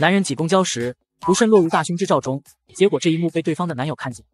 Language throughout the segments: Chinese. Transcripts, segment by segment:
男人挤公交时不慎落入大胸之罩中，结果这一幕被对方的男友看见，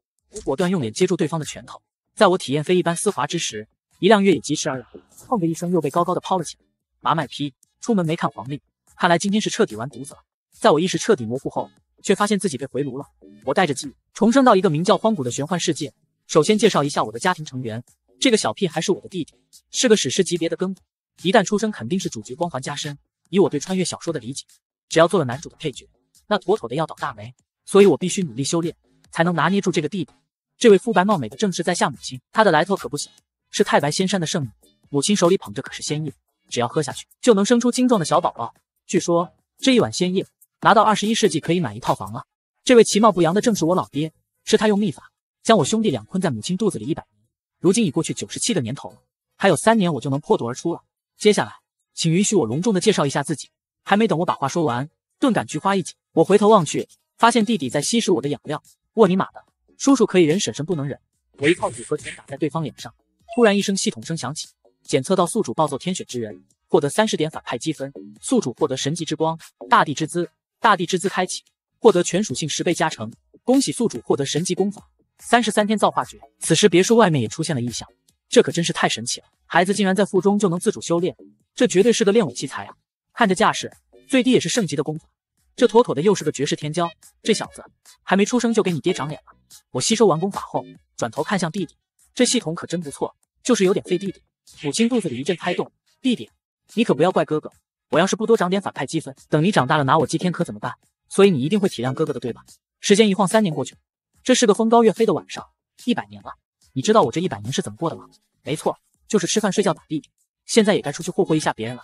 果断用脸接住对方的拳头。在我体验飞一般丝滑之时，一辆越野疾驰而来，砰的一声又被高高的抛了起来。妈卖批！出门没看黄历，看来今天是彻底完犊子了。在我意识彻底模糊后，却发现自己被回炉了。我带着记忆重生到一个名叫荒古的玄幻世界。首先介绍一下我的家庭成员，这个小屁还是我的弟弟，是个史诗级别的骨，一旦出生，肯定是主角光环加深。以我对穿越小说的理解。只要做了男主的配角，那妥妥的要倒大霉。所以我必须努力修炼，才能拿捏住这个弟弟。这位肤白貌美的正是在下母亲，她的来头可不小，是太白仙山的圣女。母亲手里捧着可是仙液，只要喝下去就能生出精壮的小宝宝。据说这一碗仙液拿到二十一世纪可以买一套房了。这位其貌不扬的正是我老爹，是他用秘法将我兄弟俩困在母亲肚子里一百年，如今已过去九十七个年头了，还有三年我就能破肚而出了。接下来，请允许我隆重的介绍一下自己。还没等我把话说完，顿感菊花一紧，我回头望去，发现弟弟在吸食我的养料。我尼玛的，叔叔可以忍，婶婶不能忍。我一套组合拳打在对方脸上，突然一声系统声响起，检测到宿主暴揍天选之人，获得三十点反派积分。宿主获得神级之光，大地之姿，大地之姿开启，获得全属性十倍加成。恭喜宿主获得神级功法三十三天造化诀。此时别墅外面也出现了异象，这可真是太神奇了，孩子竟然在腹中就能自主修炼，这绝对是个练武奇才啊！看这架势，最低也是圣级的功法，这妥妥的又是个绝世天骄。这小子还没出生就给你爹长脸了。我吸收完功法后，转头看向弟弟，这系统可真不错，就是有点费弟弟。母亲肚子里一阵胎动，弟弟，你可不要怪哥哥，我要是不多长点反派积分，等你长大了拿我祭天可怎么办？所以你一定会体谅哥哥的，对吧？时间一晃三年过去了，这是个风高月黑的晚上，一百年了，你知道我这一百年是怎么过的吗？没错，就是吃饭睡觉打弟弟。现在也该出去霍霍一下别人了。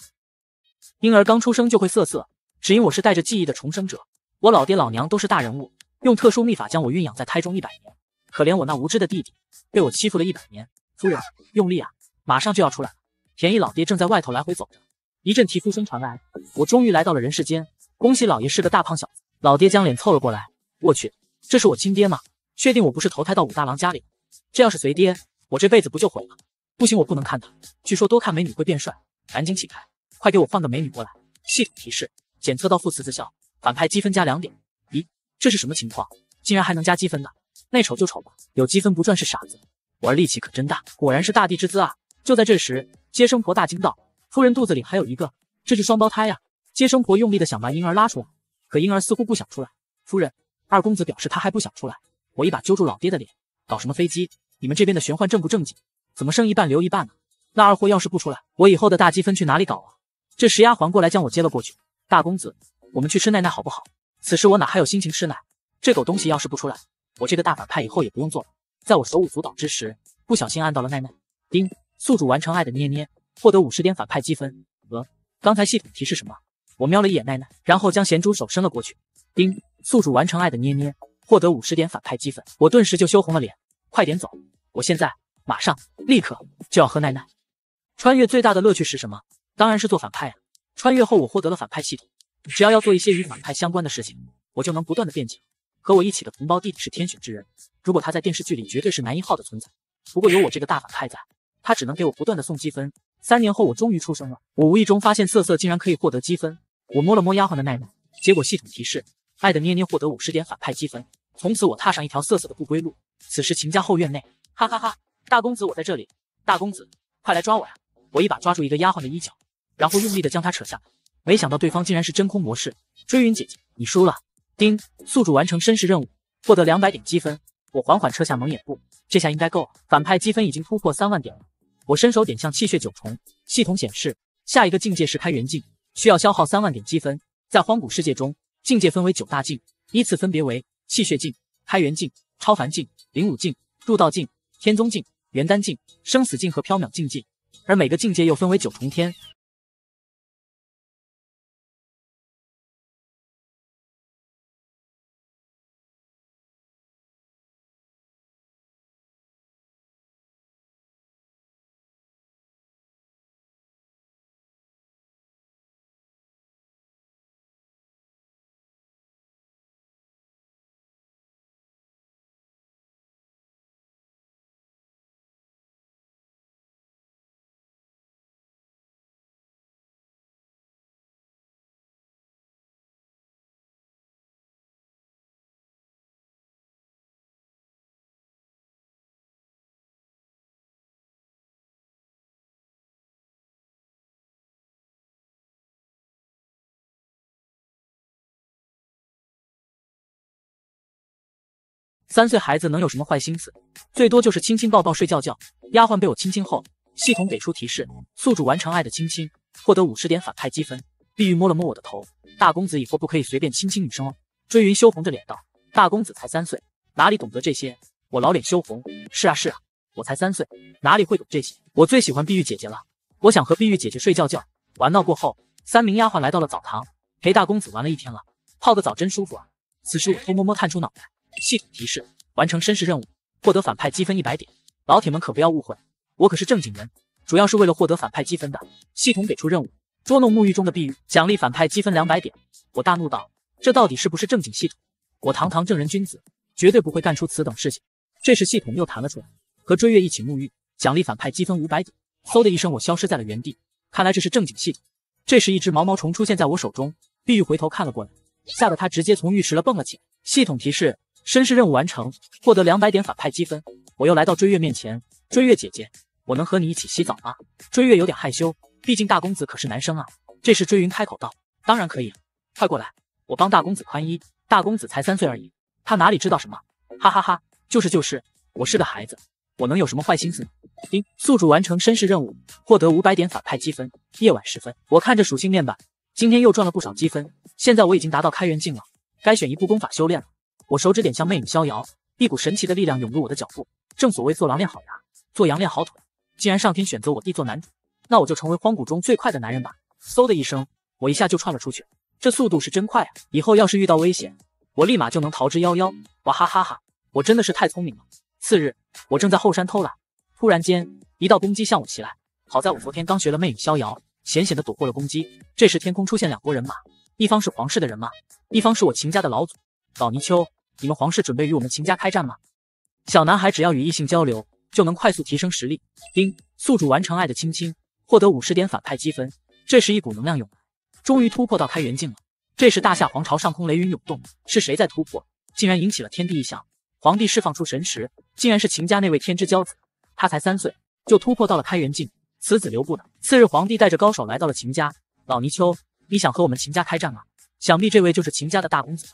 婴儿刚出生就会瑟瑟，只因我是带着记忆的重生者。我老爹老娘都是大人物，用特殊秘法将我孕养在胎中一百年。可怜我那无知的弟弟，被我欺负了一百年。夫人，用力啊，马上就要出来了！便宜老爹正在外头来回走着，一阵啼哭声传来，我终于来到了人世间，恭喜老爷是个大胖小子。老爹将脸凑了过来，我去，这是我亲爹吗？确定我不是投胎到武大郎家里？这要是随爹，我这辈子不就毁了？不行，我不能看他，据说多看美女会变帅，赶紧起开。快给我换个美女过来！系统提示：检测到父慈子孝，反派积分加两点。咦，这是什么情况？竟然还能加积分的？那丑就丑吧，有积分不赚是傻子。我儿力气可真大，果然是大地之姿啊！就在这时，接生婆大惊道：“夫人肚子里还有一个，这是双胞胎呀！”接生婆用力的想把婴儿拉出来，可婴儿似乎不想出来。夫人，二公子表示他还不想出来。我一把揪住老爹的脸，搞什么飞机？你们这边的玄幻正不正经？怎么生一半留一半呢？那二货要是不出来，我以后的大积分去哪里搞啊？这时丫鬟过来将我接了过去，大公子，我们去吃奶奶好不好？此时我哪还有心情吃奶？这狗东西要是不出来，我这个大反派以后也不用做了。在我手舞足蹈之时，不小心按到了奈奈。丁，宿主完成爱的捏捏，获得五十点反派积分。呃，刚才系统提示什么？我瞄了一眼奈奈，然后将咸猪手伸了过去。丁，宿主完成爱的捏捏，获得五十点反派积分。我顿时就羞红了脸，快点走！我现在马上立刻就要喝奈奈。穿越最大的乐趣是什么？当然是做反派呀！穿越后我获得了反派系统，只要要做一些与反派相关的事情，我就能不断的变强。和我一起的同胞弟弟是天选之人，如果他在电视剧里绝对是男一号的存在。不过有我这个大反派在，他只能给我不断的送积分。三年后我终于出生了，我无意中发现瑟瑟竟然可以获得积分。我摸了摸丫鬟的奈奈，结果系统提示爱的捏捏获得五十点反派积分。从此我踏上一条瑟瑟的不归路。此时秦家后院内，哈哈哈，大公子我在这里，大公子快来抓我呀！我一把抓住一个丫鬟的衣角。然后用力的将他扯下，没想到对方竟然是真空模式。追云姐姐，你输了。丁宿主完成绅士任务，获得两百点积分。我缓缓撤下蒙眼布，这下应该够了。反派积分已经突破三万点了。我伸手点向气血九重，系统显示下一个境界是开元境，需要消耗三万点积分。在荒古世界中，境界分为九大境，依次分别为气血境、开元境、超凡境、灵武境、入道境、天宗境、元丹境、生死境和缥缈境界。而每个境界又分为九重天。三岁孩子能有什么坏心思？最多就是亲亲抱抱睡觉觉。丫鬟被我亲亲后，系统给出提示：宿主完成爱的亲亲，获得五十点反派积分。碧玉摸了摸我的头：“大公子以后不可以随便亲亲女生哦。”追云羞红着脸道：“大公子才三岁，哪里懂得这些？”我老脸羞红：“是啊是啊，我才三岁，哪里会懂这些？我最喜欢碧玉姐姐了，我想和碧玉姐姐睡觉觉。”玩闹过后，三名丫鬟来到了澡堂，陪大公子玩了一天了，泡个澡真舒服啊。此时我偷摸摸探出脑袋。系统提示：完成绅士任务，获得反派积分一百点。老铁们可不要误会，我可是正经人，主要是为了获得反派积分的。系统给出任务：捉弄沐浴中的碧玉，奖励反派积分两百点。我大怒道：这到底是不是正经系统？我堂堂正人君子，绝对不会干出此等事情。这时系统又弹了出来：和追月一起沐浴，奖励反派积分五百点。嗖的一声，我消失在了原地。看来这是正经系统。这时一只毛毛虫出现在我手中，碧玉回头看了过来，吓得他直接从浴池了蹦了起来。系统提示。绅士任务完成，获得两百点反派积分。我又来到追月面前，追月姐姐，我能和你一起洗澡吗？追月有点害羞，毕竟大公子可是男生啊。这时追云开口道：“当然可以，快过来，我帮大公子宽衣。大公子才三岁而已，他哪里知道什么？哈哈哈，就是就是，我是个孩子，我能有什么坏心思呢？”叮，宿主完成绅士任务，获得五百点反派积分。夜晚时分，我看着属性面板，今天又赚了不少积分。现在我已经达到开元境了，该选一部功法修炼了。我手指点向魅影逍遥，一股神奇的力量涌入我的脚步。正所谓做狼练好牙，做羊练好腿。既然上天选择我弟做男主，那我就成为荒谷中最快的男人吧！嗖的一声，我一下就窜了出去，这速度是真快啊！以后要是遇到危险，我立马就能逃之夭夭。哇哈哈哈！我真的是太聪明了。次日，我正在后山偷懒，突然间一道攻击向我袭来。好在我昨天刚学了魅影逍遥，险险的躲过了攻击。这时天空出现两拨人马，一方是皇室的人马，一方是我秦家的老祖老泥鳅。你们皇室准备与我们秦家开战吗？小男孩只要与异性交流，就能快速提升实力。丁宿主完成爱的亲亲，获得五十点反派积分。这时一股能量涌来，终于突破到开元境了。这时大夏皇朝上空雷云涌动，是谁在突破？竟然引起了天地异象。皇帝释放出神识，竟然是秦家那位天之骄子。他才三岁就突破到了开元境，此子留步得。次日，皇帝带着高手来到了秦家。老泥鳅，你想和我们秦家开战吗？想必这位就是秦家的大公子吧。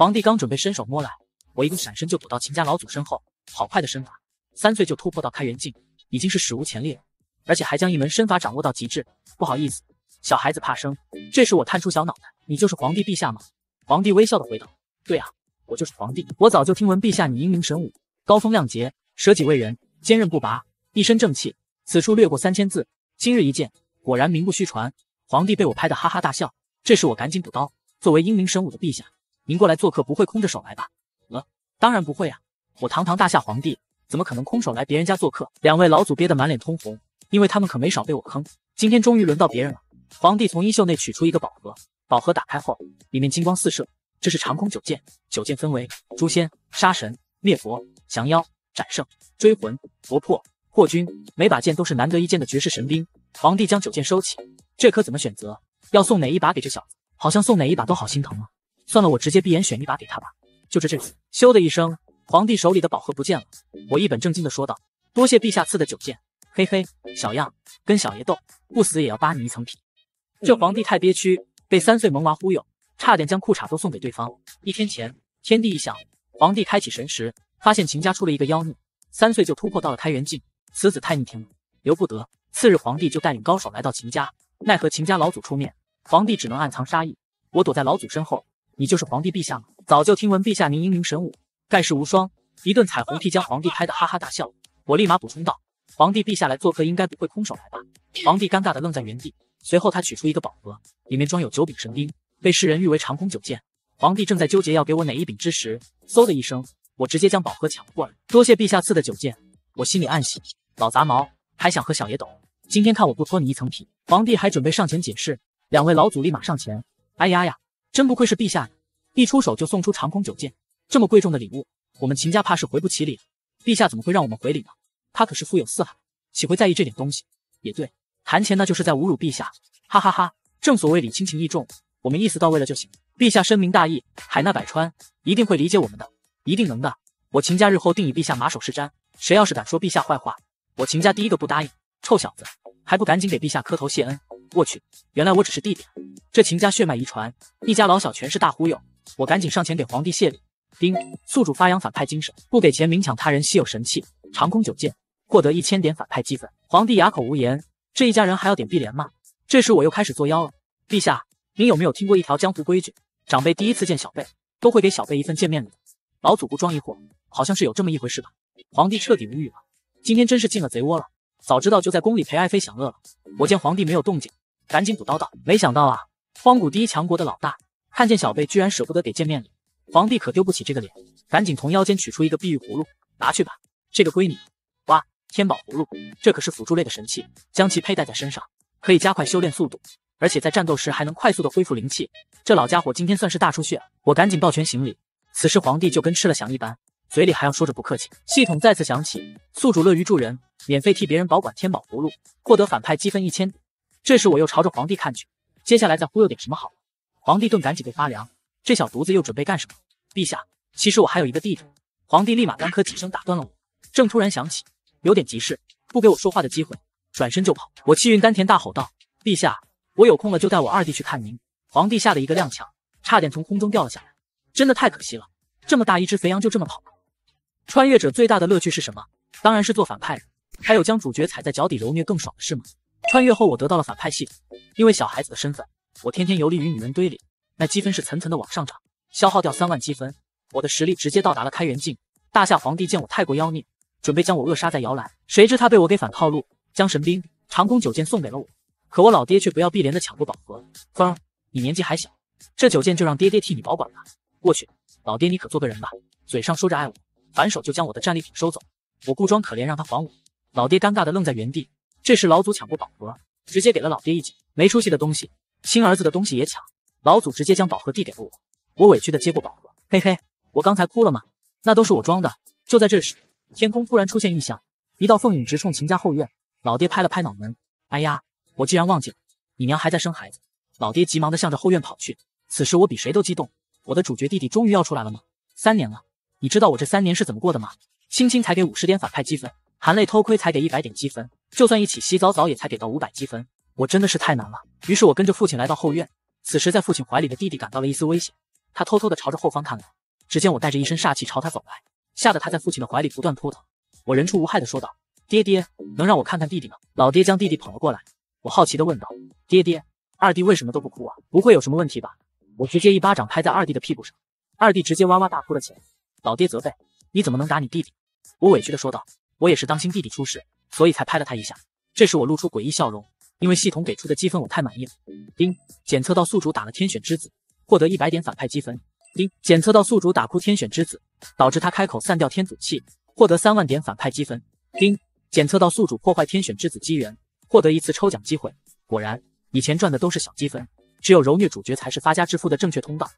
皇帝刚准备伸手摸来，我一个闪身就躲到秦家老祖身后。好快的身法，三岁就突破到开元境，已经是史无前例了，而且还将一门身法掌握到极致。不好意思，小孩子怕生。这时我探出小脑袋：“你就是皇帝陛下吗？”皇帝微笑的回道：“对啊，我就是皇帝。我早就听闻陛下你英明神武、高风亮节、舍己为人、坚韧不拔、一身正气。”此处略过三千字。今日一见，果然名不虚传。皇帝被我拍得哈哈大笑。这时我赶紧补刀：“作为英明神武的陛下。”您过来做客不会空着手来吧？呃，当然不会啊！我堂堂大夏皇帝，怎么可能空手来别人家做客？两位老祖憋得满脸通红，因为他们可没少被我坑。今天终于轮到别人了。皇帝从衣袖内取出一个宝盒，宝盒打开后，里面金光四射。这是长空九剑，九剑分为诛仙、杀神、灭佛、降妖、斩圣、追魂、夺魄、破军，每把剑都是难得一见的绝世神兵。皇帝将九剑收起，这可怎么选择？要送哪一把给这小子？好像送哪一把都好心疼啊！算了，我直接闭眼选一把给他吧。就这，这次。咻的一声，皇帝手里的宝盒不见了。我一本正经的说道：“多谢陛下赐的九剑。”嘿嘿，小样，跟小爷斗，不死也要扒你一层皮。这皇帝太憋屈，被三岁萌娃忽悠，差点将裤衩都送给对方。一天前，天地一响，皇帝开启神识，发现秦家出了一个妖孽，三岁就突破到了开元境。此子太逆天了，留不得。次日，皇帝就带领高手来到秦家，奈何秦家老祖出面，皇帝只能暗藏杀意。我躲在老祖身后。你就是皇帝陛下吗？早就听闻陛下您英明神武，盖世无双。一顿彩虹屁将皇帝拍得哈哈大笑。我立马补充道：“皇帝陛下来做客，应该不会空手来吧？”皇帝尴尬的愣在原地，随后他取出一个宝盒，里面装有九柄神兵，被世人誉为长空九剑。皇帝正在纠结要给我哪一柄之时，嗖的一声，我直接将宝盒抢了过来。多谢陛下赐的九剑，我心里暗喜，老杂毛还想和小爷斗，今天看我不脱你一层皮！皇帝还准备上前解释，两位老祖立马上前，哎呀呀！真不愧是陛下，一出手就送出长空九剑，这么贵重的礼物，我们秦家怕是回不起礼。陛下怎么会让我们回礼呢？他可是富有四海，岂会在意这点东西？也对，谈钱那就是在侮辱陛下。哈哈哈，正所谓礼轻情意重，我们意思到位了就行。陛下深明大义，海纳百川，一定会理解我们的，一定能的。我秦家日后定以陛下马首是瞻，谁要是敢说陛下坏话，我秦家第一个不答应。臭小子，还不赶紧给陛下磕头谢恩！我去，原来我只是弟弟！这秦家血脉遗传，一家老小全是大忽悠！我赶紧上前给皇帝谢礼。丁宿主发扬反派精神，不给钱明抢他人稀有神器长空九剑，获得一千点反派积分。皇帝哑口无言，这一家人还要点碧莲吗？这时我又开始作妖了。陛下，您有没有听过一条江湖规矩？长辈第一次见小辈，都会给小辈一份见面礼。老祖不装疑惑，好像是有这么一回事吧？皇帝彻底无语了，今天真是进了贼窝了。早知道就在宫里陪爱妃享乐了。我见皇帝没有动静。赶紧补刀道，没想到啊，荒古第一强国的老大看见小辈居然舍不得给见面礼，皇帝可丢不起这个脸，赶紧从腰间取出一个碧玉葫芦，拿去吧，这个归你。哇，天宝葫芦，这可是辅助类的神器，将其佩戴在身上可以加快修炼速度，而且在战斗时还能快速的恢复灵气。这老家伙今天算是大出血我赶紧抱拳行礼。此时皇帝就跟吃了翔一般，嘴里还要说着不客气。系统再次响起，宿主乐于助人，免费替别人保管天宝葫芦，获得反派积分一千。这时我又朝着皇帝看去，接下来再忽悠点什么好？皇帝顿感脊背发凉，这小犊子又准备干什么？陛下，其实我还有一个弟弟。皇帝立马干咳几声，打断了我，正突然想起，有点急事，不给我说话的机会，转身就跑。我气运丹田，大吼道：“陛下，我有空了就带我二弟去看您。”皇帝吓得一个踉跄，差点从空中掉了下来。真的太可惜了，这么大一只肥羊就这么跑了。穿越者最大的乐趣是什么？当然是做反派，还有将主角踩在脚底揉虐更爽，的事吗？穿越后，我得到了反派系统。因为小孩子的身份，我天天游历于女人堆里，那积分是层层的往上涨。消耗掉三万积分，我的实力直接到达了开元境。大夏皇帝见我太过妖孽，准备将我扼杀在摇篮。谁知他被我给反套路，将神兵长弓九剑送给了我。可我老爹却不要碧莲的抢过宝盒。风儿，你年纪还小，这九剑就让爹爹替你保管吧。过去，老爹你可做个人吧！嘴上说着爱我，反手就将我的战利品收走。我故装可怜让他还我。老爹尴尬的愣在原地。这时，老祖抢过宝盒，直接给了老爹一记没出息的东西，亲儿子的东西也抢。老祖直接将宝盒递给了我，我委屈的接过宝盒。嘿嘿，我刚才哭了吗？那都是我装的。就在这时，天空突然出现异象，一道凤影直冲秦家后院。老爹拍了拍脑门，哎呀，我竟然忘记了，你娘还在生孩子。老爹急忙的向着后院跑去。此时我比谁都激动，我的主角弟弟终于要出来了吗？三年了，你知道我这三年是怎么过的吗？青青才给五十点反派积分，含泪偷窥才给一百点积分。就算一起洗澡，澡也才给到五百积分，我真的是太难了。于是，我跟着父亲来到后院。此时，在父亲怀里的弟弟感到了一丝危险，他偷偷的朝着后方看来，只见我带着一身煞气朝他走来，吓得他在父亲的怀里不断扑腾。我人畜无害的说道：“爹爹，能让我看看弟弟吗？”老爹将弟弟捧了过来。我好奇的问道：“爹爹，二弟为什么都不哭啊？不会有什么问题吧？”我直接一巴掌拍在二弟的屁股上，二弟直接哇哇大哭了起来。老爹责备：“你怎么能打你弟弟？”我委屈的说道：“我也是当心弟弟出事。”所以才拍了他一下。这时我露出诡异笑容，因为系统给出的积分我太满意了。丁，检测到宿主打了天选之子，获得一百点反派积分。丁，检测到宿主打哭天选之子，导致他开口散掉天祖气，获得三万点反派积分。丁，检测到宿主破坏天选之子机缘，获得一次抽奖机会。果然，以前赚的都是小积分，只有柔虐主角才是发家致富的正确通道。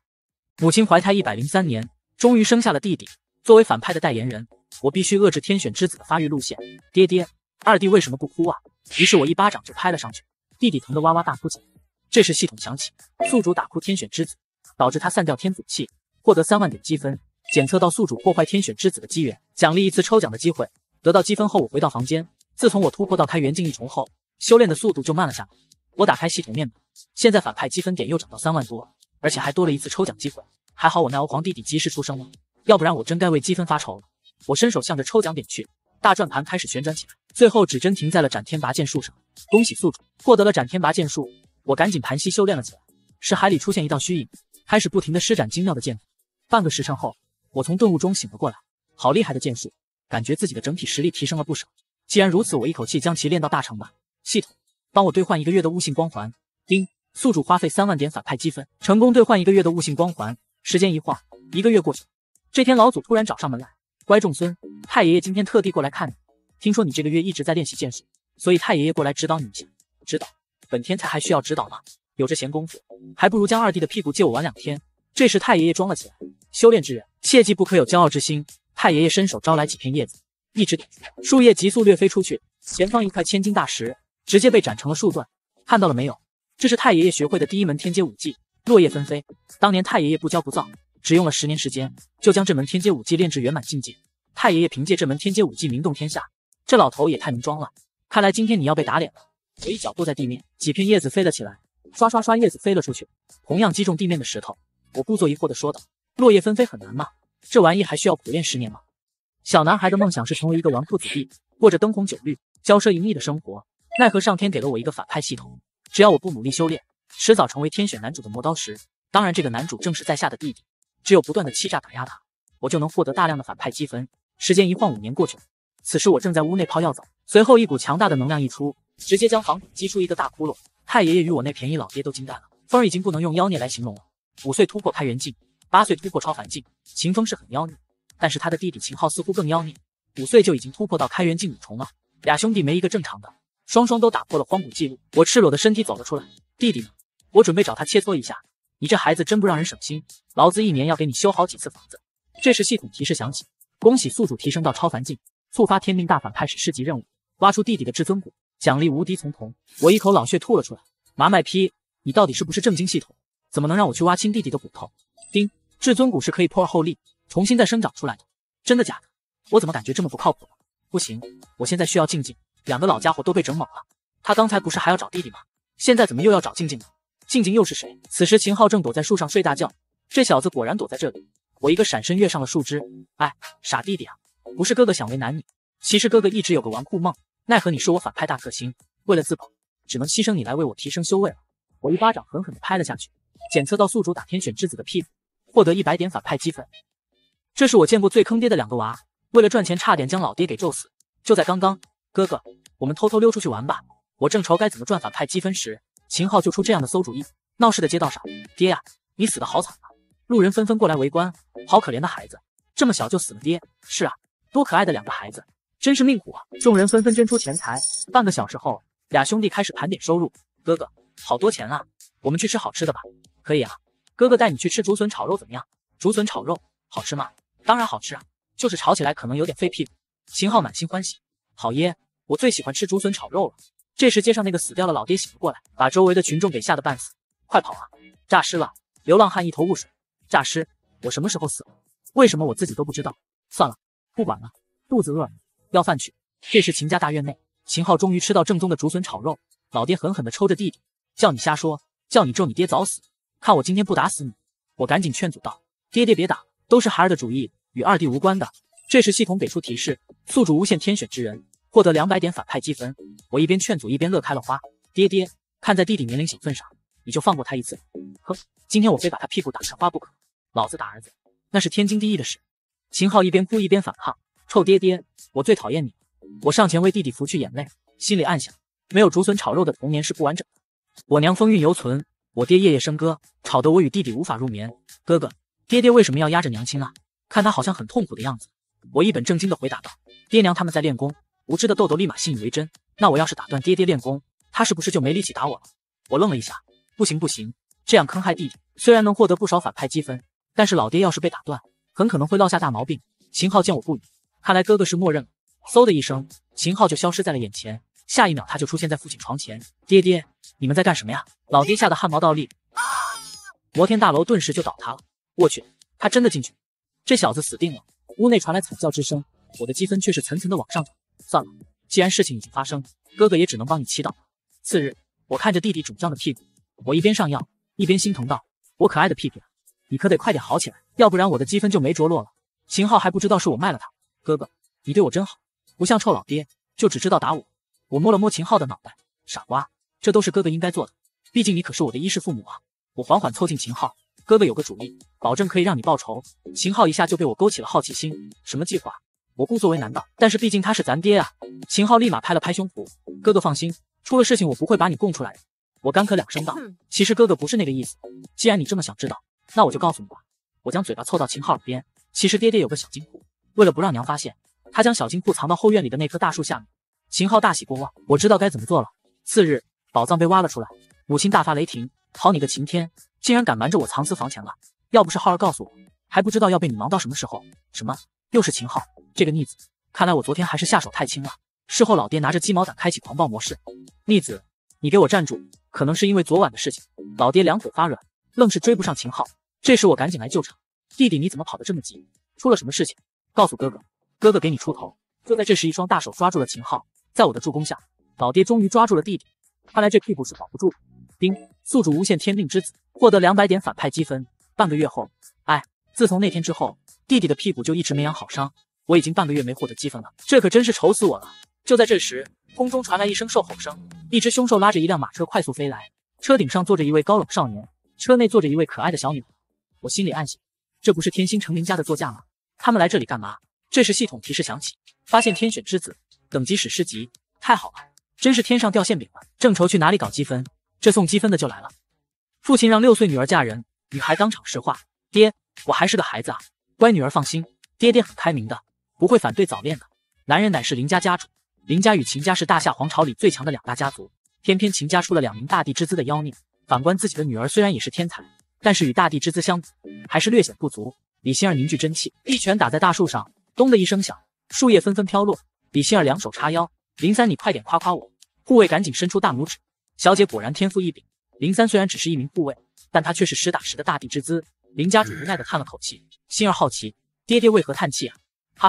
母亲怀胎一百零三年，终于生下了弟弟。作为反派的代言人，我必须遏制天选之子的发育路线。爹爹。二弟为什么不哭啊？于是我一巴掌就拍了上去，弟弟疼得哇哇大哭起来。这时系统响起，宿主打哭天选之子，导致他散掉天祖气，获得三万点积分。检测到宿主破坏天选之子的机缘，奖励一次抽奖的机会。得到积分后，我回到房间。自从我突破到开元境一重后，修炼的速度就慢了下来。我打开系统面板，现在反派积分点又涨到三万多，而且还多了一次抽奖机会。还好我那欧皇弟弟及时出生了，要不然我真该为积分发愁了。我伸手向着抽奖点去。大转盘开始旋转起来，最后指针停在了斩天拔剑术上。恭喜宿主获得了斩天拔剑术！我赶紧盘膝修炼了起来。石海里出现一道虚影，开始不停的施展精妙的剑法。半个时辰后，我从顿悟中醒了过来。好厉害的剑术！感觉自己的整体实力提升了不少。既然如此，我一口气将其练到大成吧。系统，帮我兑换一个月的悟性光环。丁，宿主花费三万点反派积分，成功兑换一个月的悟性光环。时间一晃，一个月过去了。这天，老祖突然找上门来。乖重孙，太爷爷今天特地过来看你。听说你这个月一直在练习剑术，所以太爷爷过来指导你一下。指导？本天才还需要指导吗？有这闲工夫，还不如将二弟的屁股借我玩两天。这时太爷爷装了起来。修炼之人，切记不可有骄傲之心。太爷爷伸手招来几片叶子，一指点，树叶急速掠飞出去，前方一块千斤大石直接被斩成了数段。看到了没有？这是太爷爷学会的第一门天阶武技，落叶纷飞。当年太爷爷不骄不躁。只用了十年时间，就将这门天阶武技练至圆满境界。太爷爷凭借这门天阶武技名动天下，这老头也太能装了！看来今天你要被打脸了。我一脚跺在地面，几片叶子飞了起来，刷刷刷，叶子飞了出去，同样击中地面的石头。我故作疑惑地说道：“落叶纷飞很难吗？这玩意还需要苦练十年吗？”小男孩的梦想是成为一个纨绔子弟，过着灯红酒绿、骄奢淫逸的生活。奈何上天给了我一个反派系统，只要我不努力修炼，迟早成为天选男主的磨刀石。当然，这个男主正是在下的弟弟。只有不断的欺诈打压他，我就能获得大量的反派积分。时间一晃五年过去了，此时我正在屋内泡药澡，随后一股强大的能量一出，直接将房顶击出一个大窟窿。太爷爷与我那便宜老爹都惊呆了。风儿已经不能用妖孽来形容了。五岁突破开元境，八岁突破超凡境。秦风是很妖孽，但是他的弟弟秦昊似乎更妖孽。五岁就已经突破到开元境五重了，俩兄弟没一个正常的，双双都打破了荒古记录。我赤裸的身体走了出来，弟弟呢？我准备找他切磋一下。你这孩子真不让人省心，老子一年要给你修好几次房子。这时系统提示响起，恭喜宿主提升到超凡境，触发天命大反派史诗级任务，挖出弟弟的至尊骨，奖励无敌从童。我一口老血吐了出来，麻卖批！你到底是不是正经系统？怎么能让我去挖亲弟弟的骨头？丁，至尊骨是可以破而后立，重新再生长出来的，真的假的？我怎么感觉这么不靠谱？不行，我现在需要静静。两个老家伙都被整懵了，他刚才不是还要找弟弟吗？现在怎么又要找静静呢？静静又是谁？此时秦昊正躲在树上睡大觉，这小子果然躲在这里。我一个闪身跃上了树枝。哎，傻弟弟啊，不是哥哥想为难你，其实哥哥一直有个纨绔梦，奈何你是我反派大克星，为了自保，只能牺牲你来为我提升修为了。我一巴掌狠狠地拍了下去，检测到宿主打天选之子的屁股，获得一百点反派积分。这是我见过最坑爹的两个娃，为了赚钱差点将老爹给揍死。就在刚刚，哥哥，我们偷偷溜出去玩吧。我正愁该怎么赚反派积分时。秦昊就出这样的馊主意，闹事的街道上，爹呀，你死得好惨啊！路人纷纷过来围观，好可怜的孩子，这么小就死了。爹，是啊，多可爱的两个孩子，真是命苦啊！众人纷纷捐出钱财。半个小时后，俩兄弟开始盘点收入。哥哥，好多钱啊！我们去吃好吃的吧。可以啊，哥哥带你去吃竹笋炒肉怎么样？竹笋炒肉好吃吗？当然好吃啊，就是炒起来可能有点费屁股。秦昊满心欢喜，好耶，我最喜欢吃竹笋炒肉了。这时，街上那个死掉了老爹醒了过来，把周围的群众给吓得半死。快跑啊！诈尸了！流浪汉一头雾水。诈尸？我什么时候死了？为什么我自己都不知道？算了，不管了，肚子饿，了，要饭去。这时，秦家大院内，秦昊终于吃到正宗的竹笋炒肉。老爹狠狠地抽着弟弟，叫你瞎说，叫你咒你爹早死，看我今天不打死你！我赶紧劝阻道：“爹爹别打，都是孩儿的主意，与二弟无关的。”这时，系统给出提示：宿主无限天选之人。获得两百点反派积分，我一边劝阻一边乐开了花。爹爹，看在弟弟年龄小份上，你就放过他一次。哼，今天我非把他屁股打成花不可！老子打儿子，那是天经地义的事。秦昊一边哭一边反抗，臭爹爹，我最讨厌你！我上前为弟弟拂去眼泪，心里暗想，没有竹笋炒肉的童年是不完整的。我娘风韵犹存，我爹夜夜笙歌，吵得我与弟弟无法入眠。哥哥，爹爹为什么要压着娘亲啊？看他好像很痛苦的样子。我一本正经地回答道：“爹娘他们在练功。”无知的豆豆立马信以为真。那我要是打断爹爹练功，他是不是就没力气打我了？我愣了一下，不行不行，这样坑害弟弟虽然能获得不少反派积分，但是老爹要是被打断，很可能会落下大毛病。秦昊见我不语，看来哥哥是默认。了。嗖的一声，秦昊就消失在了眼前，下一秒他就出现在父亲床前。爹爹，你们在干什么呀？老爹吓得汗毛倒立，摩天大楼顿时就倒塌了。我去，他真的进去，这小子死定了！屋内传来惨叫之声，我的积分却是层层的往上走。算了，既然事情已经发生，哥哥也只能帮你祈祷了。次日，我看着弟弟肿胀的屁股，我一边上药一边心疼道：“我可爱的屁屁，你可得快点好起来，要不然我的积分就没着落了。”秦昊还不知道是我卖了他，哥哥，你对我真好，不像臭老爹，就只知道打我。我摸了摸秦昊的脑袋，傻瓜，这都是哥哥应该做的，毕竟你可是我的衣食父母啊。我缓缓凑近秦昊，哥哥有个主意，保证可以让你报仇。秦昊一下就被我勾起了好奇心，什么计划？我故作为难道，但是毕竟他是咱爹啊！秦昊立马拍了拍胸脯，哥哥放心，出了事情我不会把你供出来的。我干咳两声道，其实哥哥不是那个意思，既然你这么想知道，那我就告诉你吧。我将嘴巴凑到秦昊耳边，其实爹爹有个小金库，为了不让娘发现，他将小金库藏到后院里的那棵大树下面。秦昊大喜过望，我知道该怎么做了。次日，宝藏被挖了出来，母亲大发雷霆，好你个晴天，竟然敢瞒着我藏私房钱了！要不是浩儿告诉我，还不知道要被你忙到什么时候。什么？又是秦昊？这个逆子，看来我昨天还是下手太轻了。事后老爹拿着鸡毛掸开启狂暴模式，逆子，你给我站住！可能是因为昨晚的事情，老爹两腿发软，愣是追不上秦昊。这时我赶紧来救场，弟弟你怎么跑得这么急？出了什么事情？告诉哥哥，哥哥给你出头。就在这时，一双大手抓住了秦昊。在我的助攻下，老爹终于抓住了弟弟。看来这屁股是保不住了。叮，宿主无限天命之子获得两百点反派积分。半个月后，哎，自从那天之后，弟弟的屁股就一直没养好伤。我已经半个月没获得积分了，这可真是愁死我了。就在这时，空中传来一声兽吼声，一只凶兽拉着一辆马车快速飞来，车顶上坐着一位高冷少年，车内坐着一位可爱的小女孩。我心里暗喜，这不是天星成林家的座驾吗？他们来这里干嘛？这时系统提示响起，发现天选之子，等级史诗级，太好了，真是天上掉馅饼了。正愁去哪里搞积分，这送积分的就来了。父亲让六岁女儿嫁人，女孩当场石化，爹，我还是个孩子啊！乖女儿放心，爹爹很开明的。不会反对早恋的。男人乃是林家家主，林家与秦家是大夏皇朝里最强的两大家族。偏偏秦家出了两名大地之姿的妖孽，反观自己的女儿，虽然也是天才，但是与大地之姿相比，还是略显不足。李心儿凝聚真气，一拳打在大树上，咚的一声响，树叶纷纷飘落。李心儿两手叉腰：“林三，你快点夸夸我！”护卫赶紧伸出大拇指：“小姐果然天赋异禀。”林三虽然只是一名护卫，但他却是实打实的大地之姿。林家主无奈的叹了口气。心儿好奇：“爹爹为何叹气啊？”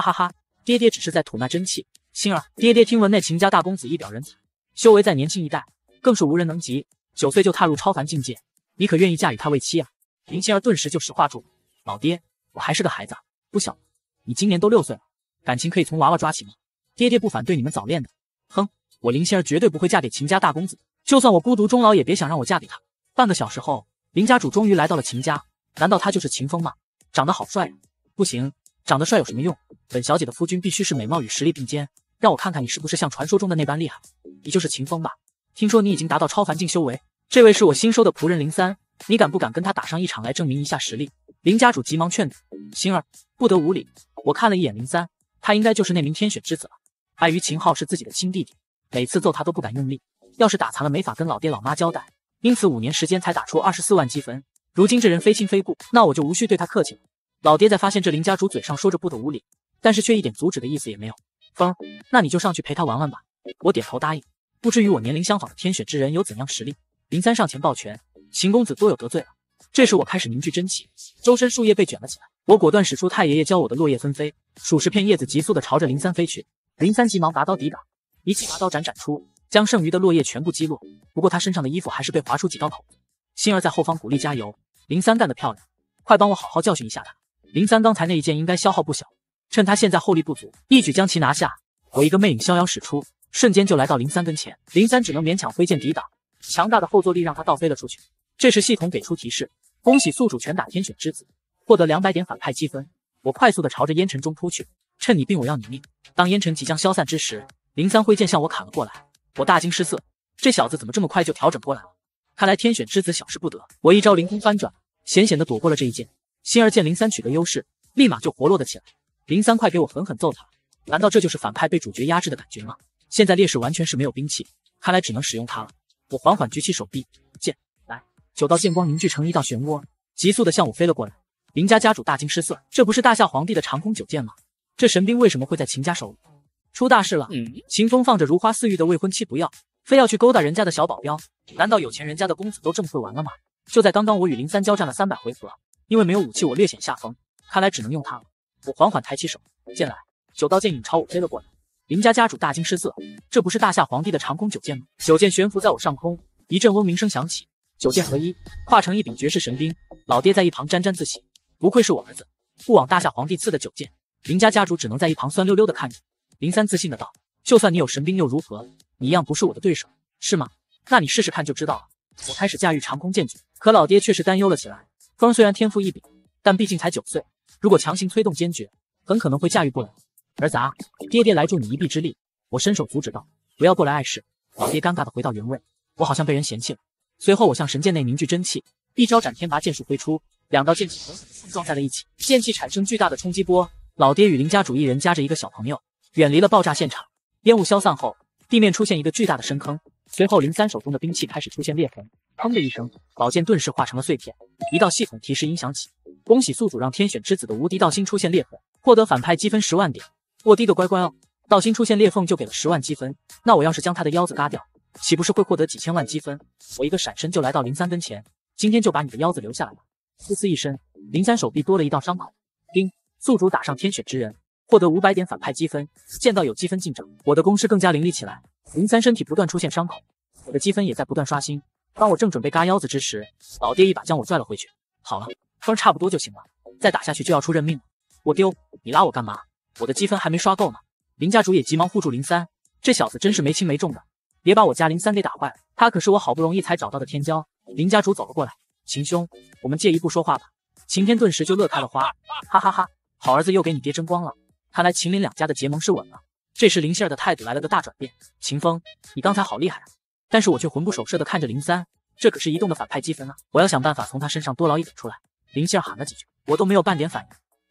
哈哈哈，爹爹只是在吐纳真气。星儿，爹爹听闻那秦家大公子一表人才，修为在年轻一代更是无人能及，九岁就踏入超凡境界，你可愿意嫁与他为妻啊？林星儿顿时就石化住了。老爹，我还是个孩子，不了。你今年都六岁了，感情可以从娃娃抓起吗？爹爹不反对你们早恋的。哼，我林星儿绝对不会嫁给秦家大公子，就算我孤独终老，也别想让我嫁给他。半个小时后，林家主终于来到了秦家，难道他就是秦风吗？长得好帅啊！不行。长得帅有什么用？本小姐的夫君必须是美貌与实力并肩。让我看看你是不是像传说中的那般厉害。你就是秦风吧？听说你已经达到超凡境修为。这位是我新收的仆人林三，你敢不敢跟他打上一场，来证明一下实力？林家主急忙劝阻：“星儿，不得无礼。”我看了一眼林三，他应该就是那名天选之子了。碍于秦昊是自己的亲弟弟，每次揍他都不敢用力，要是打残了，没法跟老爹老妈交代，因此五年时间才打出二十四万积分。如今这人非亲非故，那我就无需对他客气了。老爹在发现这林家主嘴上说着不得无理，但是却一点阻止的意思也没有。风儿，那你就上去陪他玩玩吧。我点头答应。不知与我年龄相仿的天选之人有怎样实力？林三上前抱拳，秦公子多有得罪了。这时我开始凝聚真气，周身树叶被卷了起来。我果断使出太爷爷教我的落叶纷飞，数十片叶子急速的朝着林三飞去。林三急忙拔刀抵挡，一气拔刀斩斩出，将剩余的落叶全部击落。不过他身上的衣服还是被划出几道口子。星儿在后方鼓励加油，林三干得漂亮，快帮我好好教训一下他。林三刚才那一剑应该消耗不小，趁他现在后力不足，一举将其拿下。我一个魅影逍遥使出，瞬间就来到林三跟前。林三只能勉强挥剑抵挡，强大的后坐力让他倒飞了出去。这时系统给出提示：恭喜宿主拳打天选之子，获得两百点反派积分。我快速的朝着烟尘中扑去，趁你病我要你命。当烟尘即将消散之时，林三挥剑向我砍了过来，我大惊失色，这小子怎么这么快就调整过来？了？看来天选之子小事不得。我一招凌空翻转，险险的躲过了这一剑。星儿见林三取得优势，立马就活络了起来。林三，快给我狠狠揍他！难道这就是反派被主角压制的感觉吗？现在劣势完全是没有兵器，看来只能使用他了。我缓缓举起手臂，剑来，九道剑光凝聚成一道漩涡，急速的向我飞了过来。林家家主大惊失色，这不是大夏皇帝的长空九剑吗？这神兵为什么会在秦家手里？出大事了！秦风放着如花似玉的未婚妻不要，非要去勾搭人家的小保镖，难道有钱人家的公子都这么会玩了吗？就在刚刚，我与林三交战了三百回合。因为没有武器，我略显下风，看来只能用它了。我缓缓抬起手，剑来，九道剑影朝我飞了过来。林家家主大惊失色，这不是大夏皇帝的长空九剑吗？九剑悬浮在我上空，一阵嗡鸣声响起，九剑合一，化成一柄绝世神兵。老爹在一旁沾沾自喜，不愧是我儿子，不枉大夏皇帝赐的九剑。林家家主只能在一旁酸溜溜的看着。林三自信的道：“就算你有神兵又如何？你一样不是我的对手，是吗？那你试试看就知道了。”我开始驾驭长空剑诀，可老爹却是担忧了起来。风虽然天赋异禀，但毕竟才九岁，如果强行催动坚决，很可能会驾驭不了。儿砸，爹爹来助你一臂之力。我伸手阻止道：“不要过来碍事。”老爹尴尬的回到原位，我好像被人嫌弃了。随后我向神剑内凝聚真气，一招斩天拔剑术挥出，两道剑气狠狠的碰撞在了一起，剑气产生巨大的冲击波。老爹与林家主一人夹着一个小朋友，远离了爆炸现场。烟雾消散后，地面出现一个巨大的深坑。随后，林三手中的兵器开始出现裂痕，砰的一声，宝剑顿时化成了碎片。一道系统提示音响起：“恭喜宿主让天选之子的无敌道心出现裂缝，获得反派积分十万点。”我滴个乖乖哦，道心出现裂缝就给了十万积分，那我要是将他的腰子嘎掉，岂不是会获得几千万积分？我一个闪身就来到林三跟前，今天就把你的腰子留下来吧。嘶嘶一声，林三手臂多了一道伤口。叮，宿主打上天选之人。获得五百点反派积分，见到有积分进账，我的攻势更加凌厉起来。林三身体不断出现伤口，我的积分也在不断刷新。当我正准备嘎腰子之时，老爹一把将我拽了回去。好了，分差不多就行了，再打下去就要出人命了。我丢，你拉我干嘛？我的积分还没刷够呢。林家主也急忙护住林三，这小子真是没轻没重的，别把我家林三给打坏了，他可是我好不容易才找到的天骄。林家主走了过来，秦兄，我们借一步说话吧。秦天顿时就乐开了花，哈哈哈，好儿子又给你爹争光了。看来秦林两家的结盟是稳了。这时林杏儿的态度来了个大转变。秦风，你刚才好厉害啊！但是我却魂不守舍地看着林三，这可是移动的反派积分啊！我要想办法从他身上多捞一点出来。林杏儿喊了几句，我都没有半点反应。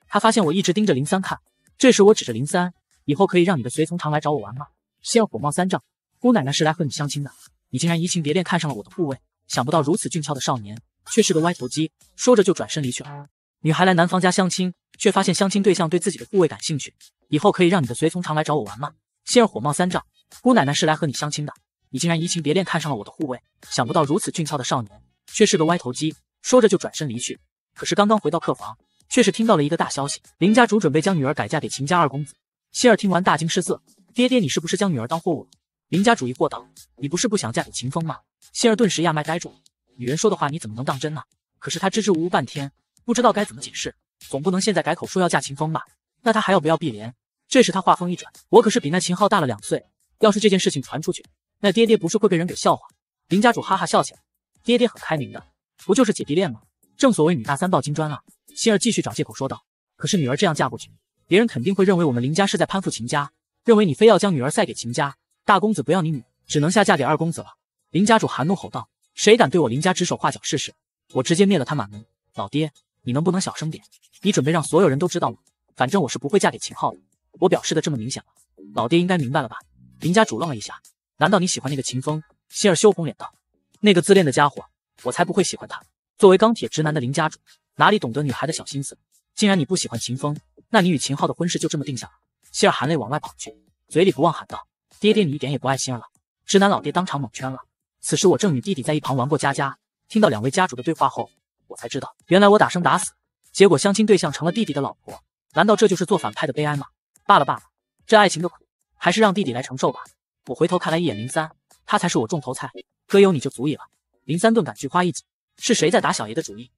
他发现我一直盯着林三看。这时我指着林三，以后可以让你的随从常来找我玩吗？林杏儿火冒三丈，姑奶奶是来和你相亲的，你竟然移情别恋，看上了我的护卫。想不到如此俊俏的少年，却是个歪头鸡。说着就转身离去了。女孩来男方家相亲，却发现相亲对象对自己的护卫感兴趣。以后可以让你的随从常来找我玩吗？心儿火冒三丈，姑奶奶是来和你相亲的，你竟然移情别恋，看上了我的护卫。想不到如此俊俏的少年，却是个歪头鸡。说着就转身离去。可是刚刚回到客房，却是听到了一个大消息：林家主准备将女儿改嫁给秦家二公子。心儿听完大惊失色，爹爹，你是不是将女儿当货物？林家主疑惑道：“你不是不想嫁给秦风吗？心儿顿时亚麦呆住，女人说的话你怎么能当真呢？可是他支支吾吾半天。不知道该怎么解释，总不能现在改口说要嫁秦风吧？那他还要不要碧莲？这时他话锋一转，我可是比那秦昊大了两岁。要是这件事情传出去，那爹爹不是会被人给笑话？林家主哈哈笑起来，爹爹很开明的，不就是姐弟恋吗？正所谓女大三抱金砖啊！心儿继续找借口说道，可是女儿这样嫁过去，别人肯定会认为我们林家是在攀附秦家，认为你非要将女儿塞给秦家大公子不要你女，只能下嫁给二公子了。林家主含怒吼道，谁敢对我林家指手画脚试试？我直接灭了他满门！老爹。你能不能小声点？你准备让所有人都知道吗？反正我是不会嫁给秦昊的。我表示的这么明显了，老爹应该明白了吧？林家主愣了一下，难道你喜欢那个秦风？心儿羞红脸道：“那个自恋的家伙，我才不会喜欢他。”作为钢铁直男的林家主哪里懂得女孩的小心思？既然你不喜欢秦风，那你与秦昊的婚事就这么定下了。心儿含泪往外跑去，嘴里不忘喊道：“爹爹，你一点也不爱心儿了！”直男老爹当场蒙圈了。此时我正与弟弟在一旁玩过家家，听到两位家主的对话后。我才知道，原来我打生打死，结果相亲对象成了弟弟的老婆。难道这就是做反派的悲哀吗？罢了罢了，这爱情的苦还是让弟弟来承受吧。我回头看来一眼林三，他才是我重头菜。哥有你就足以了。林三顿感菊花一紧，是谁在打小爷的主意？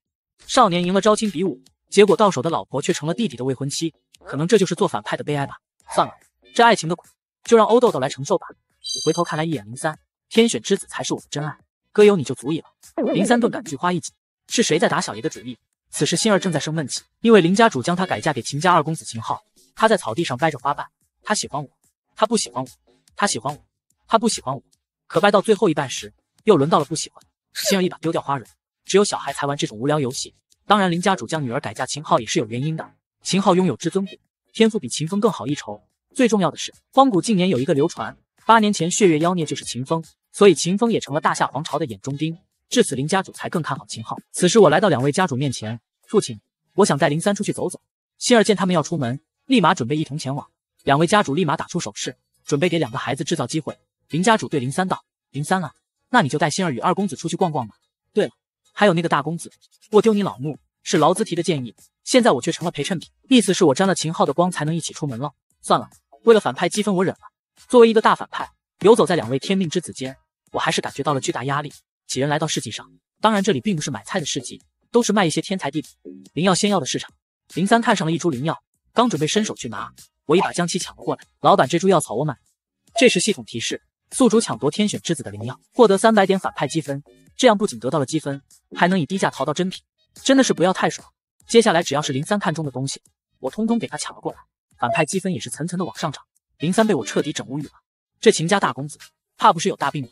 少年赢了招亲比武，结果到手的老婆却成了弟弟的未婚妻。可能这就是做反派的悲哀吧。算了，这爱情的苦就让欧豆豆来承受吧。我回头看来一眼林三，天选之子才是我的真爱。哥有你就足以了。林三顿感菊花一紧。是谁在打小爷的主意？此时心儿正在生闷气，因为林家主将她改嫁给秦家二公子秦昊。他在草地上掰着花瓣，他喜欢我，他不喜欢我，他喜欢我，他不喜欢我。可掰到最后一半时，又轮到了不喜欢。心儿一把丢掉花蕊，只有小孩才玩这种无聊游戏。当然，林家主将女儿改嫁秦昊也是有原因的。秦昊拥有至尊骨，天赋比秦风更好一筹。最重要的是，荒古近年有一个流传，八年前血月妖孽就是秦风，所以秦风也成了大夏皇朝的眼中钉。至此，林家主才更看好秦昊。此时，我来到两位家主面前，父亲，我想带林三出去走走。心儿见他们要出门，立马准备一同前往。两位家主立马打出手势，准备给两个孩子制造机会。林家主对林三道：“林三啊，那你就带心儿与二公子出去逛逛吧。对了，还有那个大公子，我丢你老木，是劳资提的建议，现在我却成了陪衬品，意思是我沾了秦昊的光才能一起出门了。算了，为了反派积分，我忍了。作为一个大反派，游走在两位天命之子间，我还是感觉到了巨大压力。”几人来到市集上，当然这里并不是买菜的市集，都是卖一些天才弟子、灵药、仙药的市场。林三看上了一株灵药，刚准备伸手去拿，我一把将其抢了过来。老板，这株药草我买。这时系统提示，宿主抢夺天选之子的灵药，获得三百点反派积分。这样不仅得到了积分，还能以低价淘到珍品，真的是不要太爽。接下来只要是林三看中的东西，我通通给他抢了过来，反派积分也是层层的往上涨。林三被我彻底整无语了，这秦家大公子怕不是有大病吧？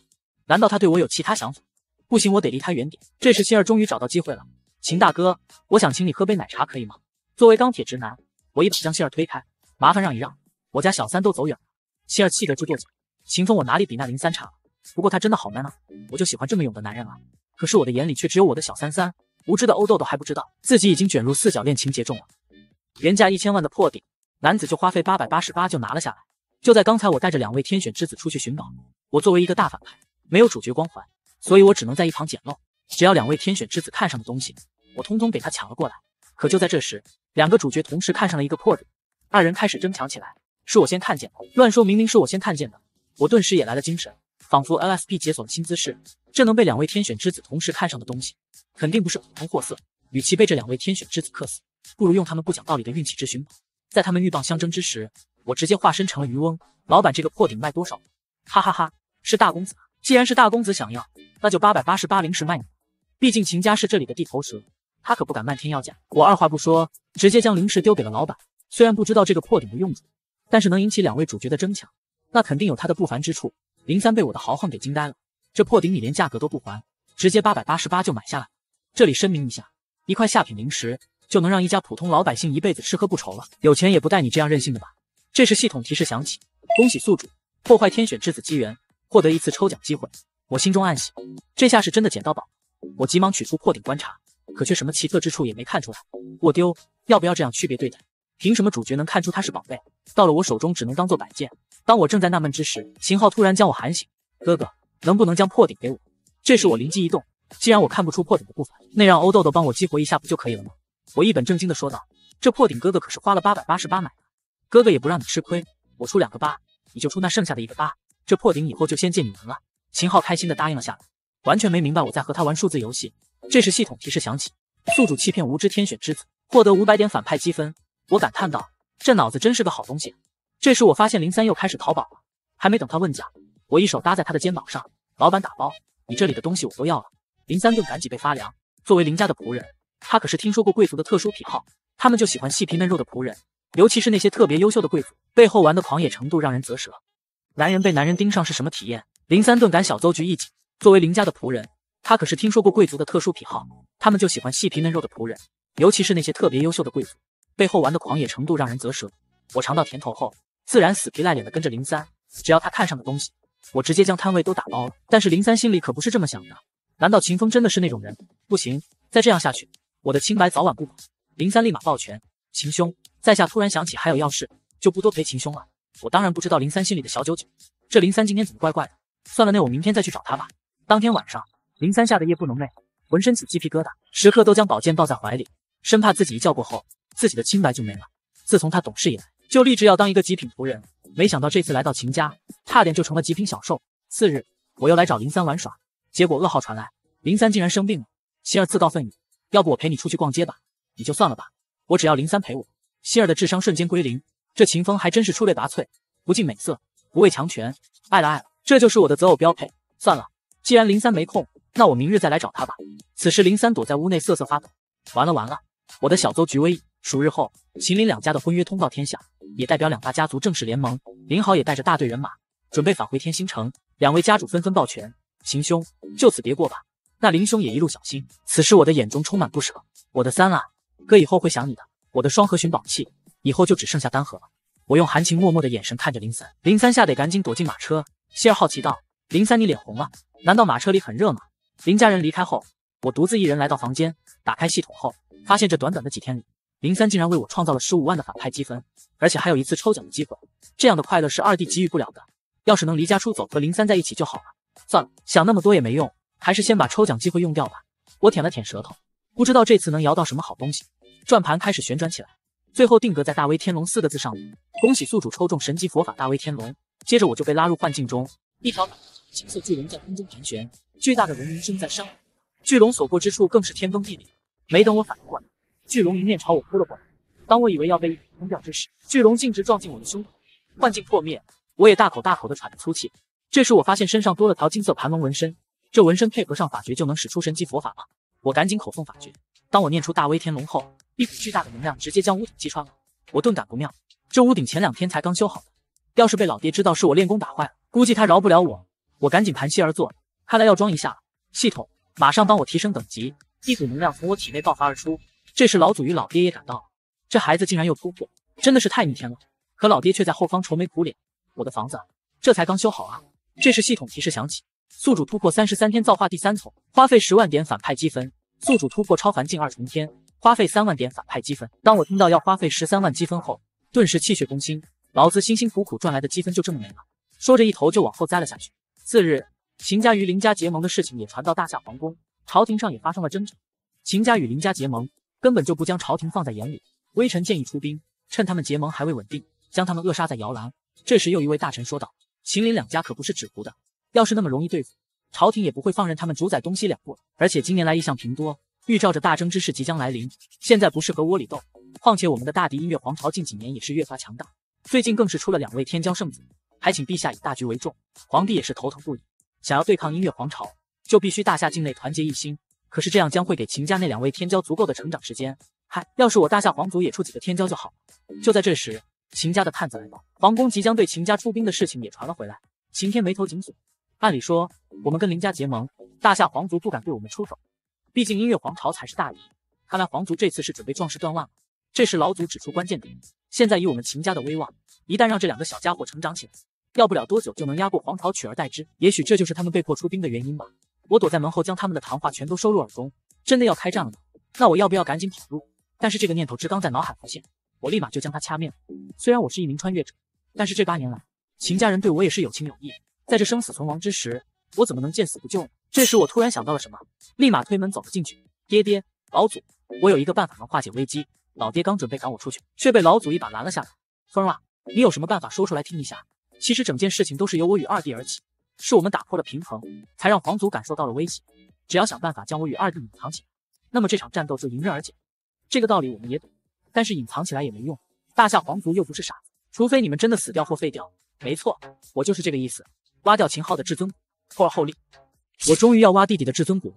难道他对我有其他想法？不行，我得离他远点。这时，心儿终于找到机会了。秦大哥，我想请你喝杯奶茶，可以吗？作为钢铁直男，我一把将心儿推开，麻烦让一让，我家小三都走远了。心儿气得直跺脚。秦风，我哪里比那林三差了？不过他真的好 man 啊，我就喜欢这么勇的男人啊。可是我的眼里却只有我的小三三。无知的欧豆豆还不知道自己已经卷入四角恋情节中了。原价一千万的破顶男子就花费八百八十八就拿了下来。就在刚才，我带着两位天选之子出去寻宝。我作为一个大反派，没有主角光环。所以我只能在一旁捡漏，只要两位天选之子看上的东西，我通通给他抢了过来。可就在这时，两个主角同时看上了一个破鼎，二人开始争抢起来。是我先看见，的，乱说，明明是我先看见的。我顿时也来了精神，仿佛 L S P 解锁了新姿势。这能被两位天选之子同时看上的东西，肯定不是普通货色。与其被这两位天选之子克死，不如用他们不讲道理的运气之寻。在他们鹬蚌相争之时，我直接化身成了渔翁。老板，这个破鼎卖多少？哈哈哈，是大公子。既然是大公子想要，那就八百八十八灵石卖你。毕竟秦家是这里的地头蛇，他可不敢漫天要价。我二话不说，直接将灵石丢给了老板。虽然不知道这个破鼎的用处，但是能引起两位主角的争抢，那肯定有它的不凡之处。林三被我的豪横给惊呆了，这破鼎你连价格都不还，直接八百八十八就买下来。这里声明一下，一块下品灵石就能让一家普通老百姓一辈子吃喝不愁了，有钱也不带你这样任性的吧？这时系统提示响起：恭喜宿主破坏天选之子机缘。获得一次抽奖机会，我心中暗喜，这下是真的捡到宝。我急忙取出破顶观察，可却什么奇特之处也没看出来。我丢，要不要这样区别对待？凭什么主角能看出它是宝贝，到了我手中只能当做摆件？当我正在纳闷之时，秦昊突然将我喊醒：“哥哥，能不能将破顶给我？”这时我灵机一动，既然我看不出破顶的部分，那让欧豆豆帮我激活一下不就可以了吗？我一本正经地说道：“这破顶哥哥可是花了八百八十八买的，哥哥也不让你吃亏，我出两个八，你就出那剩下的一个八。”这破顶以后就先借你们了。秦昊开心的答应了下来，完全没明白我在和他玩数字游戏。这时系统提示响起，宿主欺骗无知天选之子，获得五百点反派积分。我感叹道，这脑子真是个好东西。这时我发现林三又开始逃跑了，还没等他问价，我一手搭在他的肩膀上，老板打包，你这里的东西我都要了。林三顿感脊背发凉。作为林家的仆人，他可是听说过贵族的特殊癖好，他们就喜欢细皮嫩肉的仆人，尤其是那些特别优秀的贵妇，背后玩的狂野程度让人啧舌。男人被男人盯上是什么体验？林三顿感小邹局一紧。作为林家的仆人，他可是听说过贵族的特殊癖好，他们就喜欢细皮嫩肉的仆人，尤其是那些特别优秀的贵族，背后玩的狂野程度让人啧舌。我尝到甜头后，自然死皮赖脸的跟着林三。只要他看上的东西，我直接将摊位都打包了。但是林三心里可不是这么想的。难道秦风真的是那种人？不行，再这样下去，我的清白早晚不保。林三立马抱拳：“秦兄，在下突然想起还有要事，就不多陪秦兄了。”我当然不知道林三心里的小九九，这林三今天怎么怪怪的？算了，那我明天再去找他吧。当天晚上，林三吓得夜不能寐，浑身起鸡皮疙瘩，时刻都将宝剑抱在怀里，生怕自己一觉过后自己的清白就没了。自从他懂事以来，就立志要当一个极品仆人，没想到这次来到秦家，差点就成了极品小受。次日，我又来找林三玩耍，结果噩耗传来，林三竟然生病了。心儿自告奋勇，要不我陪你出去逛街吧？你就算了吧，我只要林三陪我。心儿的智商瞬间归零。这秦风还真是出类拔萃，不近美色，不畏强权，爱了爱了，这就是我的择偶标配。算了，既然林三没空，那我明日再来找他吧。此时林三躲在屋内瑟瑟发抖，完了完了，我的小邹菊危矣。数日后，秦林两家的婚约通告天下，也代表两大家族正式联盟。林豪也带着大队人马准备返回天星城。两位家主纷纷抱拳，秦兄就此别过吧。那林兄也一路小心。此时我的眼中充满不舍，我的三啊，哥以后会想你的。我的双核寻宝器。以后就只剩下单核了。我用含情脉脉的眼神看着林三，林三吓得赶紧躲进马车。希尔好奇道：“林三，你脸红了？难道马车里很热吗？”林家人离开后，我独自一人来到房间，打开系统后，发现这短短的几天里，林三竟然为我创造了十五万的反派积分，而且还有一次抽奖的机会。这样的快乐是二弟给予不了的。要是能离家出走和林三在一起就好了。算了，想那么多也没用，还是先把抽奖机会用掉吧。我舔了舔舌头，不知道这次能摇到什么好东西。转盘开始旋转起来。最后定格在“大威天龙”四个字上了。恭喜宿主抽中神级佛法“大威天龙”。接着我就被拉入幻境中，一条金色巨龙在空中盘旋，巨大的龙吟声在山谷，巨龙所过之处更是天崩地裂。没等我反应过来，巨龙迎面朝我扑了过来。当我以为要被一斧轰掉之时，巨龙径直撞进我的胸口。幻境破灭，我也大口大口的喘着粗气。这时我发现身上多了条金色盘龙纹身，这纹身配合上法诀就能使出神级佛法吗？我赶紧口诵法诀。当我念出大威天龙后，一股巨大的能量直接将屋顶击穿了。我顿感不妙，这屋顶前两天才刚修好的，要是被老爹知道是我练功打坏了，估计他饶不了我。我赶紧盘膝而坐，看来要装一下了。系统，马上帮我提升等级。一股能量从我体内爆发而出。这时老祖与老爹也赶到了，这孩子竟然又突破，真的是太逆天了。可老爹却在后方愁眉苦脸，我的房子这才刚修好啊！这时系统提示响起，宿主突破三十三天造化第三层，花费十万点反派积分。宿主突破超凡境二重天，花费三万点反派积分。当我听到要花费十三万积分后，顿时气血攻心，老子辛辛苦苦赚来的积分就这么没了。说着，一头就往后栽了下去。次日，秦家与林家结盟的事情也传到大夏皇宫，朝廷上也发生了争执。秦家与林家结盟，根本就不将朝廷放在眼里。微臣建议出兵，趁他们结盟还未稳定，将他们扼杀在摇篮。这时，又一位大臣说道：“秦林两家可不是纸糊的，要是那么容易对付。”朝廷也不会放任他们主宰东西两部，而且今年来异象频多，预兆着大争之势即将来临。现在不适合窝里斗，况且我们的大敌音乐皇朝近几年也是越发强大，最近更是出了两位天骄圣子。还请陛下以大局为重。皇帝也是头疼不已，想要对抗音乐皇朝，就必须大夏境内团结一心。可是这样将会给秦家那两位天骄足够的成长时间。嗨，要是我大夏皇族也出几个天骄就好了。就在这时，秦家的探子来报，皇宫即将对秦家出兵的事情也传了回来。秦天眉头紧锁。按理说，我们跟林家结盟，大夏皇族不敢对我们出手，毕竟音乐皇朝才是大敌。看来皇族这次是准备壮士断腕了。这时老祖指出关键点：现在以我们秦家的威望，一旦让这两个小家伙成长起来，要不了多久就能压过皇朝，取而代之。也许这就是他们被迫出兵的原因吧。我躲在门后，将他们的谈话全都收入耳中。真的要开战了吗？那我要不要赶紧跑路？但是这个念头只刚在脑海浮现，我立马就将它掐灭了。虽然我是一名穿越者，但是这八年来，秦家人对我也是有情有义。在这生死存亡之时，我怎么能见死不救呢？这时我突然想到了什么，立马推门走了进去。爹爹，老祖，我有一个办法能化解危机。老爹刚准备赶我出去，却被老祖一把拦了下来。疯啊，你有什么办法说出来听一下？其实整件事情都是由我与二弟而起，是我们打破了平衡，才让皇族感受到了威胁。只要想办法将我与二弟隐藏起来，那么这场战斗就迎刃而解。这个道理我们也懂，但是隐藏起来也没用。大夏皇族又不是傻，子，除非你们真的死掉或废掉。没错，我就是这个意思。挖掉秦昊的至尊骨，破而后立。我终于要挖弟弟的至尊骨了。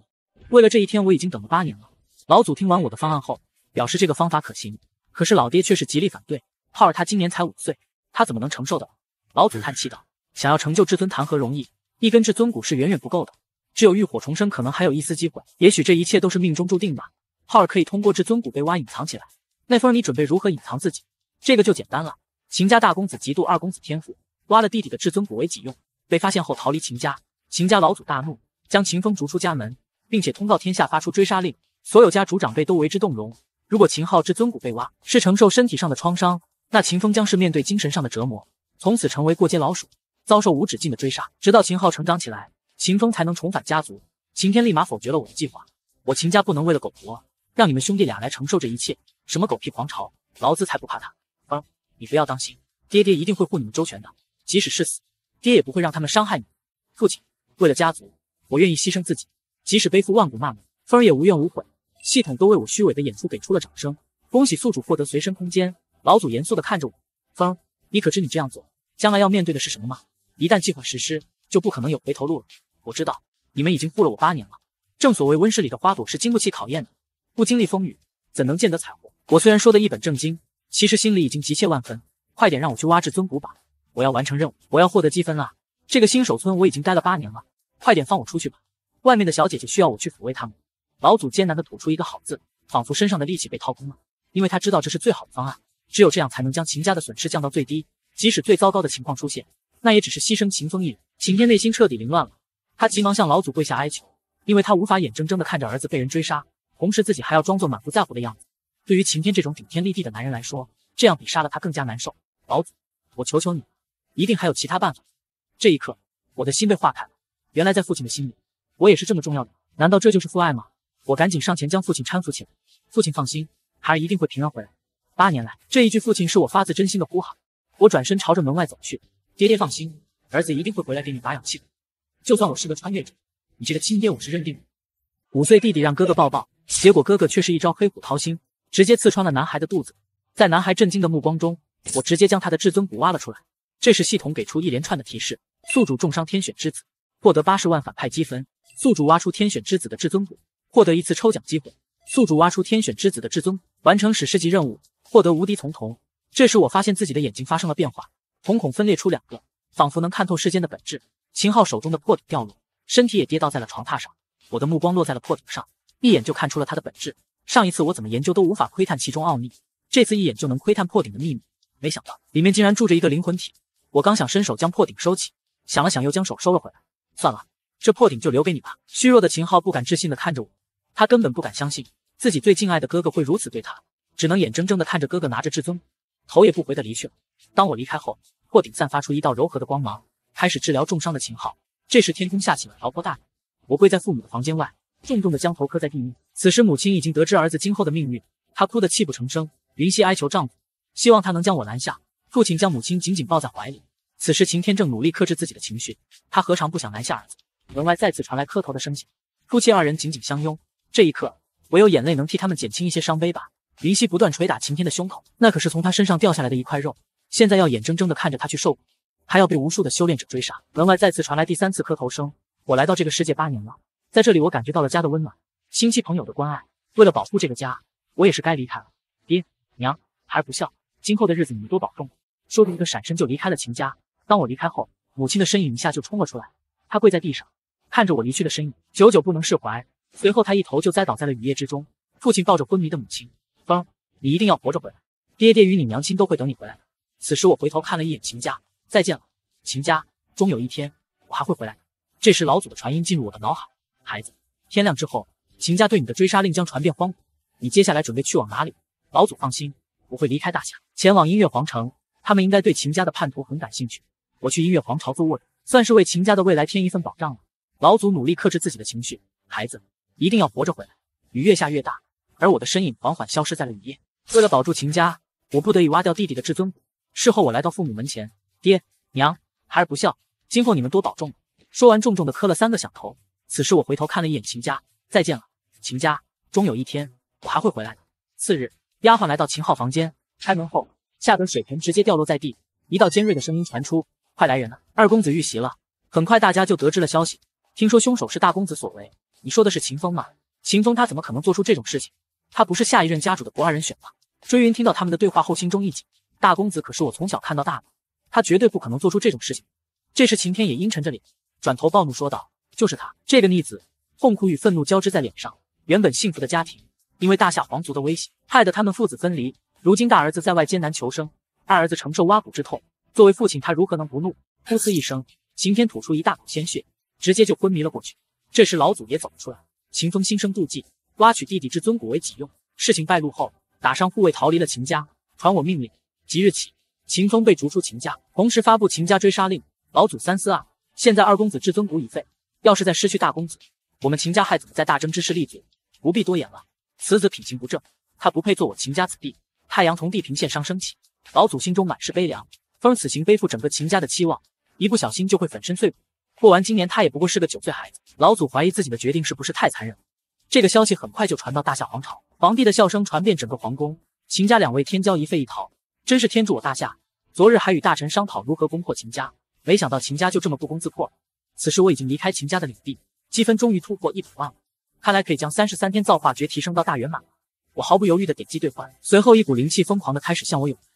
为了这一天，我已经等了八年了。老祖听完我的方案后，表示这个方法可行。可是老爹却是极力反对。浩儿他今年才五岁，他怎么能承受的？老祖叹气道：“想要成就至尊，谈何容易？一根至尊骨是远远不够的，只有浴火重生，可能还有一丝机会。也许这一切都是命中注定吧。浩儿可以通过至尊骨被挖隐藏起来。那风，你准备如何隐藏自己？这个就简单了。秦家大公子嫉妒二公子天赋，挖了弟弟的至尊骨为己用。”被发现后逃离秦家，秦家老祖大怒，将秦风逐出家门，并且通告天下发出追杀令。所有家主长辈都为之动容。如果秦昊至尊骨被挖，是承受身体上的创伤，那秦风将是面对精神上的折磨，从此成为过街老鼠，遭受无止境的追杀，直到秦昊成长起来，秦风才能重返家族。秦天立马否决了我的计划，我秦家不能为了苟活，让你们兄弟俩来承受这一切。什么狗屁皇朝，老子才不怕他！嗯，你不要担心，爹爹一定会护你们周全的，即使是死。爹也不会让他们伤害你，父亲。为了家族，我愿意牺牲自己，即使背负万古骂名，风儿也无怨无悔。系统都为我虚伪的演出给出了掌声。恭喜宿主获得随身空间。老祖严肃地看着我，风儿，你可知你这样做将来要面对的是什么吗？一旦计划实施，就不可能有回头路了。我知道你们已经护了我八年了。正所谓温室里的花朵是经不起考验的，不经历风雨，怎能见得彩虹？我虽然说的一本正经，其实心里已经急切万分。快点让我去挖至尊骨吧。我要完成任务，我要获得积分了。这个新手村我已经待了八年了，快点放我出去吧！外面的小姐姐需要我去抚慰她们。老祖艰难地吐出一个“好”字，仿佛身上的力气被掏空了，因为他知道这是最好的方案，只有这样才能将秦家的损失降到最低。即使最糟糕的情况出现，那也只是牺牲秦风一人。晴天内心彻底凌乱了，他急忙向老祖跪下哀求，因为他无法眼睁睁地看着儿子被人追杀，同时自己还要装作满不在乎的样子。对于晴天这种顶天立地的男人来说，这样比杀了他更加难受。老祖，我求求你！一定还有其他办法。这一刻，我的心被化开了。原来在父亲的心里，我也是这么重要的。难道这就是父爱吗？我赶紧上前将父亲搀扶起来。父亲放心，孩儿一定会平安回来。八年来，这一句“父亲”是我发自真心的呼喊。我转身朝着门外走去。爹爹放心，儿子一定会回来给你打氧气。的。就算我是个穿越者，你这个亲爹我是认定的。五岁弟弟让哥哥抱抱，结果哥哥却是一招黑虎掏心，直接刺穿了男孩的肚子。在男孩震惊的目光中，我直接将他的至尊骨挖了出来。这是系统给出一连串的提示：宿主重伤天选之子，获得八十万反派积分；宿主挖出天选之子的至尊骨，获得一次抽奖机会；宿主挖出天选之子的至尊骨，完成史诗级任务，获得无敌从瞳。这时我发现自己的眼睛发生了变化，瞳孔分裂出两个，仿佛能看透世间的本质。秦昊手中的破顶掉落，身体也跌倒在了床榻上。我的目光落在了破顶上，一眼就看出了它的本质。上一次我怎么研究都无法窥探其中奥秘，这次一眼就能窥探破顶的秘密。没想到里面竟然住着一个灵魂体。我刚想伸手将破鼎收起，想了想又将手收了回来。算了，这破鼎就留给你吧。虚弱的秦昊不敢置信地看着我，他根本不敢相信自己最敬爱的哥哥会如此对他，只能眼睁睁的看着哥哥拿着至尊，头也不回的离去了。当我离开后，破顶散发出一道柔和的光芒，开始治疗重伤的秦昊。这时天空下起了瓢泼大雨，我跪在父母的房间外，重重的将头磕在地面。此时母亲已经得知儿子今后的命运，她哭得泣不成声。云溪哀求丈夫，希望他能将我拦下。父亲将母亲紧紧抱在怀里。此时晴天正努力克制自己的情绪，他何尝不想拦下儿子？门外再次传来磕头的声响，夫妻二人紧紧相拥。这一刻，唯有眼泪能替他们减轻一些伤悲吧。林夕不断捶打晴天的胸口，那可是从他身上掉下来的一块肉，现在要眼睁睁的看着他去受苦，还要被无数的修炼者追杀。门外再次传来第三次磕头声。我来到这个世界八年了，在这里我感觉到了家的温暖，亲戚朋友的关爱。为了保护这个家，我也是该离开了。爹娘，孩儿不孝，今后的日子你们多保重。说着，一个闪身就离开了秦家。当我离开后，母亲的身影一下就冲了出来，她跪在地上，看着我离去的身影，久久不能释怀。随后，她一头就栽倒在了雨夜之中。父亲抱着昏迷的母亲：“风，你一定要活着回来，爹爹与你娘亲都会等你回来的。”此时，我回头看了一眼秦家，“再见了，秦家，终有一天我还会回来。”这时，老祖的传音进入我的脑海：“孩子，天亮之后，秦家对你的追杀令将传遍荒古，你接下来准备去往哪里？”老祖放心，我会离开大夏，前往音乐皇城。他们应该对秦家的叛徒很感兴趣，我去音乐皇朝做卧底，算是为秦家的未来添一份保障了。老祖努力克制自己的情绪，孩子一定要活着回来。雨越下越大，而我的身影缓缓消失在了雨夜。为了保住秦家，我不得已挖掉弟弟的至尊骨。事后我来到父母门前，爹娘，孩儿不孝，今后你们多保重。说完，重重的磕了三个响头。此时我回头看了一眼秦家，再见了，秦家，终有一天我还会回来。次日，丫鬟来到秦昊房间，开门后。吓得水盆直接掉落在地，一道尖锐的声音传出：“快来人了，二公子遇袭了！”很快大家就得知了消息，听说凶手是大公子所为。你说的是秦风吗？秦风他怎么可能做出这种事情？他不是下一任家主的不二人选吗？追云听到他们的对话后，心中一紧。大公子可是我从小看到大的，他绝对不可能做出这种事情。这时晴天也阴沉着脸，转头暴怒说道：“就是他这个逆子！”痛苦与愤怒交织在脸上。原本幸福的家庭，因为大夏皇族的威胁，害得他们父子分离。如今大儿子在外艰难求生，二儿子承受挖骨之痛。作为父亲，他如何能不怒？噗呲一声，秦天吐出一大口鲜血，直接就昏迷了过去。这时老祖也走了出来。秦风心生妒忌，挖取弟弟至尊骨为己用。事情败露后，打伤护卫逃离了秦家，传我命令。即日起，秦风被逐出秦家，同时发布秦家追杀令。老祖三思啊！现在二公子至尊骨已废，要是再失去大公子，我们秦家还怎么在大争之势立足？不必多言了，此子品行不正，他不配做我秦家子弟。太阳从地平线上升起，老祖心中满是悲凉。风此行背负整个秦家的期望，一不小心就会粉身碎骨。过完今年，他也不过是个九岁孩子。老祖怀疑自己的决定是不是太残忍。这个消息很快就传到大夏皇朝，皇帝的笑声传遍整个皇宫。秦家两位天骄一废一逃，真是天助我大夏。昨日还与大臣商讨如何攻破秦家，没想到秦家就这么不攻自破。此时我已经离开秦家的领地，积分终于突破一百万了。看来可以将三十三天造化诀提升到大圆满了。我毫不犹豫地点击兑换，随后一股灵气疯狂地开始向我涌来。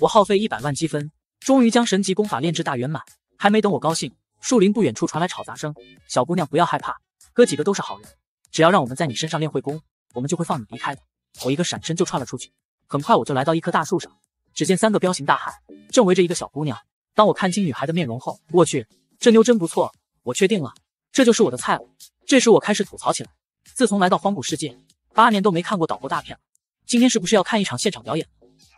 我耗费一百万积分，终于将神级功法炼制大圆满。还没等我高兴，树林不远处传来吵杂声。小姑娘不要害怕，哥几个都是好人，只要让我们在你身上练会功，我们就会放你离开的。我一个闪身就窜了出去，很快我就来到一棵大树上。只见三个彪形大汉正围着一个小姑娘。当我看清女孩的面容后，我去，这妞真不错，我确定了，这就是我的菜。这时我开始吐槽起来，自从来到荒古世界。八年都没看过岛国大片了，今天是不是要看一场现场表演？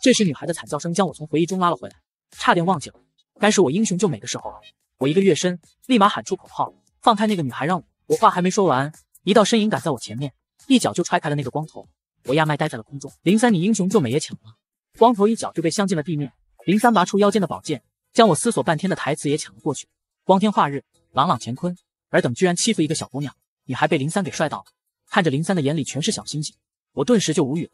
这时女孩的惨叫声将我从回忆中拉了回来，差点忘记了，该是我英雄救美的时候了。我一个跃身，立马喊出口号：“放开那个女孩！”让我我话还没说完，一道身影赶在我前面，一脚就踹开了那个光头。我亚麦呆在了空中。林三，你英雄救美也抢了。光头一脚就被镶进了地面。林三拔出腰间的宝剑，将我思索半天的台词也抢了过去。光天化日，朗朗乾坤，尔等居然欺负一个小姑娘！女孩被林三给帅到了。看着林三的眼里全是小星星，我顿时就无语了。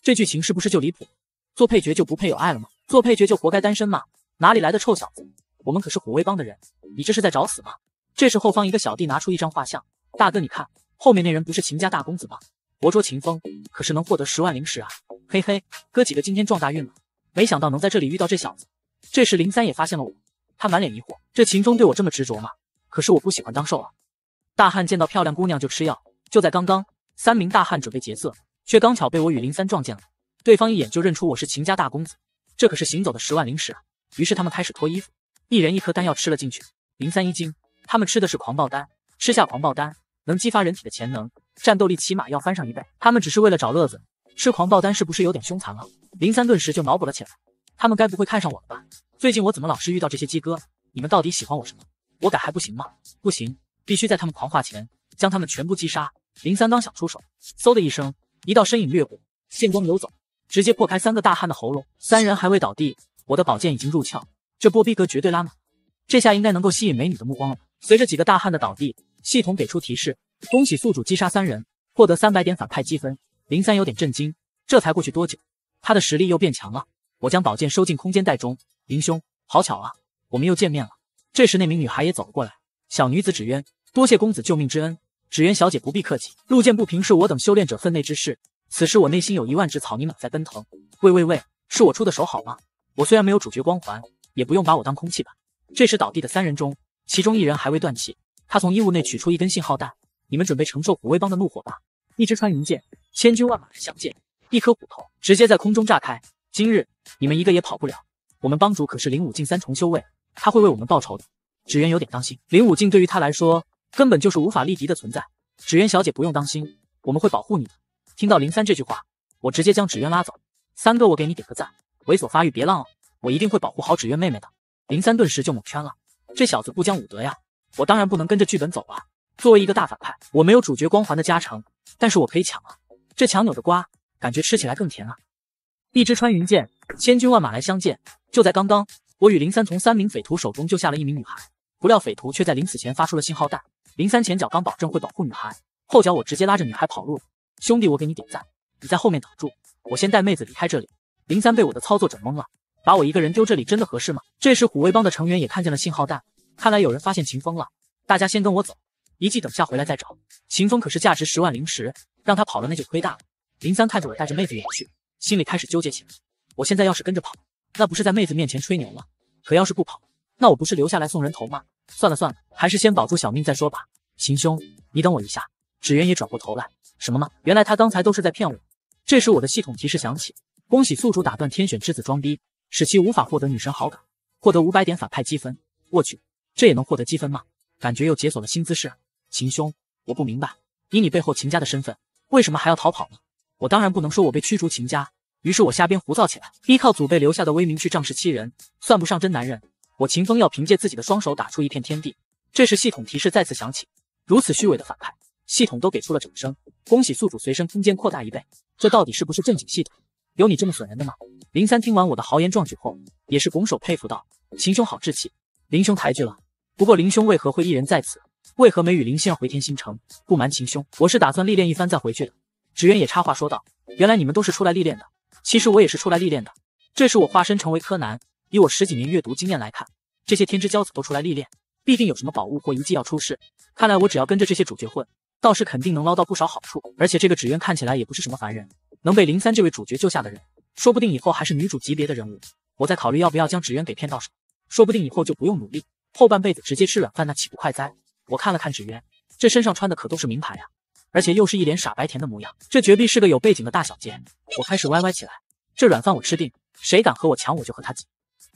这剧情是不是就离谱？做配角就不配有爱了吗？做配角就活该单身吗？哪里来的臭小子？我们可是虎威帮的人，你这是在找死吗？这时后方一个小弟拿出一张画像，大哥你看，后面那人不是秦家大公子吗？活捉秦风可是能获得十万灵石啊！嘿嘿，哥几个今天撞大运了，没想到能在这里遇到这小子。这时林三也发现了我，他满脸疑惑，这秦风对我这么执着吗？可是我不喜欢当受啊！大汉见到漂亮姑娘就吃药。就在刚刚，三名大汉准备劫色，却刚巧被我与林三撞见了。对方一眼就认出我是秦家大公子，这可是行走的十万灵石啊！于是他们开始脱衣服，一人一颗丹药吃了进去。林三一惊，他们吃的是狂暴丹，吃下狂暴丹能激发人体的潜能，战斗力起码要翻上一倍。他们只是为了找乐子，吃狂暴丹是不是有点凶残了？林三顿时就脑补了起来，他们该不会看上我了吧？最近我怎么老是遇到这些鸡哥？你们到底喜欢我什么？我改还不行吗？不行，必须在他们狂化前将他们全部击杀。林三刚想出手，嗖的一声，一道身影掠过，剑光游走，直接破开三个大汉的喉咙。三人还未倒地，我的宝剑已经入鞘。这波逼格绝对拉满，这下应该能够吸引美女的目光了。随着几个大汉的倒地，系统给出提示：恭喜宿主击杀三人，获得三百点反派积分。林三有点震惊，这才过去多久，他的实力又变强了？我将宝剑收进空间袋中。林兄，好巧啊，我们又见面了。这时，那名女孩也走了过来。小女子纸鸢，多谢公子救命之恩。纸鸢小姐不必客气，路见不平是我等修炼者分内之事。此时我内心有一万只草泥马在奔腾。喂喂喂，是我出的手好吗？我虽然没有主角光环，也不用把我当空气吧？这时倒地的三人中，其中一人还未断气，他从衣物内取出一根信号弹。你们准备承受虎威帮的怒火吧！一支穿云箭，千军万马是想见？一颗虎头直接在空中炸开。今日你们一个也跑不了。我们帮主可是灵武境三重修为，他会为我们报仇的。纸鸢有点担心，灵武境对于他来说。根本就是无法力敌的存在。纸鸢小姐不用当心，我们会保护你。的。听到林三这句话，我直接将纸鸢拉走。三哥，我给你点个赞，猥琐发育别浪了，我一定会保护好纸鸢妹妹的。林三顿时就懵圈了，这小子不讲武德呀！我当然不能跟着剧本走啊。作为一个大反派，我没有主角光环的加成，但是我可以抢啊！这强扭的瓜，感觉吃起来更甜啊！一支穿云箭，千军万马来相见。就在刚刚，我与林三从三名匪徒手中救下了一名女孩，不料匪徒却在临死前发出了信号弹。林三前脚刚保证会保护女孩，后脚我直接拉着女孩跑路。兄弟，我给你点赞，你在后面挡住，我先带妹子离开这里。林三被我的操作整懵了，把我一个人丢这里真的合适吗？这时虎威帮的成员也看见了信号弹，看来有人发现秦风了。大家先跟我走，遗迹等下回来再找。秦风可是价值十万灵石，让他跑了那就亏大了。林三看着我带着妹子远去，心里开始纠结起来。我现在要是跟着跑，那不是在妹子面前吹牛吗？可要是不跑，那我不是留下来送人头吗？算了算了，还是先保住小命再说吧。秦兄，你等我一下。纸鸢也转过头来，什么吗？原来他刚才都是在骗我。这时我的系统提示响起：恭喜宿主打断天选之子装逼，使其无法获得女神好感，获得五百点反派积分。我去，这也能获得积分吗？感觉又解锁了新姿势。秦兄，我不明白，以你背后秦家的身份，为什么还要逃跑呢？我当然不能说我被驱逐秦家，于是我瞎编胡造起来。依靠祖辈留下的威名去仗势欺人，算不上真男人。我秦风要凭借自己的双手打出一片天地。这时系统提示再次响起，如此虚伪的反派，系统都给出了掌声。恭喜宿主随身空间扩大一倍，这到底是不是正经系统？有你这么损人的吗？林三听完我的豪言壮举后，也是拱手佩服道：“秦兄好志气，林兄抬举了。不过林兄为何会一人在此？为何没与林仙儿回天星城？不瞒秦兄，我是打算历练一番再回去的。”纸鸢也插话说道：“原来你们都是出来历练的。其实我也是出来历练的。这是我化身成为柯南。”以我十几年阅读经验来看，这些天之骄子都出来历练，必定有什么宝物或遗迹要出世。看来我只要跟着这些主角混，到时肯定能捞到不少好处。而且这个纸鸢看起来也不是什么凡人，能被林三这位主角救下的人，说不定以后还是女主级别的人物。我在考虑要不要将纸鸢给骗到手，说不定以后就不用努力，后半辈子直接吃软饭，那岂不快哉？我看了看纸鸢，这身上穿的可都是名牌啊，而且又是一脸傻白甜的模样，这绝壁是个有背景的大小姐。我开始歪歪起来，这软饭我吃定，谁敢和我抢，我就和他挤。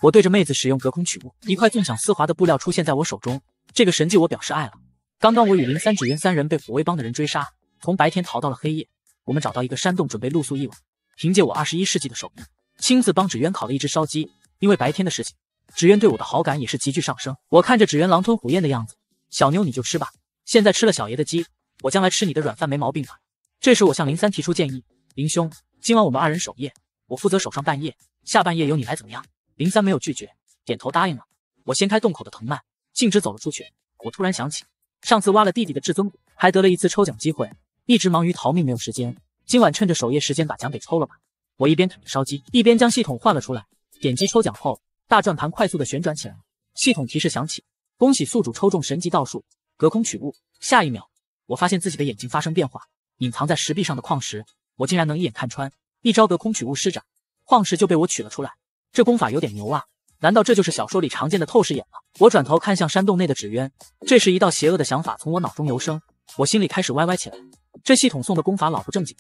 我对着妹子使用隔空取物，一块纵享丝滑的布料出现在我手中。这个神技我表示爱了。刚刚我与林三、纸鸢三人被虎威帮的人追杀，从白天逃到了黑夜。我们找到一个山洞，准备露宿一晚。凭借我二十一世纪的手艺，亲自帮纸鸢烤了一只烧鸡。因为白天的事情，纸鸢对我的好感也是急剧上升。我看着纸鸢狼吞虎咽的样子，小妞你就吃吧。现在吃了小爷的鸡，我将来吃你的软饭没毛病吧？这时我向林三提出建议：“林兄，今晚我们二人守夜，我负责守上半夜，下半夜由你来，怎么样？”林三没有拒绝，点头答应了。我掀开洞口的藤蔓，径直走了出去。我突然想起上次挖了弟弟的至尊骨，还得了一次抽奖机会，一直忙于逃命，没有时间。今晚趁着守夜时间把奖给抽了吧。我一边啃着烧鸡，一边将系统换了出来，点击抽奖后，大转盘快速的旋转起来。系统提示响起：“恭喜宿主抽中神级道术，隔空取物。”下一秒，我发现自己的眼睛发生变化，隐藏在石壁上的矿石，我竟然能一眼看穿。一招隔空取物施展，矿石就被我取了出来。这功法有点牛啊！难道这就是小说里常见的透视眼吗？我转头看向山洞内的纸鸢，这时一道邪恶的想法从我脑中游生，我心里开始歪歪起来。这系统送的功法老不正经，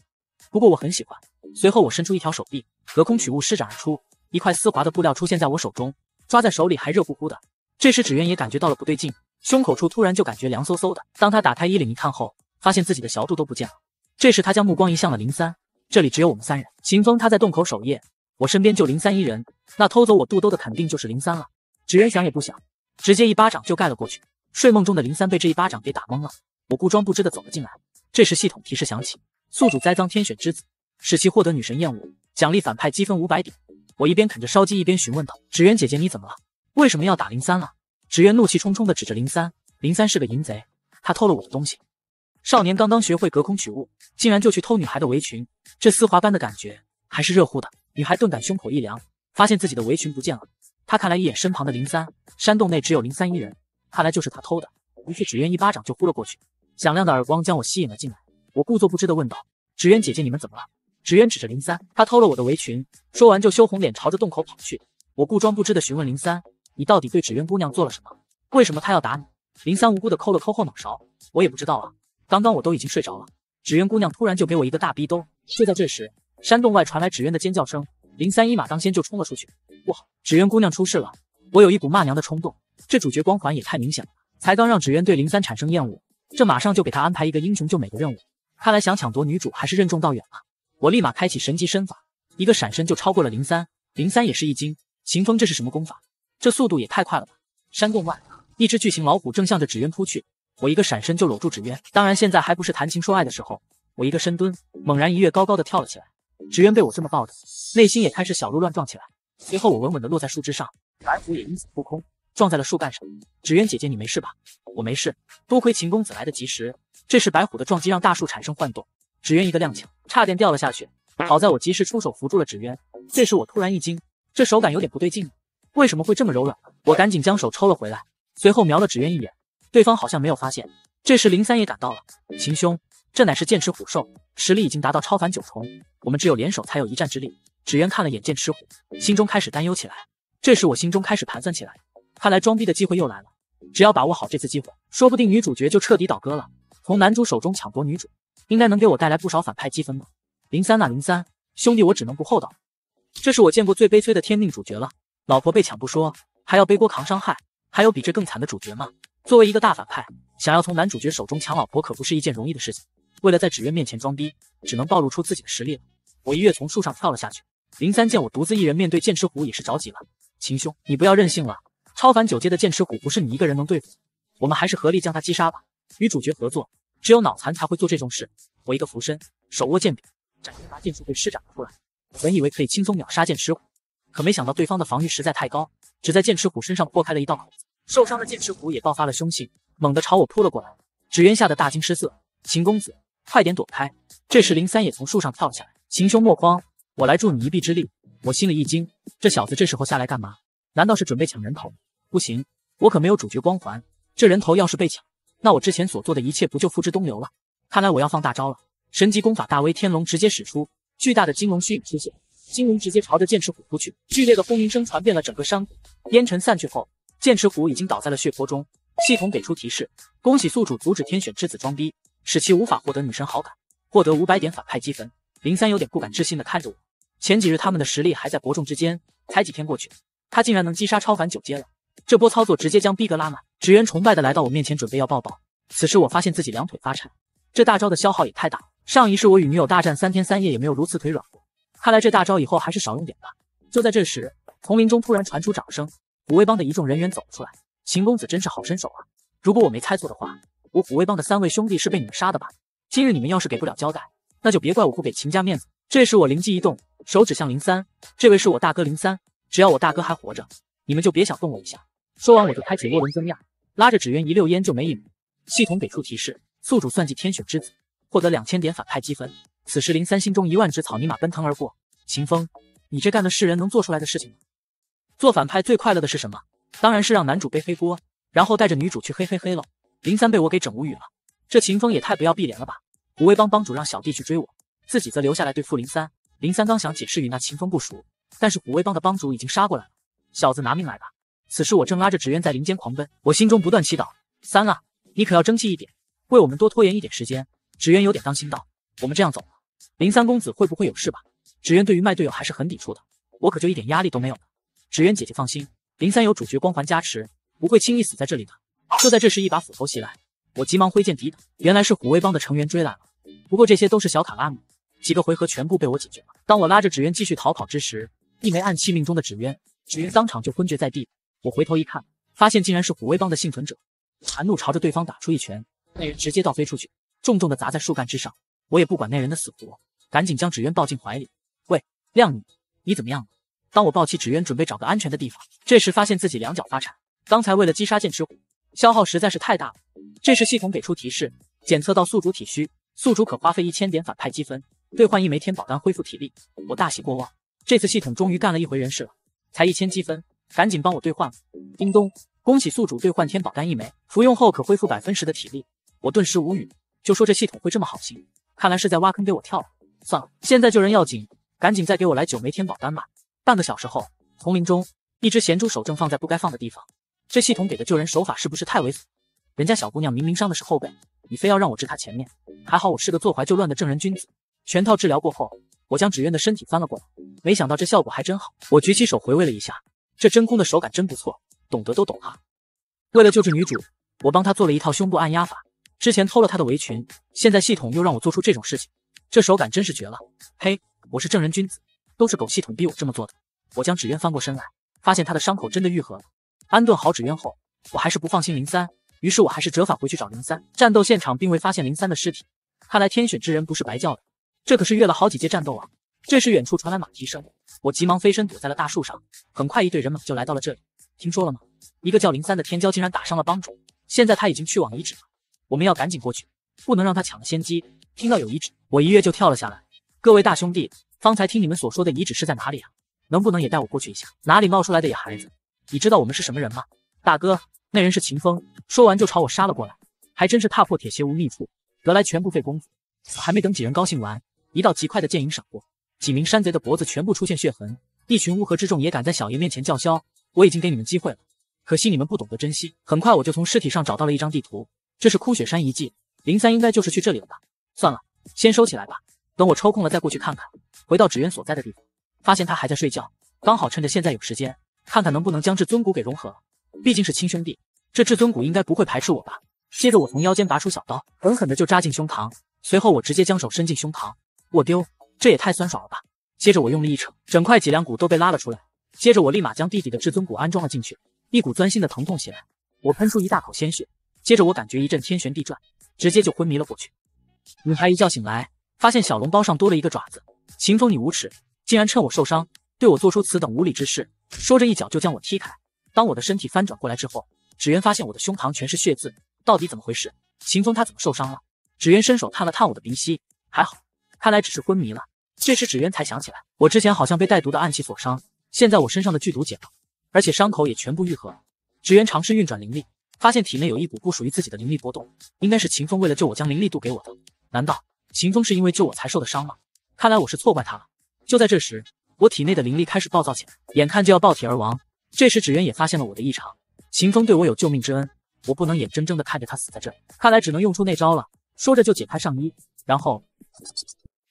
不过我很喜欢。随后我伸出一条手臂，隔空取物施展而出，一块丝滑的布料出现在我手中，抓在手里还热乎乎的。这时纸鸢也感觉到了不对劲，胸口处突然就感觉凉飕飕的。当他打开衣领一看后，发现自己的小肚都不见了。这时他将目光移向了林三，这里只有我们三人，秦风他在洞口守夜。我身边就零三一人，那偷走我肚兜的肯定就是零三了。纸鸢想也不想，直接一巴掌就盖了过去。睡梦中的零三被这一巴掌给打懵了。我故装不知的走了进来。这时系统提示响起：宿主栽赃天选之子，使其获得女神厌恶，奖励反派积分五百点。我一边啃着烧鸡，一边询问道：“纸鸢姐姐，你怎么了？为什么要打零三了？”纸鸢怒气冲冲的指着零三：“零三是个淫贼，他偷了我的东西。少年刚刚学会隔空取物，竟然就去偷女孩的围裙，这丝滑般的感觉。”还是热乎的，女孩顿感胸口一凉，发现自己的围裙不见了。她看来一眼身旁的林三，山洞内只有林三一人，看来就是他偷的。于是纸鸢一巴掌就呼了过去，响亮的耳光将我吸引了进来。我故作不知的问道：“纸鸢姐姐，你们怎么了？”纸鸢指着林三，他偷了我的围裙。说完就羞红脸朝着洞口跑去。我故装不知的询问林三：“你到底对纸鸢姑娘做了什么？为什么她要打你？”林三无辜的抠了抠后脑勺：“我也不知道啊，刚刚我都已经睡着了。”纸鸢姑娘突然就给我一个大逼兜。就在这时。山洞外传来纸鸢的尖叫声，林三一马当先就冲了出去。不好，纸鸢姑娘出事了！我有一股骂娘的冲动。这主角光环也太明显了，才刚让纸鸢对林三产生厌恶，这马上就给他安排一个英雄救美的任务。看来想抢夺女主还是任重道远啊！我立马开启神级身法，一个闪身就超过了林三。林三也是一惊，秦风这是什么功法？这速度也太快了吧！山洞外，一只巨型老虎正向着纸鸢扑去，我一个闪身就搂住纸鸢。当然现在还不是谈情说爱的时候，我一个深蹲，猛然一跃，高高的跳了起来。纸鸢被我这么抱着，内心也开始小鹿乱撞起来。随后我稳稳地落在树枝上，白虎也因此扑空，撞在了树干上。纸鸢姐姐，你没事吧？我没事，多亏秦公子来得及时。这时白虎的撞击让大树产生晃动，纸鸢一个踉跄，差点掉了下去。好在我及时出手扶住了纸鸢。这时我突然一惊，这手感有点不对劲，为什么会这么柔软？我赶紧将手抽了回来，随后瞄了纸鸢一眼，对方好像没有发现。这时林三也赶到了，秦兄。这乃是剑齿虎兽，实力已经达到超凡九重。我们只有联手才有一战之力。纸鸢看了眼剑齿虎，心中开始担忧起来。这时我心中开始盘算起来，看来装逼的机会又来了。只要把握好这次机会，说不定女主角就彻底倒戈了，从男主手中抢夺女主，应该能给我带来不少反派积分吧。零三啊零三，兄弟我只能不厚道。这是我见过最悲催的天命主角了，老婆被抢不说，还要背锅扛伤害，还有比这更惨的主角吗？作为一个大反派，想要从男主角手中抢老婆可不是一件容易的事情。为了在纸鸢面前装逼，只能暴露出自己的实力了。我一跃从树上跳了下去。林三见我独自一人面对剑齿虎，也是着急了。秦兄，你不要任性了，超凡九阶的剑齿虎不是你一个人能对付，我们还是合力将他击杀吧。与主角合作，只有脑残才会做这种事。我一个俯身，手握剑柄，斩天拔剑术被施展了出来。本以为可以轻松秒杀剑齿虎，可没想到对方的防御实在太高，只在剑齿虎身上破开了一道口子。受伤的剑齿虎也爆发了凶性，猛地朝我扑了过来。纸鸢吓得大惊失色，秦公子。快点躲开！这时，林三也从树上跳了下来。秦兄莫慌，我来助你一臂之力。我心里一惊，这小子这时候下来干嘛？难道是准备抢人头？不行，我可没有主角光环。这人头要是被抢，那我之前所做的一切不就付之东流了？看来我要放大招了。神级功法大威天龙直接使出，巨大的金龙虚影出现，金龙直接朝着剑齿虎扑去，剧烈的轰鸣声传遍了整个山谷。烟尘散去后，剑齿虎已经倒在了血泊中。系统给出提示：恭喜宿主阻止天选之子装逼。使其无法获得女神好感，获得五百点反派积分。林三有点不敢置信地看着我。前几日他们的实力还在伯仲之间，才几天过去，他竟然能击杀超凡九阶了。这波操作直接将逼格拉满。职员崇拜地来到我面前，准备要抱抱。此时我发现自己两腿发颤，这大招的消耗也太大了。上一世我与女友大战三天三夜也没有如此腿软过，看来这大招以后还是少用点吧。就在这时，丛林中突然传出掌声，五威帮的一众人员走了出来。秦公子真是好身手啊！如果我没猜错的话。虎威帮的三位兄弟是被你们杀的吧？今日你们要是给不了交代，那就别怪我不给秦家面子。这时我灵机一动，手指向林三，这位是我大哥林三。只要我大哥还活着，你们就别想动我一下。说完，我就开启涡轮增压，拉着纸鸢一溜烟就没影。系统给出提示：宿主算计天选之子，获得两千点反派积分。此时林三心中一万只草泥马奔腾而过。秦风，你这干的是人能做出来的事情吗？做反派最快乐的是什么？当然是让男主背黑锅，然后带着女主去嘿嘿嘿了。林三被我给整无语了，这秦风也太不要碧莲了吧！虎威帮帮主让小弟去追我，自己则留下来对付林三。林三刚想解释与那秦风不熟，但是虎威帮的帮主已经杀过来了，小子拿命来吧！此时我正拉着纸鸢在林间狂奔，我心中不断祈祷：三啊，你可要争气一点，为我们多拖延一点时间。纸鸢有点担心道：我们这样走了，林三公子会不会有事吧？纸鸢对于卖队友还是很抵触的，我可就一点压力都没有了。纸鸢姐姐放心，林三有主角光环加持，不会轻易死在这里的。就在这时，一把斧头袭来，我急忙挥剑抵挡。原来是虎威帮的成员追来了。不过这些都是小卡拉米，几个回合全部被我解决了。当我拉着纸鸢继续逃跑之时，一枚暗器命中的纸鸢，纸鸢当场就昏厥在地。我回头一看，发现竟然是虎威帮的幸存者。韩怒朝着对方打出一拳，那人直接倒飞出去，重重的砸在树干之上。我也不管那人的死活，赶紧将纸鸢抱进怀里。喂，靓女，你怎么样了？当我抱起纸鸢，准备找个安全的地方，这时发现自己两脚发颤。刚才为了击杀剑齿虎。消耗实在是太大了，这时系统给出提示，检测到宿主体虚，宿主可花费一千点反派积分兑换一枚天宝丹恢复体力。我大喜过望，这次系统终于干了一回人事了，才一千积分，赶紧帮我兑换了。叮咚，恭喜宿主兑换天宝丹一枚，服用后可恢复百分十的体力。我顿时无语，就说这系统会这么好心，看来是在挖坑给我跳了。算了，现在救人要紧，赶紧再给我来九枚天宝丹吧。半个小时后，丛林中，一只咸猪手正放在不该放的地方。这系统给的救人手法是不是太猥琐？人家小姑娘明明伤的是后背，你非要让我治她前面。还好我是个坐怀就乱的正人君子。全套治疗过后，我将纸鸢的身体翻了过来，没想到这效果还真好。我举起手回味了一下，这真空的手感真不错，懂得都懂哈。为了救治女主，我帮她做了一套胸部按压法。之前偷了她的围裙，现在系统又让我做出这种事情，这手感真是绝了。嘿，我是正人君子，都是狗系统逼我这么做的。我将纸鸢翻过身来，发现她的伤口真的愈合了。安顿好纸鸢后，我还是不放心林三，于是我还是折返回去找林三。战斗现场并未发现林三的尸体，看来天选之人不是白叫的，这可是越了好几届战斗啊。这时远处传来马蹄声，我急忙飞身躲在了大树上。很快，一队人马就来到了这里。听说了吗？一个叫林三的天骄竟然打伤了帮主，现在他已经去往遗址了。我们要赶紧过去，不能让他抢了先机。听到有遗址，我一跃就跳了下来。各位大兄弟，方才听你们所说的遗址是在哪里啊？能不能也带我过去一下？哪里冒出来的野孩子？你知道我们是什么人吗？大哥，那人是秦风。说完就朝我杀了过来，还真是踏破铁鞋无觅处，得来全不费工夫。还没等几人高兴完，一道极快的剑影闪过，几名山贼的脖子全部出现血痕。一群乌合之众也敢在小爷面前叫嚣，我已经给你们机会了，可惜你们不懂得珍惜。很快我就从尸体上找到了一张地图，这是枯雪山遗迹，林三应该就是去这里了吧？算了，先收起来吧，等我抽空了再过去看看。回到纸鸢所在的地方，发现他还在睡觉，刚好趁着现在有时间。看看能不能将至尊骨给融合，毕竟是亲兄弟，这至尊骨应该不会排斥我吧？接着我从腰间拔出小刀，狠狠的就扎进胸膛，随后我直接将手伸进胸膛。我丢，这也太酸爽了吧！接着我用力一扯，整块脊梁骨都被拉了出来。接着我立马将弟弟的至尊骨安装了进去，一股钻心的疼痛袭来，我喷出一大口鲜血。接着我感觉一阵天旋地转，直接就昏迷了过去。女孩一觉醒来，发现小笼包上多了一个爪子。秦风，你无耻，竟然趁我受伤，对我做出此等无理之事！说着，一脚就将我踢开。当我的身体翻转过来之后，纸鸢发现我的胸膛全是血渍，到底怎么回事？秦风他怎么受伤了？纸鸢伸手探了探我的鼻息，还好，看来只是昏迷了。这时纸鸢才想起来，我之前好像被带毒的暗器所伤，现在我身上的剧毒解了，而且伤口也全部愈合。纸鸢尝试运转灵力，发现体内有一股不属于自己的灵力波动，应该是秦风为了救我将灵力度给我的。难道秦风是因为救我才受的伤吗？看来我是错怪他了。就在这时。我体内的灵力开始暴躁起来，眼看就要爆体而亡。这时纸鸢也发现了我的异常。秦风对我有救命之恩，我不能眼睁睁的看着他死在这里。看来只能用出那招了。说着就解开上衣，然后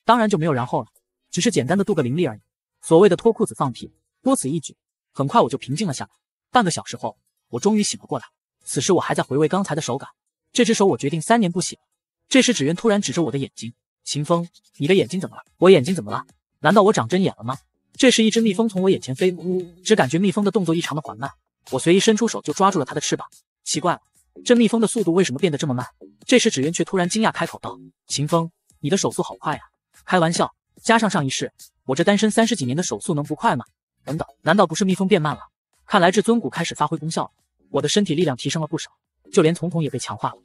当然就没有然后了，只是简单的渡个灵力而已。所谓的脱裤子放屁，多此一举。很快我就平静了下来。半个小时后，我终于醒了过来。此时我还在回味刚才的手感，这只手我决定三年不洗。这时纸鸢突然指着我的眼睛：“秦风，你的眼睛怎么了？我眼睛怎么了？难道我长针眼了吗？”这时，一只蜜蜂从我眼前飞，只感觉蜜蜂的动作异常的缓慢。我随意伸出手就抓住了它的翅膀。奇怪了，这蜜蜂的速度为什么变得这么慢？这时，纸鸢却突然惊讶开口道：“秦风，你的手速好快呀！”开玩笑，加上上一世，我这单身三十几年的手速能不快吗？等等，难道不是蜜蜂变慢了？看来至尊骨开始发挥功效了，我的身体力量提升了不少，就连瞳孔也被强化了。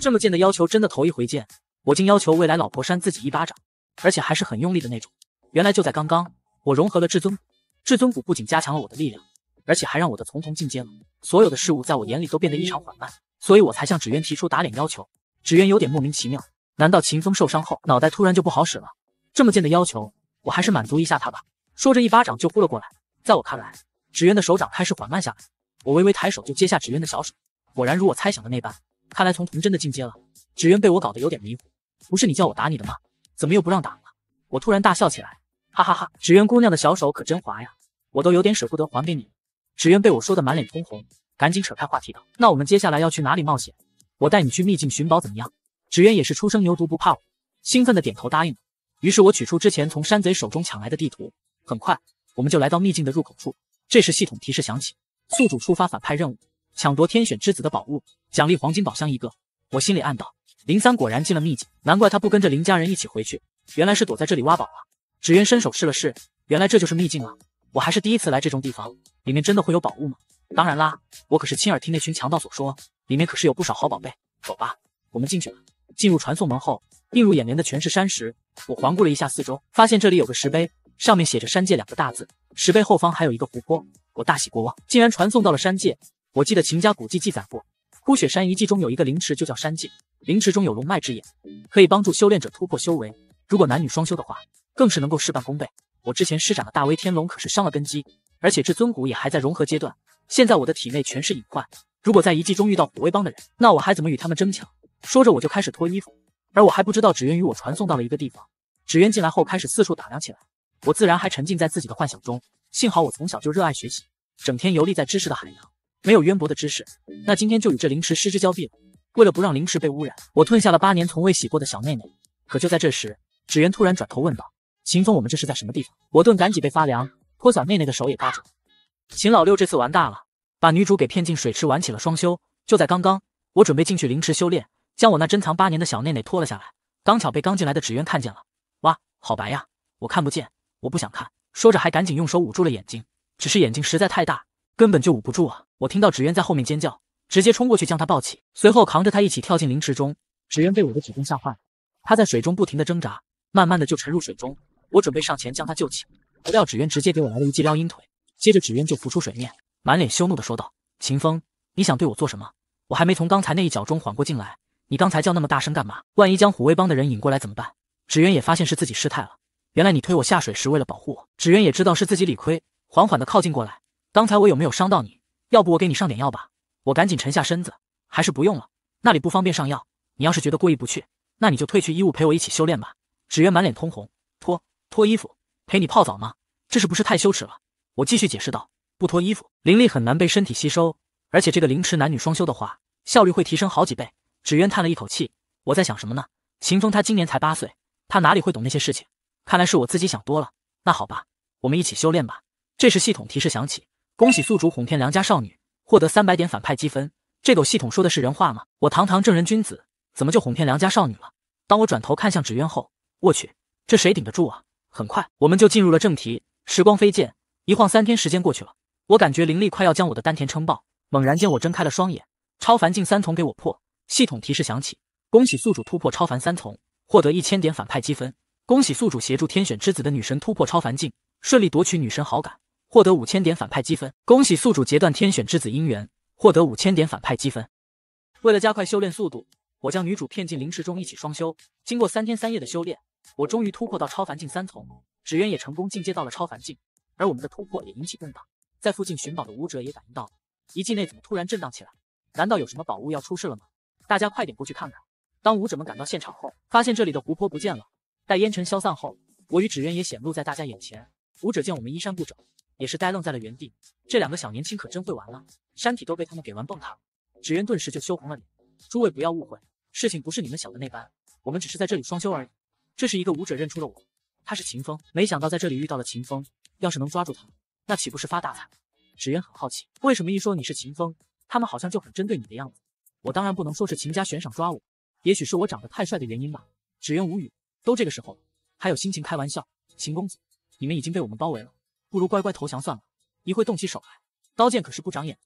这么贱的要求真的头一回见，我竟要求未来老婆扇自己一巴掌，而且还是很用力的那种。原来就在刚刚。我融合了至尊骨，至尊骨不仅加强了我的力量，而且还让我的从童进阶了。所有的事物在我眼里都变得异常缓慢，所以我才向纸鸢提出打脸要求。纸鸢有点莫名其妙，难道秦风受伤后脑袋突然就不好使了？这么贱的要求，我还是满足一下他吧。说着，一巴掌就呼了过来。在我看来，纸鸢的手掌开始缓慢下来，我微微抬手就接下纸鸢的小手。果然如我猜想的那般，看来从童真的进阶了。纸鸢被我搞得有点迷糊，不是你叫我打你的吗？怎么又不让打了？我突然大笑起来。哈哈哈，纸鸢姑娘的小手可真滑呀，我都有点舍不得还给你。纸鸢被我说的满脸通红，赶紧扯开话题道：“那我们接下来要去哪里冒险？我带你去秘境寻宝，怎么样？”纸鸢也是初生牛犊不怕虎，兴奋的点头答应了。于是我取出之前从山贼手中抢来的地图，很快我们就来到秘境的入口处。这时系统提示响起：“宿主触发反派任务，抢夺天选之子的宝物，奖励黄金宝箱一个。”我心里暗道：“林三果然进了秘境，难怪他不跟着林家人一起回去，原来是躲在这里挖宝啊。”纸鸢伸手试了试，原来这就是秘境啊！我还是第一次来这种地方，里面真的会有宝物吗？当然啦，我可是亲耳听那群强盗所说，里面可是有不少好宝贝。走吧，我们进去了。进入传送门后，映入眼帘的全是山石。我环顾了一下四周，发现这里有个石碑，上面写着“山界”两个大字。石碑后方还有一个湖泊，我大喜过望，竟然传送到了山界。我记得秦家古迹记载过，枯雪山遗迹中有一个灵池，就叫山界。灵池中有龙脉之眼，可以帮助修炼者突破修为。如果男女双修的话，更是能够事半功倍。我之前施展了大威天龙，可是伤了根基，而且至尊骨也还在融合阶段。现在我的体内全是隐患，如果在遗迹中遇到虎威帮的人，那我还怎么与他们争抢？说着，我就开始脱衣服。而我还不知道纸鸢与我传送到了一个地方。纸鸢进来后开始四处打量起来，我自然还沉浸在自己的幻想中。幸好我从小就热爱学习，整天游历在知识的海洋。没有渊博的知识，那今天就与这灵池失之交臂了。为了不让灵池被污染，我吞下了八年从未洗过的小妹妹。可就在这时，纸鸢突然转头问道。秦风，我们这是在什么地方？我顿，赶紧被发凉，拖小内内的手也抓住。秦老六这次玩大了，把女主给骗进水池，玩起了双修。就在刚刚，我准备进去灵池修炼，将我那珍藏八年的小内内拖了下来，刚巧被刚进来的纸鸢看见了。哇，好白呀！我看不见，我不想看。说着还赶紧用手捂住了眼睛，只是眼睛实在太大，根本就捂不住啊！我听到纸鸢在后面尖叫，直接冲过去将她抱起，随后扛着她一起跳进灵池中。纸鸢被我的举动吓坏了，她在水中不停的挣扎，慢慢的就沉入水中。我准备上前将他救起，不料纸鸢直接给我来了一记撩阴腿，接着纸鸢就浮出水面，满脸羞怒的说道：“秦风，你想对我做什么？我还没从刚才那一脚中缓过劲来，你刚才叫那么大声干嘛？万一将虎威帮的人引过来怎么办？”纸鸢也发现是自己失态了，原来你推我下水时为了保护我。纸鸢也知道是自己理亏，缓缓的靠近过来，刚才我有没有伤到你？要不我给你上点药吧？我赶紧沉下身子，还是不用了，那里不方便上药。你要是觉得过意不去，那你就退去衣物陪我一起修炼吧。纸鸢满脸通红，脱。脱衣服陪你泡澡吗？这是不是太羞耻了？我继续解释道，不脱衣服灵力很难被身体吸收，而且这个灵池男女双修的话效率会提升好几倍。纸鸢叹了一口气，我在想什么呢？秦风他今年才八岁，他哪里会懂那些事情？看来是我自己想多了。那好吧，我们一起修炼吧。这时系统提示响起，恭喜宿主哄骗良家少女，获得三百点反派积分。这狗系统说的是人话吗？我堂堂正人君子，怎么就哄骗良家少女了？当我转头看向纸鸢后，我去，这谁顶得住啊？很快我们就进入了正题。时光飞溅，一晃三天时间过去了，我感觉灵力快要将我的丹田撑爆。猛然间，我睁开了双眼。超凡境三重，给我破！系统提示响起：恭喜宿主突破超凡三重，获得一千点反派积分。恭喜宿主协助天选之子的女神突破超凡境，顺利夺取女神好感，获得五千点反派积分。恭喜宿主截断天选之子姻缘，获得五千点反派积分。为了加快修炼速度，我将女主骗进灵池中一起双修。经过三天三夜的修炼。我终于突破到超凡境三重，纸鸢也成功进阶到了超凡境，而我们的突破也引起动荡，在附近寻宝的武者也感应到了，遗迹内怎么突然震荡起来？难道有什么宝物要出世了吗？大家快点过去看看！当武者们赶到现场后，发现这里的湖泊不见了。待烟尘消散后，我与纸鸢也显露在大家眼前。武者见我们衣衫不整，也是呆愣在了原地。这两个小年轻可真会玩了，山体都被他们给玩蹦塌了。纸鸢顿时就羞红了脸。诸位不要误会，事情不是你们想的那般，我们只是在这里双修而已。这是一个舞者认出了我，他是秦风。没想到在这里遇到了秦风，要是能抓住他，那岂不是发大财？芷鸢很好奇，为什么一说你是秦风，他们好像就很针对你的样子？我当然不能说是秦家悬赏抓我，也许是我长得太帅的原因吧。芷鸢无语，都这个时候了，还有心情开玩笑？秦公子，你们已经被我们包围了，不如乖乖投降算了。一会动起手来，刀剑可是不长眼。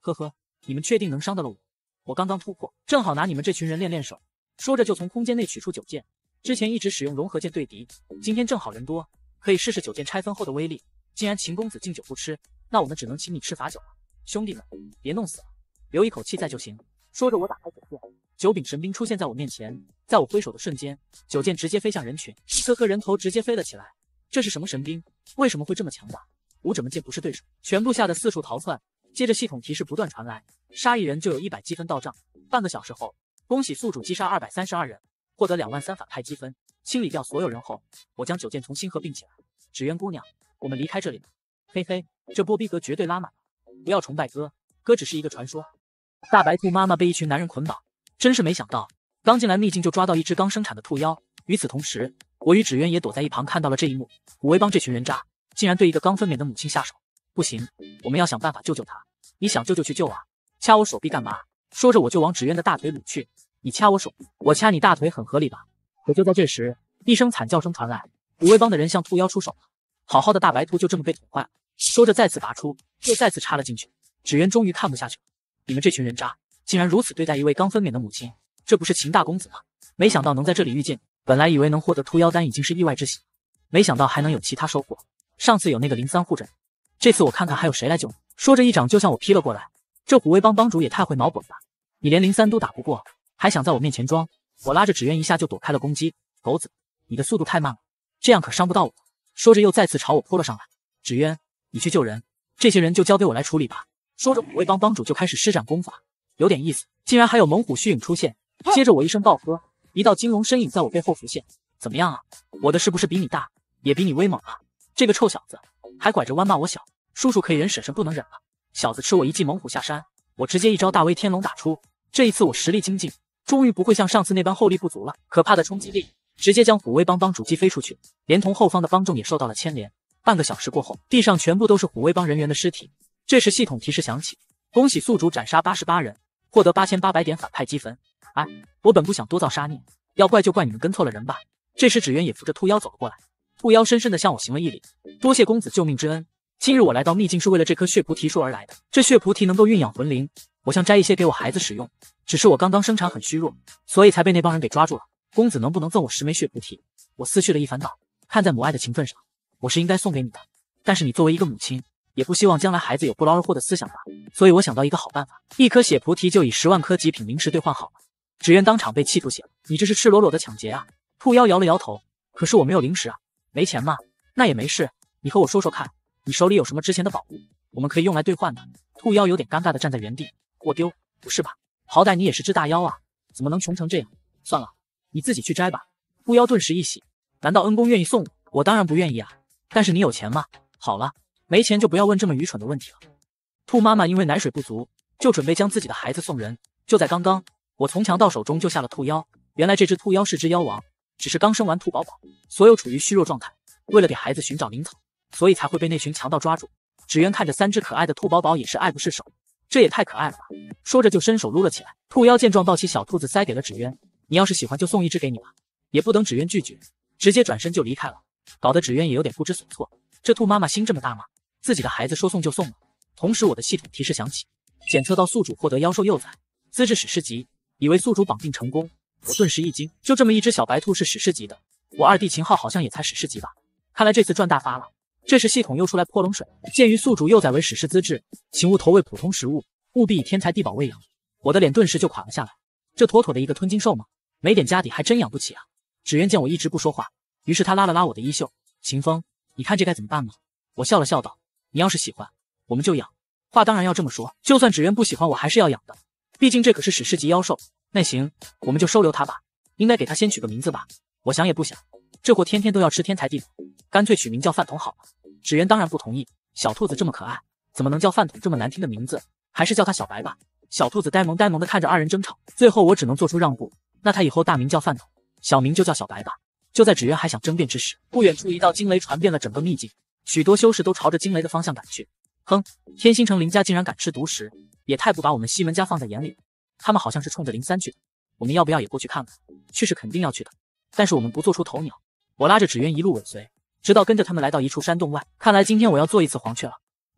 呵呵，你们确定能伤得了我？我刚刚突破，正好拿你们这群人练练手。说着就从空间内取出九剑。之前一直使用融合剑对敌，今天正好人多，可以试试九剑拆分后的威力。既然秦公子敬酒不吃，那我们只能请你吃罚酒了。兄弟们，别弄死了，留一口气在就行。说着，我打开九剑，九柄神兵出现在我面前。在我挥手的瞬间，九剑直接飞向人群，一颗颗人头直接飞了起来。这是什么神兵？为什么会这么强大？武者们见不是对手，全部吓得四处逃窜。接着，系统提示不断传来，杀一人就有一百积分到账。半个小时后，恭喜宿主击杀二百三十二人。获得两万三反派积分，清理掉所有人后，我将九剑重新合并起来。纸鸢姑娘，我们离开这里吧。嘿嘿，这波逼格绝对拉满了。不要崇拜哥，哥只是一个传说。大白兔妈妈被一群男人捆绑，真是没想到，刚进来秘境就抓到一只刚生产的兔妖。与此同时，我与纸鸢也躲在一旁看到了这一幕。五威帮这群人渣竟然对一个刚分娩的母亲下手，不行，我们要想办法救救她。你想救就去救啊，掐我手臂干嘛？说着我就往纸鸢的大腿撸去。你掐我手，我掐你大腿很合理吧？可就在这时，一声惨叫声传来，虎威帮的人向兔妖出手了。好好的大白兔就这么被捅坏了。说着再次拔出，又再次插了进去。纸鸢终于看不下去了，你们这群人渣，竟然如此对待一位刚分娩的母亲，这不是秦大公子吗？没想到能在这里遇见你，本来以为能获得兔妖丹已经是意外之喜，没想到还能有其他收获。上次有那个林三护着你，这次我看看还有谁来救你。说着一掌就向我劈了过来。这虎威帮帮主也太会脑补了吧？你连林三都打不过。还想在我面前装？我拉着纸鸢一下就躲开了攻击。狗子，你的速度太慢了，这样可伤不到我。说着又再次朝我扑了上来。纸鸢，你去救人，这些人就交给我来处理吧。说着，虎卫帮帮主就开始施展功法，有点意思，竟然还有猛虎虚影出现。接着我一声暴喝，一道金龙身影在我背后浮现。怎么样啊？我的是不是比你大，也比你威猛啊？这个臭小子还拐着弯骂我小叔叔可以忍，婶婶不能忍了。小子，吃我一记猛虎下山！我直接一招大威天龙打出。这一次我实力精进。终于不会像上次那般后力不足了，可怕的冲击力直接将虎威帮帮主击飞出去，连同后方的帮众也受到了牵连。半个小时过后，地上全部都是虎威帮人员的尸体。这时系统提示响起：“恭喜宿主斩杀八十八人，获得八千八百点反派积分。”哎，我本不想多造杀孽，要怪就怪你们跟错了人吧。这时纸鸢也扶着兔妖走了过来，兔妖深深地向我行了一礼：“多谢公子救命之恩。”今日我来到秘境是为了这棵血菩提树而来的。这血菩提能够孕养魂灵，我想摘一些给我孩子使用。只是我刚刚生产很虚弱，所以才被那帮人给抓住了。公子能不能赠我十枚血菩提？我思绪了一番道，看在母爱的情分上，我是应该送给你的。但是你作为一个母亲，也不希望将来孩子有不劳而获的思想吧？所以我想到一个好办法，一颗血菩提就以十万颗极品灵石兑换好了。只愿当场被气吐血！你这是赤裸裸的抢劫啊！兔妖摇了摇头，可是我没有灵石啊，没钱吗？那也没事，你和我说说看。你手里有什么值钱的宝物，我们可以用来兑换的。兔妖有点尴尬的站在原地，我丢，不是吧？好歹你也是只大妖啊，怎么能穷成这样？算了，你自己去摘吧。兔妖顿时一喜，难道恩公愿意送我？我当然不愿意啊！但是你有钱吗？好了，没钱就不要问这么愚蠢的问题了。兔妈妈因为奶水不足，就准备将自己的孩子送人。就在刚刚，我从强盗手中救下了兔妖，原来这只兔妖是只妖王，只是刚生完兔宝宝，所有处于虚弱状态，为了给孩子寻找灵草。所以才会被那群强盗抓住。纸鸢看着三只可爱的兔宝宝，也是爱不释手。这也太可爱了吧！说着就伸手撸了起来。兔妖见状，抱起小兔子塞给了纸鸢：“你要是喜欢，就送一只给你吧。”也不等纸鸢拒绝，直接转身就离开了，搞得纸鸢也有点不知所措。这兔妈妈心这么大吗？自己的孩子说送就送了。同时，我的系统提示响起，检测到宿主获得妖兽幼崽资质史诗级，以为宿主绑定成功，我顿时一惊。就这么一只小白兔是史诗级的，我二弟秦昊好像也才史诗级吧？看来这次赚大发了。这时系统又出来泼冷水，鉴于宿主幼崽为史诗资质，请勿投喂普通食物，务必以天才地宝喂养。我的脸顿时就垮了下来，这妥妥的一个吞金兽吗？没点家底还真养不起啊！纸鸢见我一直不说话，于是他拉了拉我的衣袖：“秦风，你看这该怎么办呢？我笑了笑，道：“你要是喜欢，我们就养。话当然要这么说，就算纸鸢不喜欢，我还是要养的，毕竟这可是史诗级妖兽。那行，我们就收留他吧。应该给他先取个名字吧？”我想也不想。这货天天都要吃天才地脑，干脆取名叫饭桶好了。纸鸢当然不同意，小兔子这么可爱，怎么能叫饭桶这么难听的名字？还是叫他小白吧。小兔子呆萌呆萌地看着二人争吵，最后我只能做出让步，那他以后大名叫饭桶，小名就叫小白吧。就在纸鸢还想争辩之时，不远处一道惊雷传遍了整个秘境，许多修士都朝着惊雷的方向赶去。哼，天星城林家竟然敢吃独食，也太不把我们西门家放在眼里。了。他们好像是冲着林三去的，我们要不要也过去看看？去是肯定要去的，但是我们不做出头鸟。我拉着纸鸢一路尾随，直到跟着他们来到一处山洞外。看来今天我要做一次黄雀了。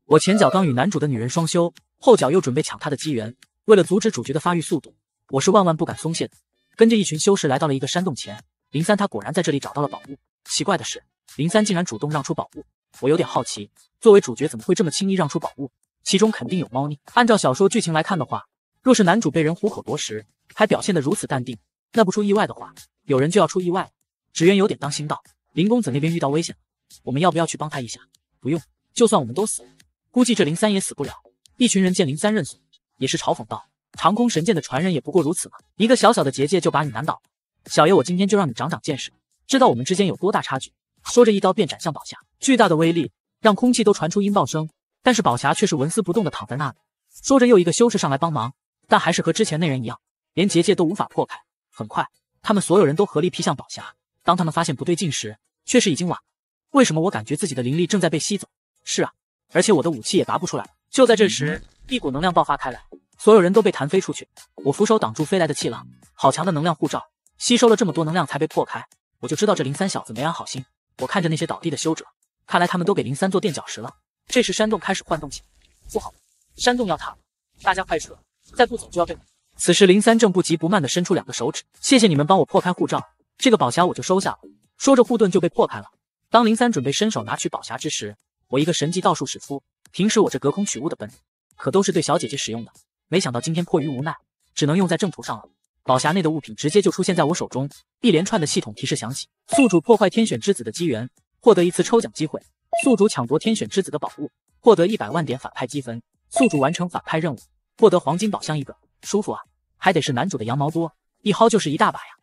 我前脚刚与男主的女人双修，后脚又准备抢他的机缘。为了阻止主角的发育速度，我是万万不敢松懈的。跟着一群修士来到了一个山洞前，林三他果然在这里找到了宝物。奇怪的是，林三竟然主动让出宝物，我有点好奇，作为主角怎么会这么轻易让出宝物？其中肯定有猫腻。按照小说剧情来看的话，若是男主被人虎口夺食，还表现得如此淡定，那不出意外的话，有人就要出意外。纸鸢有点当心道：“林公子那边遇到危险了，我们要不要去帮他一下？”“不用，就算我们都死了，估计这林三也死不了。”一群人见林三认怂，也是嘲讽道：“长空神剑的传人也不过如此嘛，一个小小的结界就把你难倒了。小爷我今天就让你长长见识，知道我们之间有多大差距。”说着一刀便斩向宝霞，巨大的威力让空气都传出音爆声，但是宝霞却是纹丝不动的躺在那里。说着又一个修士上来帮忙，但还是和之前那人一样，连结界都无法破开。很快，他们所有人都合力劈向宝霞。当他们发现不对劲时，却是已经晚了。为什么我感觉自己的灵力正在被吸走？是啊，而且我的武器也拔不出来了。就在这时，一股能量爆发开来，所有人都被弹飞出去。我扶手挡住飞来的气浪，好强的能量护罩，吸收了这么多能量才被破开。我就知道这林三小子没安好心。我看着那些倒地的修者，看来他们都给林三做垫脚石了。这时山洞开始晃动起来，不好，山洞要塌，了！大家快撤！再不走就要被。此时林三正不急不慢地伸出两个手指：“谢谢你们帮我破开护罩。”这个宝匣我就收下了。说着，护盾就被破开了。当林三准备伸手拿取宝匣之时，我一个神级道术使出。平时我这隔空取物的本领，可都是对小姐姐使用的。没想到今天迫于无奈，只能用在正途上了。宝匣内的物品直接就出现在我手中。一连串的系统提示响起：宿主破坏天选之子的机缘，获得一次抽奖机会；宿主抢夺天选之子的宝物，获得一百万点反派积分；宿主完成反派任务，获得黄金宝箱一个。舒服啊，还得是男主的羊毛多，一薅就是一大把呀。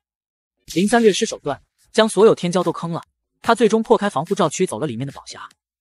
林三略施手段，将所有天骄都坑了。他最终破开防护罩，取走了里面的宝匣。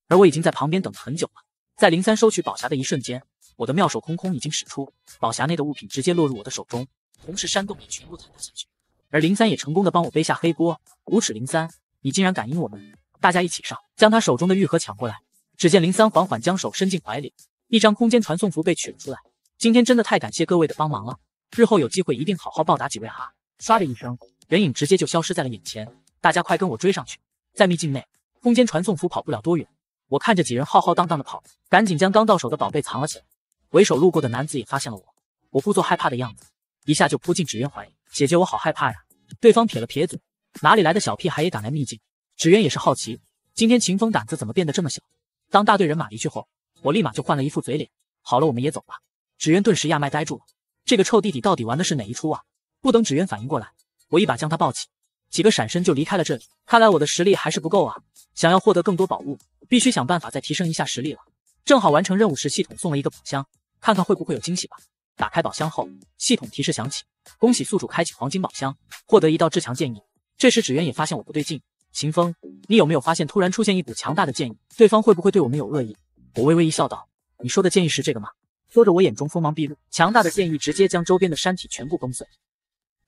而我已经在旁边等了很久了。在林三收取宝匣的一瞬间，我的妙手空空已经使出，宝匣内的物品直接落入我的手中，同时山洞也全部塌了下去。而林三也成功的帮我背下黑锅。无耻林三，你竟然敢阴我们！大家一起上，将他手中的玉盒抢过来。只见林三缓缓将手伸进怀里，一张空间传送符被取了出来。今天真的太感谢各位的帮忙了，日后有机会一定好好报答几位哈。唰的一声。人影直接就消失在了眼前，大家快跟我追上去！在秘境内，空间传送符跑不了多远。我看着几人浩浩荡荡的跑，赶紧将刚到手的宝贝藏了起来。为首路过的男子也发现了我，我故作害怕的样子，一下就扑进纸鸢怀里：“姐姐，我好害怕呀！”对方撇了撇嘴：“哪里来的小屁孩也敢来秘境？”纸鸢也是好奇，今天秦风胆子怎么变得这么小？当大队人马离去后，我立马就换了一副嘴脸：“好了，我们也走吧。”纸鸢顿时亚麦呆住了：“这个臭弟弟到底玩的是哪一出啊？”不等纸鸢反应过来。我一把将他抱起，几个闪身就离开了这里。看来我的实力还是不够啊，想要获得更多宝物，必须想办法再提升一下实力了。正好完成任务时，系统送了一个宝箱，看看会不会有惊喜吧。打开宝箱后，系统提示响起：恭喜宿主开启黄金宝箱，获得一道至强建议。这时，纸鸢也发现我不对劲。秦风，你有没有发现突然出现一股强大的建议？对方会不会对我们有恶意？我微微一笑道：“你说的建议是这个吗？”说着，我眼中锋芒毕露，强大的建议直接将周边的山体全部崩碎。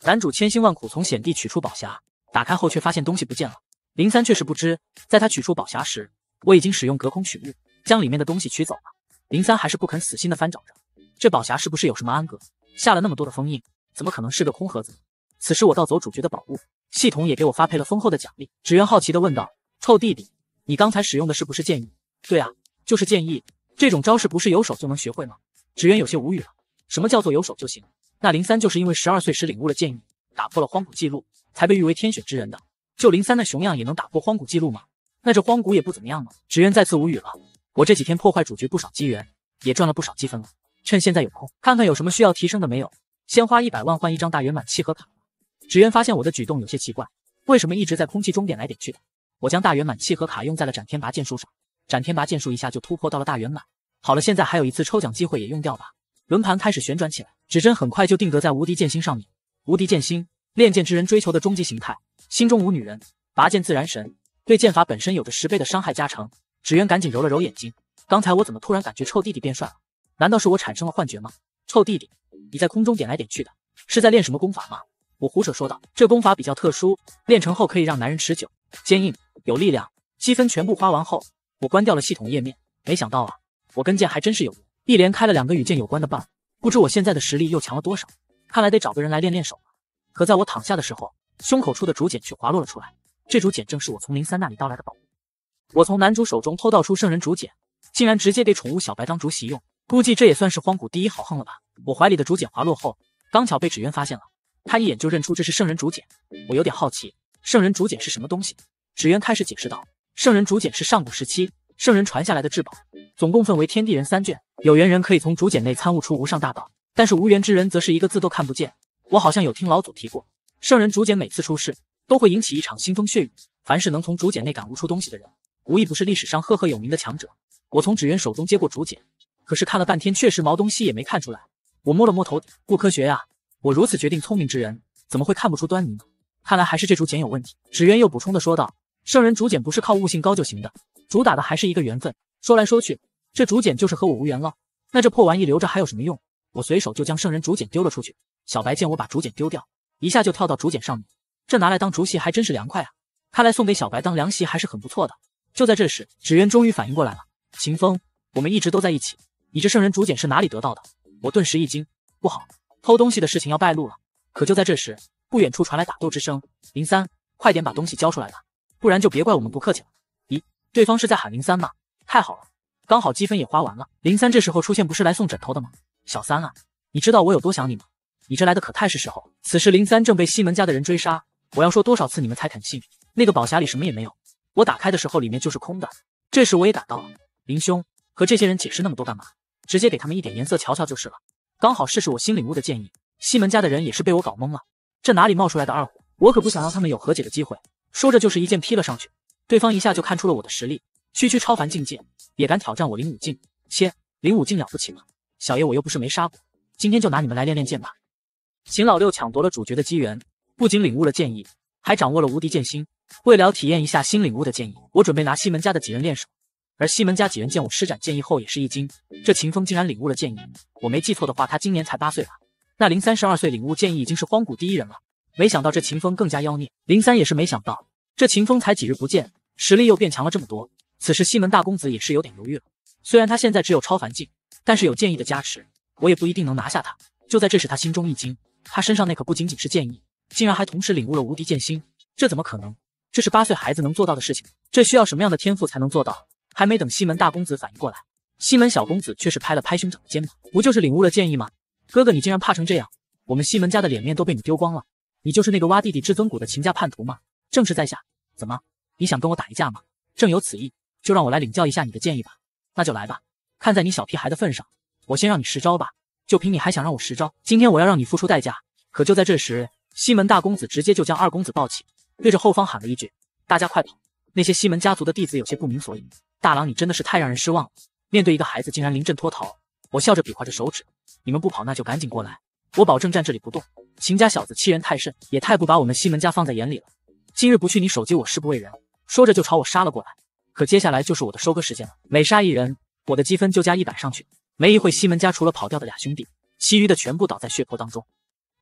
男主千辛万苦从险地取出宝匣，打开后却发现东西不见了。林三却是不知，在他取出宝匣时，我已经使用隔空取物，将里面的东西取走了。林三还是不肯死心的翻找着，这宝匣是不是有什么暗格？下了那么多的封印，怎么可能是个空盒子？此时我盗走主角的宝物，系统也给我发配了丰厚的奖励。纸鸢好奇的问道：“臭弟弟，你刚才使用的是不是剑意？”“对啊，就是剑意。这种招式不是有手就能学会吗？”纸鸢有些无语了：“什么叫做有手就行？”那林三就是因为十二岁时领悟了剑意，打破了荒古记录，才被誉为天选之人的。就林三那熊样，也能打破荒古记录吗？那这荒古也不怎么样吗？纸鸢再次无语了。我这几天破坏主角不少机缘，也赚了不少积分了。趁现在有空，看看有什么需要提升的没有？先花一百万换一张大圆满契合卡。纸鸢发现我的举动有些奇怪，为什么一直在空气中点来点去的？我将大圆满契合卡用在了斩天拔剑术上，斩天拔剑术一下就突破到了大圆满。好了，现在还有一次抽奖机会，也用掉吧。轮盘开始旋转起来，指针很快就定格在无敌剑心上面。无敌剑心，练剑之人追求的终极形态。心中无女人，拔剑自然神，对剑法本身有着十倍的伤害加成。纸鸢赶紧揉了揉眼睛，刚才我怎么突然感觉臭弟弟变帅了？难道是我产生了幻觉吗？臭弟弟，你在空中点来点去的，是在练什么功法吗？我胡扯说道。这功法比较特殊，练成后可以让男人持久、坚硬、有力量。积分全部花完后，我关掉了系统页面。没想到啊，我跟剑还真是有缘。一连开了两个与剑有关的伴，不知我现在的实力又强了多少？看来得找个人来练练手。可在我躺下的时候，胸口处的竹简却滑落了出来。这竹简正是我从林三那里盗来的宝物。我从男主手中偷盗出圣人竹简，竟然直接给宠物小白当竹席用，估计这也算是荒古第一豪横了吧？我怀里的竹简滑落后，刚巧被纸鸢发现了，他一眼就认出这是圣人竹简。我有点好奇，圣人竹简是什么东西？纸鸢开始解释道：“圣人竹简是上古时期……”圣人传下来的至宝，总共分为天地人三卷，有缘人可以从竹简内参悟出无上大道，但是无缘之人则是一个字都看不见。我好像有听老祖提过，圣人竹简每次出世都会引起一场腥风血雨，凡是能从竹简内感悟出东西的人，无一不是历史上赫赫有名的强者。我从纸鸢手中接过竹简，可是看了半天，确实毛东西也没看出来。我摸了摸头顶，不科学呀！我如此决定，聪明之人怎么会看不出端倪呢？看来还是这竹简有问题。纸鸢又补充的说道：“圣人竹简不是靠悟性高就行的。”主打的还是一个缘分，说来说去，这竹简就是和我无缘了。那这破玩意留着还有什么用？我随手就将圣人竹简丢了出去。小白见我把竹简丢掉，一下就跳到竹简上面，这拿来当竹席还真是凉快啊。看来送给小白当凉席还是很不错的。就在这时，纸鸢终于反应过来了：“秦风，我们一直都在一起，你这圣人竹简是哪里得到的？”我顿时一惊，不好，偷东西的事情要败露了。可就在这时，不远处传来打斗之声：“林三，快点把东西交出来吧，不然就别怪我们不客气了。”对方是在喊林三吗？太好了，刚好积分也花完了。林三这时候出现，不是来送枕头的吗？小三啊，你知道我有多想你吗？你这来的可太是时候。此时林三正被西门家的人追杀，我要说多少次你们才肯信？那个宝匣里什么也没有，我打开的时候里面就是空的。这时我也赶到了，林兄，和这些人解释那么多干嘛？直接给他们一点颜色瞧瞧就是了。刚好试试我新领悟的剑意。西门家的人也是被我搞懵了，这哪里冒出来的二虎？我可不想让他们有和解的机会。说着就是一剑劈了上去。对方一下就看出了我的实力，区区超凡境界也敢挑战我灵武境？切，灵武境了不起吗？小爷我又不是没杀过，今天就拿你们来练练剑吧。秦老六抢夺了主角的机缘，不仅领悟了剑意，还掌握了无敌剑心。为了体验一下新领悟的剑意，我准备拿西门家的几人练手。而西门家几人见我施展剑意后，也是一惊：这秦风竟然领悟了剑意！我没记错的话，他今年才八岁吧？那林三十二岁领悟剑意已经是荒古第一人了，没想到这秦风更加妖孽。林三也是没想到，这秦风才几日不见。实力又变强了这么多，此时西门大公子也是有点犹豫了。虽然他现在只有超凡境，但是有剑意的加持，我也不一定能拿下他。就在这时，他心中一惊，他身上那可不仅仅是剑意，竟然还同时领悟了无敌剑心，这怎么可能？这是八岁孩子能做到的事情？这需要什么样的天赋才能做到？还没等西门大公子反应过来，西门小公子却是拍了拍兄长的肩膀：“不就是领悟了剑意吗？哥哥，你竟然怕成这样，我们西门家的脸面都被你丢光了。你就是那个挖弟弟至尊谷的秦家叛徒吗？正是在下，怎么？”你想跟我打一架吗？正有此意，就让我来领教一下你的建议吧。那就来吧，看在你小屁孩的份上，我先让你十招吧。就凭你还想让我十招？今天我要让你付出代价。可就在这时，西门大公子直接就将二公子抱起，对着后方喊了一句：“大家快跑！”那些西门家族的弟子有些不明所以。大郎，你真的是太让人失望了。面对一个孩子，竟然临阵脱逃。我笑着比划着手指：“你们不跑，那就赶紧过来，我保证站这里不动。”秦家小子欺人太甚，也太不把我们西门家放在眼里了。今日不去你手机，我誓不为人。说着就朝我杀了过来，可接下来就是我的收割时间了。每杀一人，我的积分就加一百上去。没一会，西门家除了跑掉的俩兄弟，其余的全部倒在血泊当中。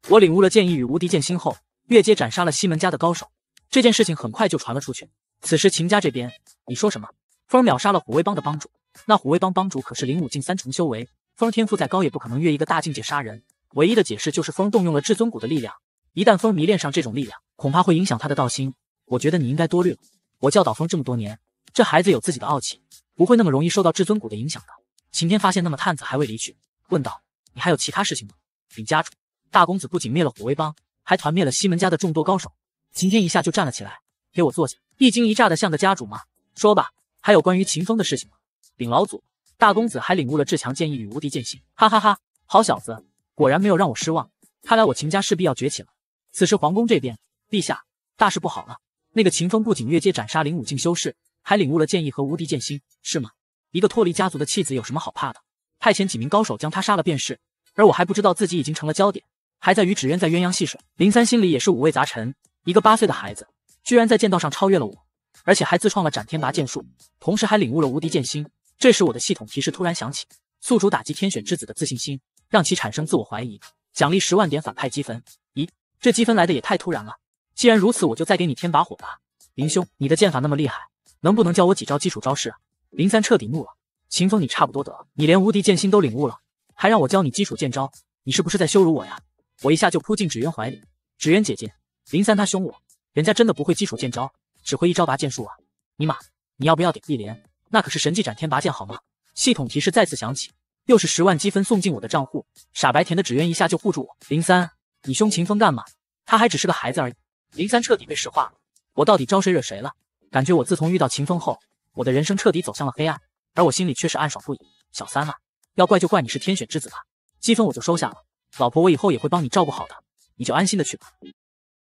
我领悟了剑意与无敌剑心后，越阶斩杀了西门家的高手。这件事情很快就传了出去。此时秦家这边，你说什么？风秒杀了虎威帮的帮主。那虎威帮帮主可是灵武境三重修为，风天赋再高也不可能越一个大境界杀人。唯一的解释就是风动用了至尊骨的力量。一旦风迷恋上这种力量，恐怕会影响他的道心。我觉得你应该多虑了。我教导风这么多年，这孩子有自己的傲气，不会那么容易受到至尊谷的影响的。秦天发现，那么探子还未离去，问道：“你还有其他事情吗？”禀家主，大公子不仅灭了虎威帮，还团灭了西门家的众多高手。秦天一下就站了起来：“给我坐下！”一惊一乍的像个家主吗？说吧，还有关于秦风的事情吗？禀老祖，大公子还领悟了至强剑意与无敌剑心。哈哈哈，好小子，果然没有让我失望。看来我秦家势必要崛起了。此时皇宫这边，陛下，大事不好了。那个秦风不仅越阶斩杀灵武境修士，还领悟了剑意和无敌剑心，是吗？一个脱离家族的弃子有什么好怕的？派遣几名高手将他杀了便是。而我还不知道自己已经成了焦点，还在与纸鸢在鸳鸯戏水。林三心里也是五味杂陈，一个八岁的孩子居然在剑道上超越了我，而且还自创了斩天拔剑术，同时还领悟了无敌剑心。这时我的系统提示突然响起：宿主打击天选之子的自信心，让其产生自我怀疑，奖励十万点反派积分。咦，这积分来的也太突然了。既然如此，我就再给你添把火吧，林兄，你的剑法那么厉害，能不能教我几招基础招式？林三彻底怒了，秦风，你差不多得了，你连无敌剑心都领悟了，还让我教你基础剑招，你是不是在羞辱我呀？我一下就扑进纸鸢怀里，纸鸢姐姐，林三他凶我，人家真的不会基础剑招，只会一招拔剑术啊！尼玛，你要不要点碧莲？那可是神技斩天拔剑，好吗？系统提示再次响起，又是十万积分送进我的账户。傻白甜的纸鸢一下就护住我，林三，你凶秦风干嘛？他还只是个孩子而已。林三彻底被石化了，我到底招谁惹谁了？感觉我自从遇到秦风后，我的人生彻底走向了黑暗，而我心里却是暗爽不已。小三啊，要怪就怪你是天选之子吧，积分我就收下了。老婆，我以后也会帮你照顾好的，你就安心的去吧。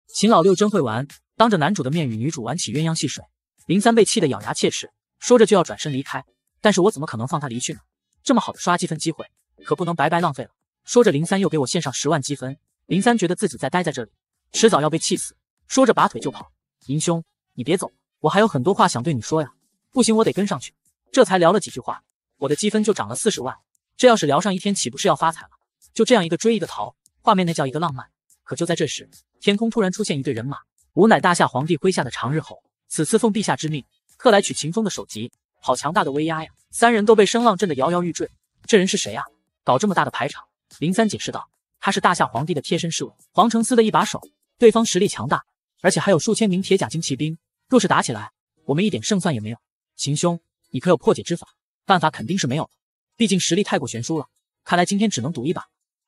秦老六真会玩，当着男主的面与女主玩起鸳鸯戏水。林三被气得咬牙切齿，说着就要转身离开，但是我怎么可能放他离去呢？这么好的刷积分机会，可不能白白浪费了。说着，林三又给我献上十万积分。林三觉得自己再待在这里，迟早要被气死。说着，拔腿就跑。银兄，你别走，我还有很多话想对你说呀！不行，我得跟上去。这才聊了几句话，我的积分就涨了四十万。这要是聊上一天，岂不是要发财了？就这样一个追一个逃，画面那叫一个浪漫。可就在这时，天空突然出现一队人马，吾乃大夏皇帝麾下的长日侯，此次奉陛下之命，特来取秦风的首级。好强大的威压呀！三人都被声浪震得摇摇欲坠。这人是谁呀？搞这么大的排场？林三解释道：“他是大夏皇帝的贴身侍卫，皇城司的一把手。对方实力强大。”而且还有数千名铁甲精骑兵，若是打起来，我们一点胜算也没有。秦兄，你可有破解之法？办法肯定是没有了，毕竟实力太过悬殊了。看来今天只能赌一把。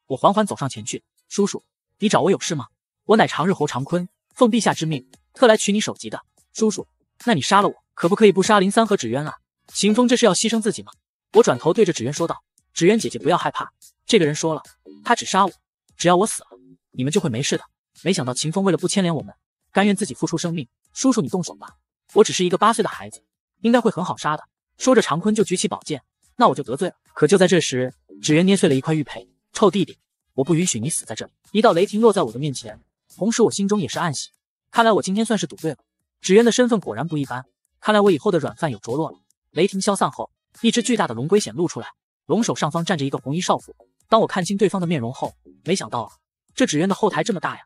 我缓缓走上前去，叔叔，你找我有事吗？我乃长日侯长坤，奉陛下之命，特来取你首级的。叔叔，那你杀了我，可不可以不杀林三和纸鸢啊？秦风这是要牺牲自己吗？我转头对着纸鸢说道：“纸鸢姐姐，不要害怕，这个人说了，他只杀我，只要我死了，你们就会没事的。”没想到秦风为了不牵连我们。甘愿自己付出生命，叔叔，你动手吧。我只是一个八岁的孩子，应该会很好杀的。说着，长坤就举起宝剑。那我就得罪了。可就在这时，纸鸢捏碎了一块玉佩。臭弟弟，我不允许你死在这里！一道雷霆落在我的面前，同时我心中也是暗喜，看来我今天算是赌对了。纸鸢的身份果然不一般，看来我以后的软饭有着落了。雷霆消散后，一只巨大的龙龟显露出来，龙首上方站着一个红衣少妇。当我看清对方的面容后，没想到这纸鸢的后台这么大呀！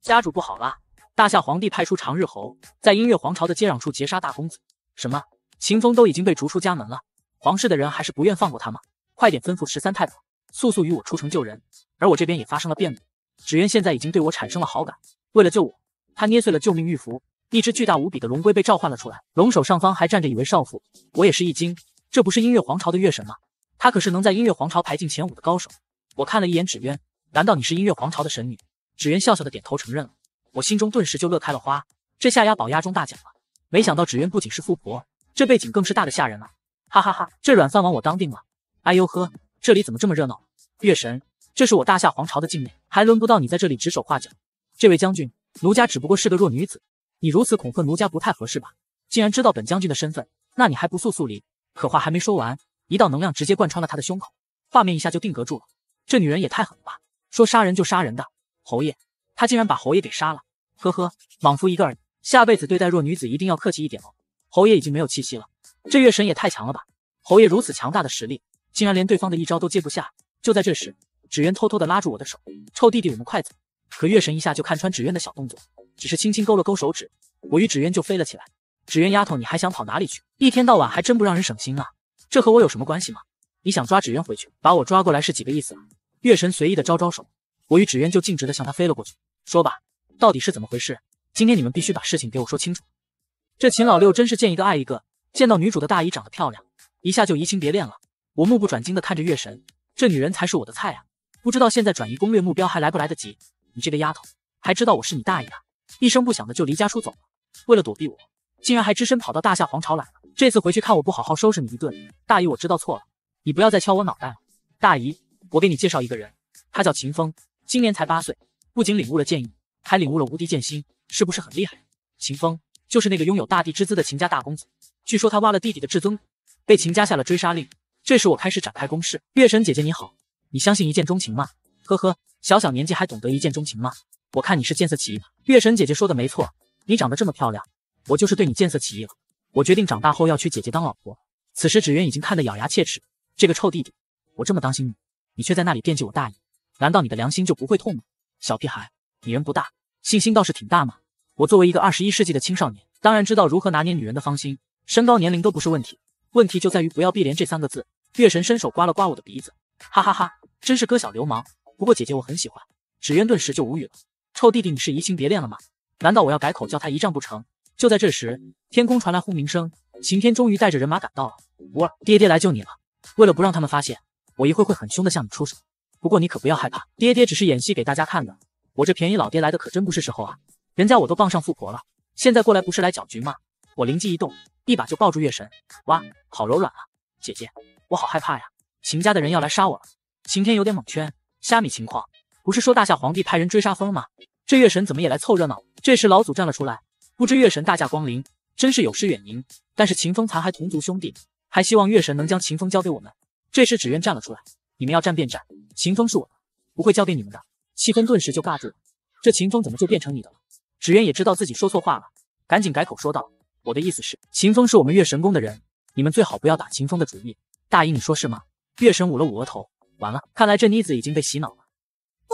家主不好了！大夏皇帝派出长日侯，在音乐皇朝的接壤处截杀大公子。什么？秦风都已经被逐出家门了，皇室的人还是不愿放过他吗？快点吩咐十三太保，速速与我出城救人。而我这边也发生了变故，纸鸢现在已经对我产生了好感。为了救我，他捏碎了救命玉符，一只巨大无比的龙龟被召唤了出来，龙首上方还站着一位少妇。我也是一惊，这不是音乐皇朝的月神吗？他可是能在音乐皇朝排进前五的高手。我看了一眼纸鸢，难道你是音乐皇朝的神女？纸鸢笑笑的点头承认了。我心中顿时就乐开了花，这下押宝押中大奖了。没想到纸鸢不仅是富婆，这背景更是大的吓人了。哈哈哈，这软饭王我当定了。哎呦呵，这里怎么这么热闹？月神，这是我大夏皇朝的境内，还轮不到你在这里指手画脚。这位将军，奴家只不过是个弱女子，你如此恐吓奴家不太合适吧？既然知道本将军的身份，那你还不速速离？可话还没说完，一道能量直接贯穿了他的胸口，画面一下就定格住了。这女人也太狠了吧，说杀人就杀人的。侯爷。他竟然把侯爷给杀了，呵呵，莽夫一个而已。下辈子对待弱女子一定要客气一点哦。侯爷已经没有气息了，这月神也太强了吧！侯爷如此强大的实力，竟然连对方的一招都接不下。就在这时，纸鸢偷偷的拉住我的手，臭弟弟，我们快走。可月神一下就看穿纸鸢的小动作，只是轻轻勾了勾手指，我与纸鸢就飞了起来。纸鸢丫头，你还想跑哪里去？一天到晚还真不让人省心啊！这和我有什么关系吗？你想抓纸鸢回去，把我抓过来是几个意思啊？月神随意的招招手。我与纸鸢就径直的向他飞了过去，说吧，到底是怎么回事？今天你们必须把事情给我说清楚。这秦老六真是见一个爱一个，见到女主的大姨长得漂亮，一下就移情别恋了。我目不转睛的看着月神，这女人才是我的菜啊！不知道现在转移攻略目标还来不来得及？你这个丫头，还知道我是你大姨啊？一声不响的就离家出走了，为了躲避我，竟然还只身跑到大夏皇朝来了。这次回去看我不好好收拾你一顿，大姨我知道错了，你不要再敲我脑袋了。大姨，我给你介绍一个人，他叫秦风。今年才八岁，不仅领悟了剑意，还领悟了无敌剑心，是不是很厉害？秦风就是那个拥有大地之姿的秦家大公子，据说他挖了弟弟的至尊骨，被秦家下了追杀令。这时我开始展开攻势。月神姐姐你好，你相信一见钟情吗？呵呵，小小年纪还懂得一见钟情吗？我看你是见色起意吧。月神姐姐说的没错，你长得这么漂亮，我就是对你见色起意了。我决定长大后要娶姐姐当老婆。此时纸鸢已经看得咬牙切齿，这个臭弟弟，我这么当心你，你却在那里惦记我大姨。难道你的良心就不会痛吗，小屁孩？你人不大，信心倒是挺大嘛。我作为一个二十一世纪的青少年，当然知道如何拿捏女人的芳心，身高年龄都不是问题，问题就在于不要碧莲这三个字。月神伸手刮了刮我的鼻子，哈哈哈，真是哥小流氓。不过姐姐我很喜欢。纸鸢顿时就无语了，臭弟弟你是移情别恋了吗？难道我要改口叫他一丈不成？就在这时，天空传来轰鸣声，刑天终于带着人马赶到了。吾二，爹爹来救你了。为了不让他们发现，我一会会很凶的向你出手。不过你可不要害怕，爹爹只是演戏给大家看的。我这便宜老爹来的可真不是时候啊，人家我都傍上富婆了，现在过来不是来搅局吗？我灵机一动，一把就抱住月神，哇，好柔软啊！姐姐，我好害怕呀！秦家的人要来杀我了。晴天有点懵圈，虾米情况？不是说大夏皇帝派人追杀风吗？这月神怎么也来凑热闹？这时老祖站了出来，不知月神大驾光临，真是有失远迎。但是秦风残害同族兄弟，还希望月神能将秦风交给我们。这时纸鸢站了出来。你们要战便战，秦风是我的，不会交给你们的。气氛顿时就尬住了，这秦风怎么就变成你的了？纸鸢也知道自己说错话了，赶紧改口说道：“我的意思是，秦风是我们月神宫的人，你们最好不要打秦风的主意。大姨，你说是吗？”月神捂了捂额头，完了，看来这妮子已经被洗脑了。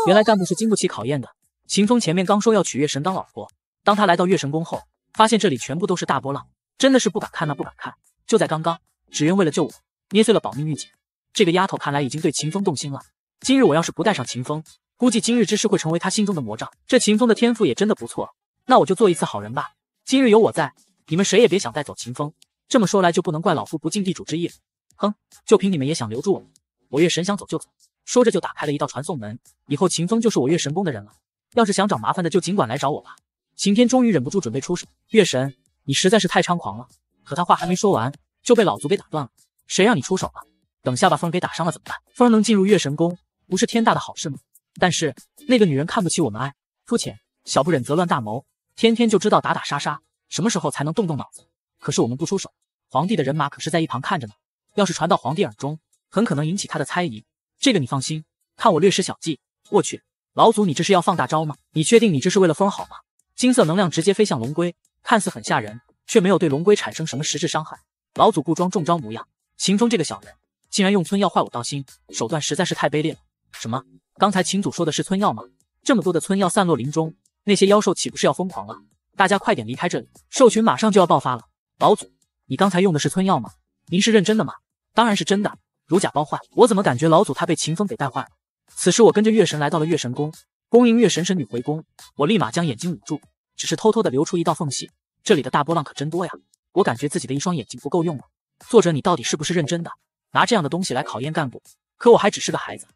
原来干部是经不起考验的。秦风前面刚说要娶月神当老婆，当他来到月神宫后，发现这里全部都是大波浪，真的是不敢看那不敢看。就在刚刚，纸鸢为了救我，捏碎了保命玉简。这个丫头看来已经对秦风动心了。今日我要是不带上秦风，估计今日之事会成为她心中的魔障。这秦风的天赋也真的不错，那我就做一次好人吧。今日有我在，你们谁也别想带走秦风。这么说来，就不能怪老夫不尽地主之谊了。哼，就凭你们也想留住我？我月神想走就走。说着就打开了一道传送门。以后秦风就是我月神宫的人了。要是想找麻烦的，就尽管来找我吧。晴天终于忍不住准备出手，月神，你实在是太猖狂了。可他话还没说完，就被老族给打断了。谁让你出手了？等下把风给打伤了怎么办？风能进入月神宫，不是天大的好事吗？但是那个女人看不起我们哎！肤浅，小不忍则乱大谋，天天就知道打打杀杀，什么时候才能动动脑子？可是我们不出手，皇帝的人马可是在一旁看着呢。要是传到皇帝耳中，很可能引起他的猜疑。这个你放心，看我略施小计。我去，老祖你这是要放大招吗？你确定你这是为了风好吗？金色能量直接飞向龙龟，看似很吓人，却没有对龙龟产生什么实质伤害。老祖不装中招模样，秦风这个小人。竟然用村药坏我道心，手段实在是太卑劣了！什么？刚才秦祖说的是村药吗？这么多的村药散落林中，那些妖兽岂不是要疯狂了？大家快点离开这里，兽群马上就要爆发了！老祖，你刚才用的是村药吗？您是认真的吗？当然是真的，如假包换。我怎么感觉老祖他被秦风给带坏了？此时我跟着月神来到了月神宫，恭迎月神神女回宫。我立马将眼睛捂住，只是偷偷的留出一道缝隙。这里的大波浪可真多呀，我感觉自己的一双眼睛不够用了。作者，你到底是不是认真的？拿这样的东西来考验干部，可我还只是个孩子。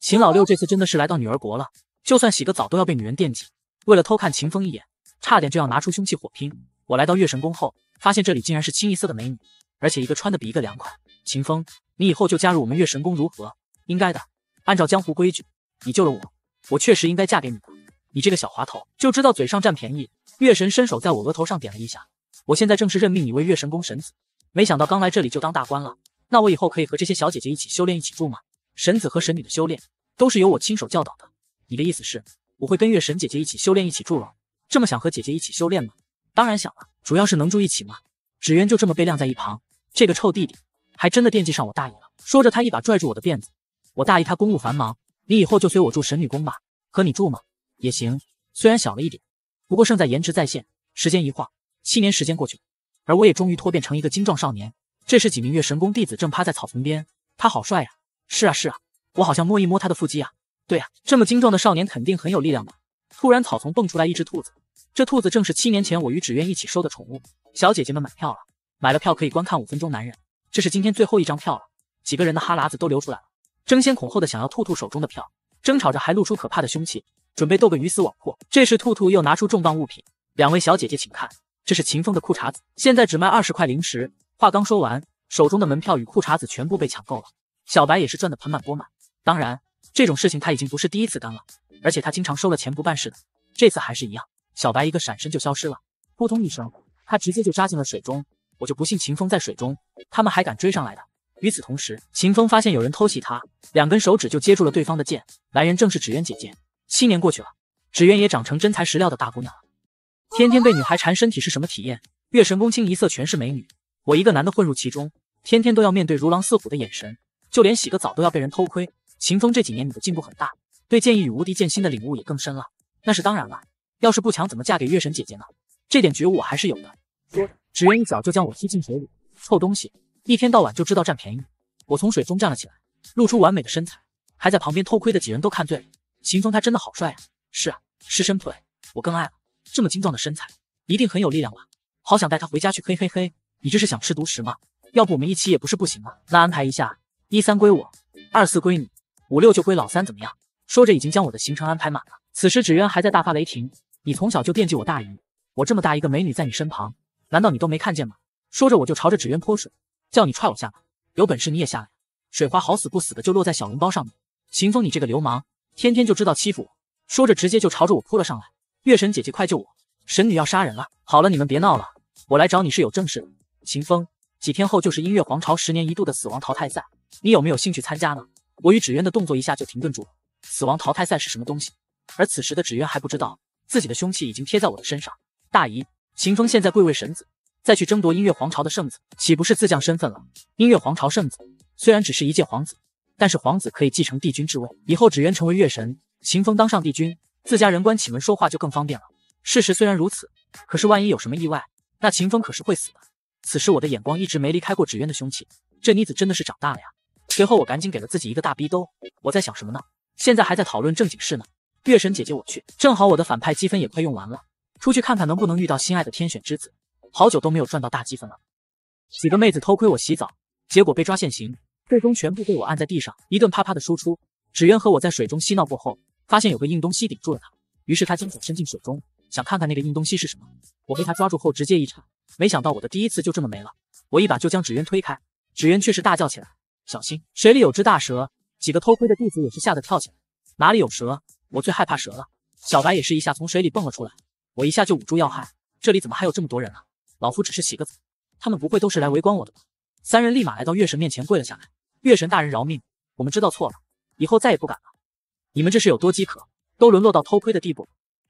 秦老六这次真的是来到女儿国了，就算洗个澡都要被女人惦记。为了偷看秦风一眼，差点就要拿出凶器火拼。我来到月神宫后，发现这里竟然是清一色的美女，而且一个穿的比一个凉快。秦风，你以后就加入我们月神宫如何？应该的，按照江湖规矩，你救了我，我确实应该嫁给你。你这个小滑头，就知道嘴上占便宜。月神伸手在我额头上点了一下，我现在正式任命你为月神宫神子。没想到刚来这里就当大官了。那我以后可以和这些小姐姐一起修炼、一起住吗？神子和神女的修炼都是由我亲手教导的。你的意思是，我会跟月神姐姐一起修炼、一起住了？这么想和姐姐一起修炼吗？当然想了，主要是能住一起吗？纸鸢就这么被晾在一旁，这个臭弟弟还真的惦记上我大姨了。说着，他一把拽住我的辫子。我大姨她公务繁忙，你以后就随我住神女宫吧。和你住吗？也行，虽然小了一点，不过胜在颜值在线。时间一晃，七年时间过去，了，而我也终于脱变成一个精壮少年。这时，几名月神宫弟子正趴在草丛边，他好帅呀！是啊是啊，我好像摸一摸他的腹肌啊！对呀，这么精壮的少年肯定很有力量的。突然草丛蹦出来一只兔子，这兔子正是七年前我与纸鸢一起收的宠物。小姐姐们买票了，买了票可以观看五分钟男人，这是今天最后一张票了。几个人的哈喇子都流出来了，争先恐后的想要兔兔手中的票，争吵着还露出可怕的凶器，准备斗个鱼死网破。这时兔兔又拿出重磅物品，两位小姐姐请看，这是秦风的裤衩子，现在只卖二十块零食。话刚说完，手中的门票与裤衩子全部被抢购了。小白也是赚得盆满钵满。当然，这种事情他已经不是第一次干了，而且他经常收了钱不办事的。这次还是一样，小白一个闪身就消失了。扑通一声，他直接就扎进了水中。我就不信秦风在水中他们还敢追上来的。与此同时，秦风发现有人偷袭他，两根手指就接住了对方的剑。来人正是纸鸢姐姐。七年过去了，纸鸢也长成真材实料的大姑娘了。天天被女孩缠身体是什么体验？月神宫清一色全是美女。我一个男的混入其中，天天都要面对如狼似虎的眼神，就连洗个澡都要被人偷窥。秦风这几年你的进步很大，对剑意与无敌剑心的领悟也更深了。那是当然了，要是不强怎么嫁给月神姐姐呢？这点觉悟我还是有的。说着，只用一脚就将我踢进水里。臭东西，一天到晚就知道占便宜。我从水中站了起来，露出完美的身材，还在旁边偷窥的几人都看醉了。秦风他真的好帅啊！是啊，是身腿，我更爱了。这么精壮的身材，一定很有力量吧？好想带他回家去，嘿嘿嘿。你这是想吃独食吗？要不我们一起也不是不行啊。那安排一下，一三归我，二四归你，五六就归老三，怎么样？说着已经将我的行程安排满了。此时纸鸢还在大发雷霆，你从小就惦记我大姨，我这么大一个美女在你身旁，难道你都没看见吗？说着我就朝着纸鸢泼水，叫你踹我下来，有本事你也下来。水花好死不死的就落在小笼包上面。秦风，你这个流氓，天天就知道欺负我。说着直接就朝着我扑了上来。月神姐姐，快救我！神女要杀人了！好了，你们别闹了，我来找你是有正事的。秦风，几天后就是音乐皇朝十年一度的死亡淘汰赛，你有没有兴趣参加呢？我与纸鸢的动作一下就停顿住了。死亡淘汰赛是什么东西？而此时的纸鸢还不知道自己的凶器已经贴在我的身上。大姨，秦风现在贵为神子，再去争夺音乐皇朝的圣子，岂不是自降身份了？音乐皇朝圣子虽然只是一介皇子，但是皇子可以继承帝君之位。以后纸鸢成为月神，秦风当上帝君，自家人关启门说话就更方便了。事实虽然如此，可是万一有什么意外，那秦风可是会死的。此时我的眼光一直没离开过纸鸢的凶器，这妮子真的是长大了呀！随后我赶紧给了自己一个大逼兜。我在想什么呢？现在还在讨论正经事呢。月神姐姐，我去，正好我的反派积分也快用完了，出去看看能不能遇到心爱的天选之子。好久都没有赚到大积分了。几个妹子偷窥我洗澡，结果被抓现行，最终全部被我按在地上一顿啪啪的输出。纸鸢和我在水中嬉闹过后，发现有个硬东西顶住了他，于是他将手伸进水中。想看看那个硬东西是什么，我被他抓住后直接一扯，没想到我的第一次就这么没了。我一把就将纸鸢推开，纸鸢却是大叫起来：“小心，水里有只大蛇！”几个偷窥的弟子也是吓得跳起来：“哪里有蛇？我最害怕蛇了！”小白也是一下从水里蹦了出来，我一下就捂住要害。这里怎么还有这么多人啊？老夫只是洗个澡，他们不会都是来围观我的吧？三人立马来到月神面前跪了下来：“月神大人饶命，我们知道错了，以后再也不敢了。你们这是有多饥渴，都沦落到偷窥的地步？”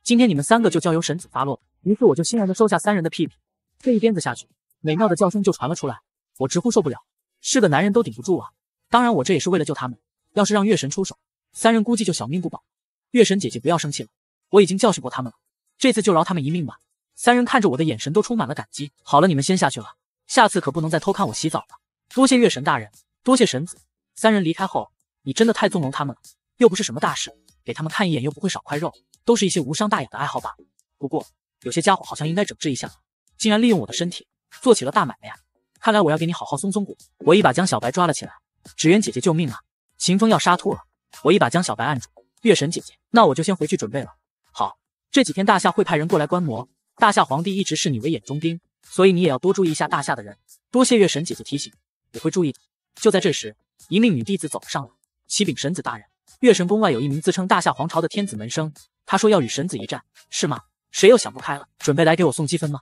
今天你们三个就交由神子发落于是我就欣然的收下三人的屁屁，这一鞭子下去，美妙的叫声就传了出来。我直呼受不了，是个男人都顶不住啊！当然我这也是为了救他们，要是让月神出手，三人估计就小命不保。月神姐姐不要生气了，我已经教训过他们了，这次就饶他们一命吧。三人看着我的眼神都充满了感激。好了，你们先下去了，下次可不能再偷看我洗澡了。多谢月神大人，多谢神子。三人离开后，你真的太纵容他们了，又不是什么大事。给他们看一眼又不会少块肉，都是一些无伤大雅的爱好吧。不过有些家伙好像应该整治一下竟然利用我的身体做起了大买卖啊！看来我要给你好好松松骨。我一把将小白抓了起来。纸鸢姐姐救命啊！秦风要杀兔了！我一把将小白按住。月神姐姐，那我就先回去准备了。好，这几天大夏会派人过来观摩。大夏皇帝一直视你为眼中钉，所以你也要多注意一下大夏的人。多谢月神姐姐提醒，我会注意的。就在这时，一名女弟子走了上来，启禀神子大人。月神宫外有一名自称大夏皇朝的天子门生，他说要与神子一战，是吗？谁又想不开了，准备来给我送积分吗？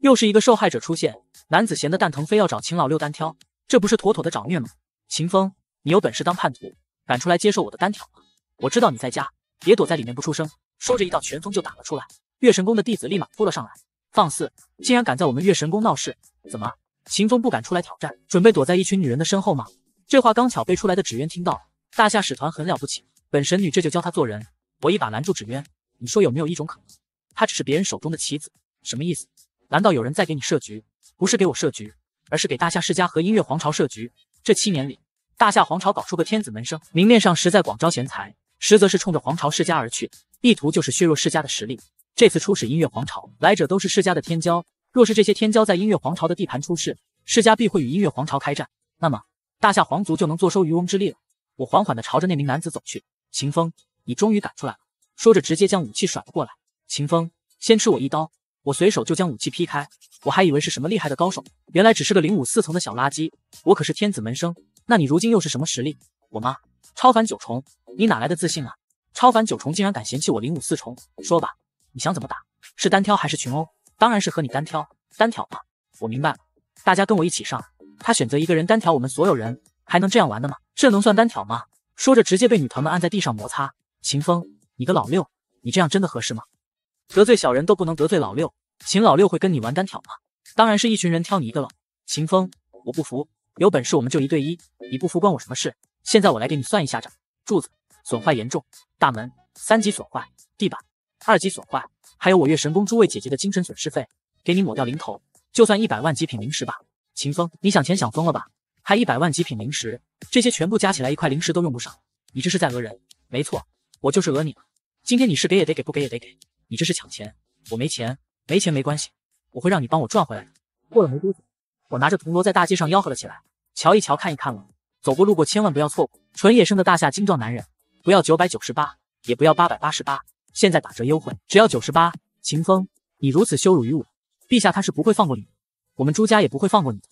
又是一个受害者出现，男子闲得蛋疼，非要找秦老六单挑，这不是妥妥的找虐吗？秦风，你有本事当叛徒，敢出来接受我的单挑吗？我知道你在家，别躲在里面不出声。说着，一道拳风就打了出来。月神宫的弟子立马扑了上来，放肆，竟然敢在我们月神宫闹事！怎么，秦风不敢出来挑战，准备躲在一群女人的身后吗？这话刚巧被出来的纸鸢听到了。大夏使团很了不起，本神女这就教他做人。我一把拦住纸鸢，你说有没有一种可能，他只是别人手中的棋子？什么意思？难道有人在给你设局？不是给我设局，而是给大夏世家和音乐皇朝设局。这七年里，大夏皇朝搞出个天子门生，明面上实在广招贤才，实则是冲着皇朝世家而去，意图就是削弱世家的实力。这次出使音乐皇朝，来者都是世家的天骄。若是这些天骄在音乐皇朝的地盘出事，世家必会与音乐皇朝开战，那么大夏皇族就能坐收渔翁之利了。我缓缓地朝着那名男子走去，秦风，你终于赶出来了。说着，直接将武器甩了过来。秦风，先吃我一刀。我随手就将武器劈开。我还以为是什么厉害的高手，原来只是个零五四层的小垃圾。我可是天子门生，那你如今又是什么实力？我妈，超凡九重。你哪来的自信啊？超凡九重竟然敢嫌弃我零五四重？说吧，你想怎么打？是单挑还是群殴？当然是和你单挑。单挑吧，我明白了，大家跟我一起上。他选择一个人单挑我们所有人。还能这样玩的吗？这能算单挑吗？说着，直接被女团们按在地上摩擦。秦风，你个老六，你这样真的合适吗？得罪小人都不能得罪老六，秦老六会跟你玩单挑吗？当然是一群人挑你一个了。秦风，我不服，有本事我们就一对一。你不服关我什么事？现在我来给你算一下账：柱子损坏严重，大门三级损坏，地板二级损坏，还有我月神宫诸位姐姐的精神损失费，给你抹掉零头，就算一百万极品灵石吧。秦风，你想钱想疯了吧？还一百万极品零食，这些全部加起来一块零食都用不上。你这是在讹人，没错，我就是讹你了。今天你是给也得给，不给也得给。你这是抢钱，我没钱，没钱没关系，我会让你帮我赚回来的。过了没多久，我拿着铜锣在大街上吆喝了起来：“瞧一瞧，看一看，了走过路过千万不要错过，纯野生的大夏精壮男人，不要九百九十八，也不要八百八十八，现在打折优惠，只要九十八。”秦风，你如此羞辱于我，陛下他是不会放过你的，我们朱家也不会放过你的。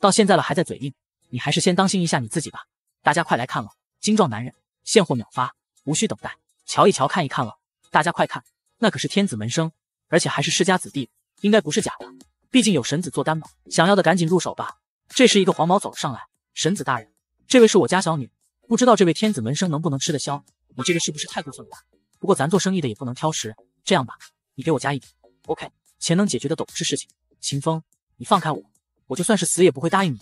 到现在了，还在嘴硬。你还是先当心一下你自己吧。大家快来看了，精壮男人现货秒发，无需等待。瞧一瞧，看一看了，大家快看，那可是天子门生，而且还是世家子弟，应该不是假的。毕竟有神子做担保，想要的赶紧入手吧。这时，一个黄毛走了上来，神子大人，这位是我家小女，不知道这位天子门生能不能吃得消。你这个是不是太过分了？不过咱做生意的也不能挑食。这样吧，你给我加一点，OK，钱能解决的都不是事情。秦风，你放开我，我就算是死也不会答应你。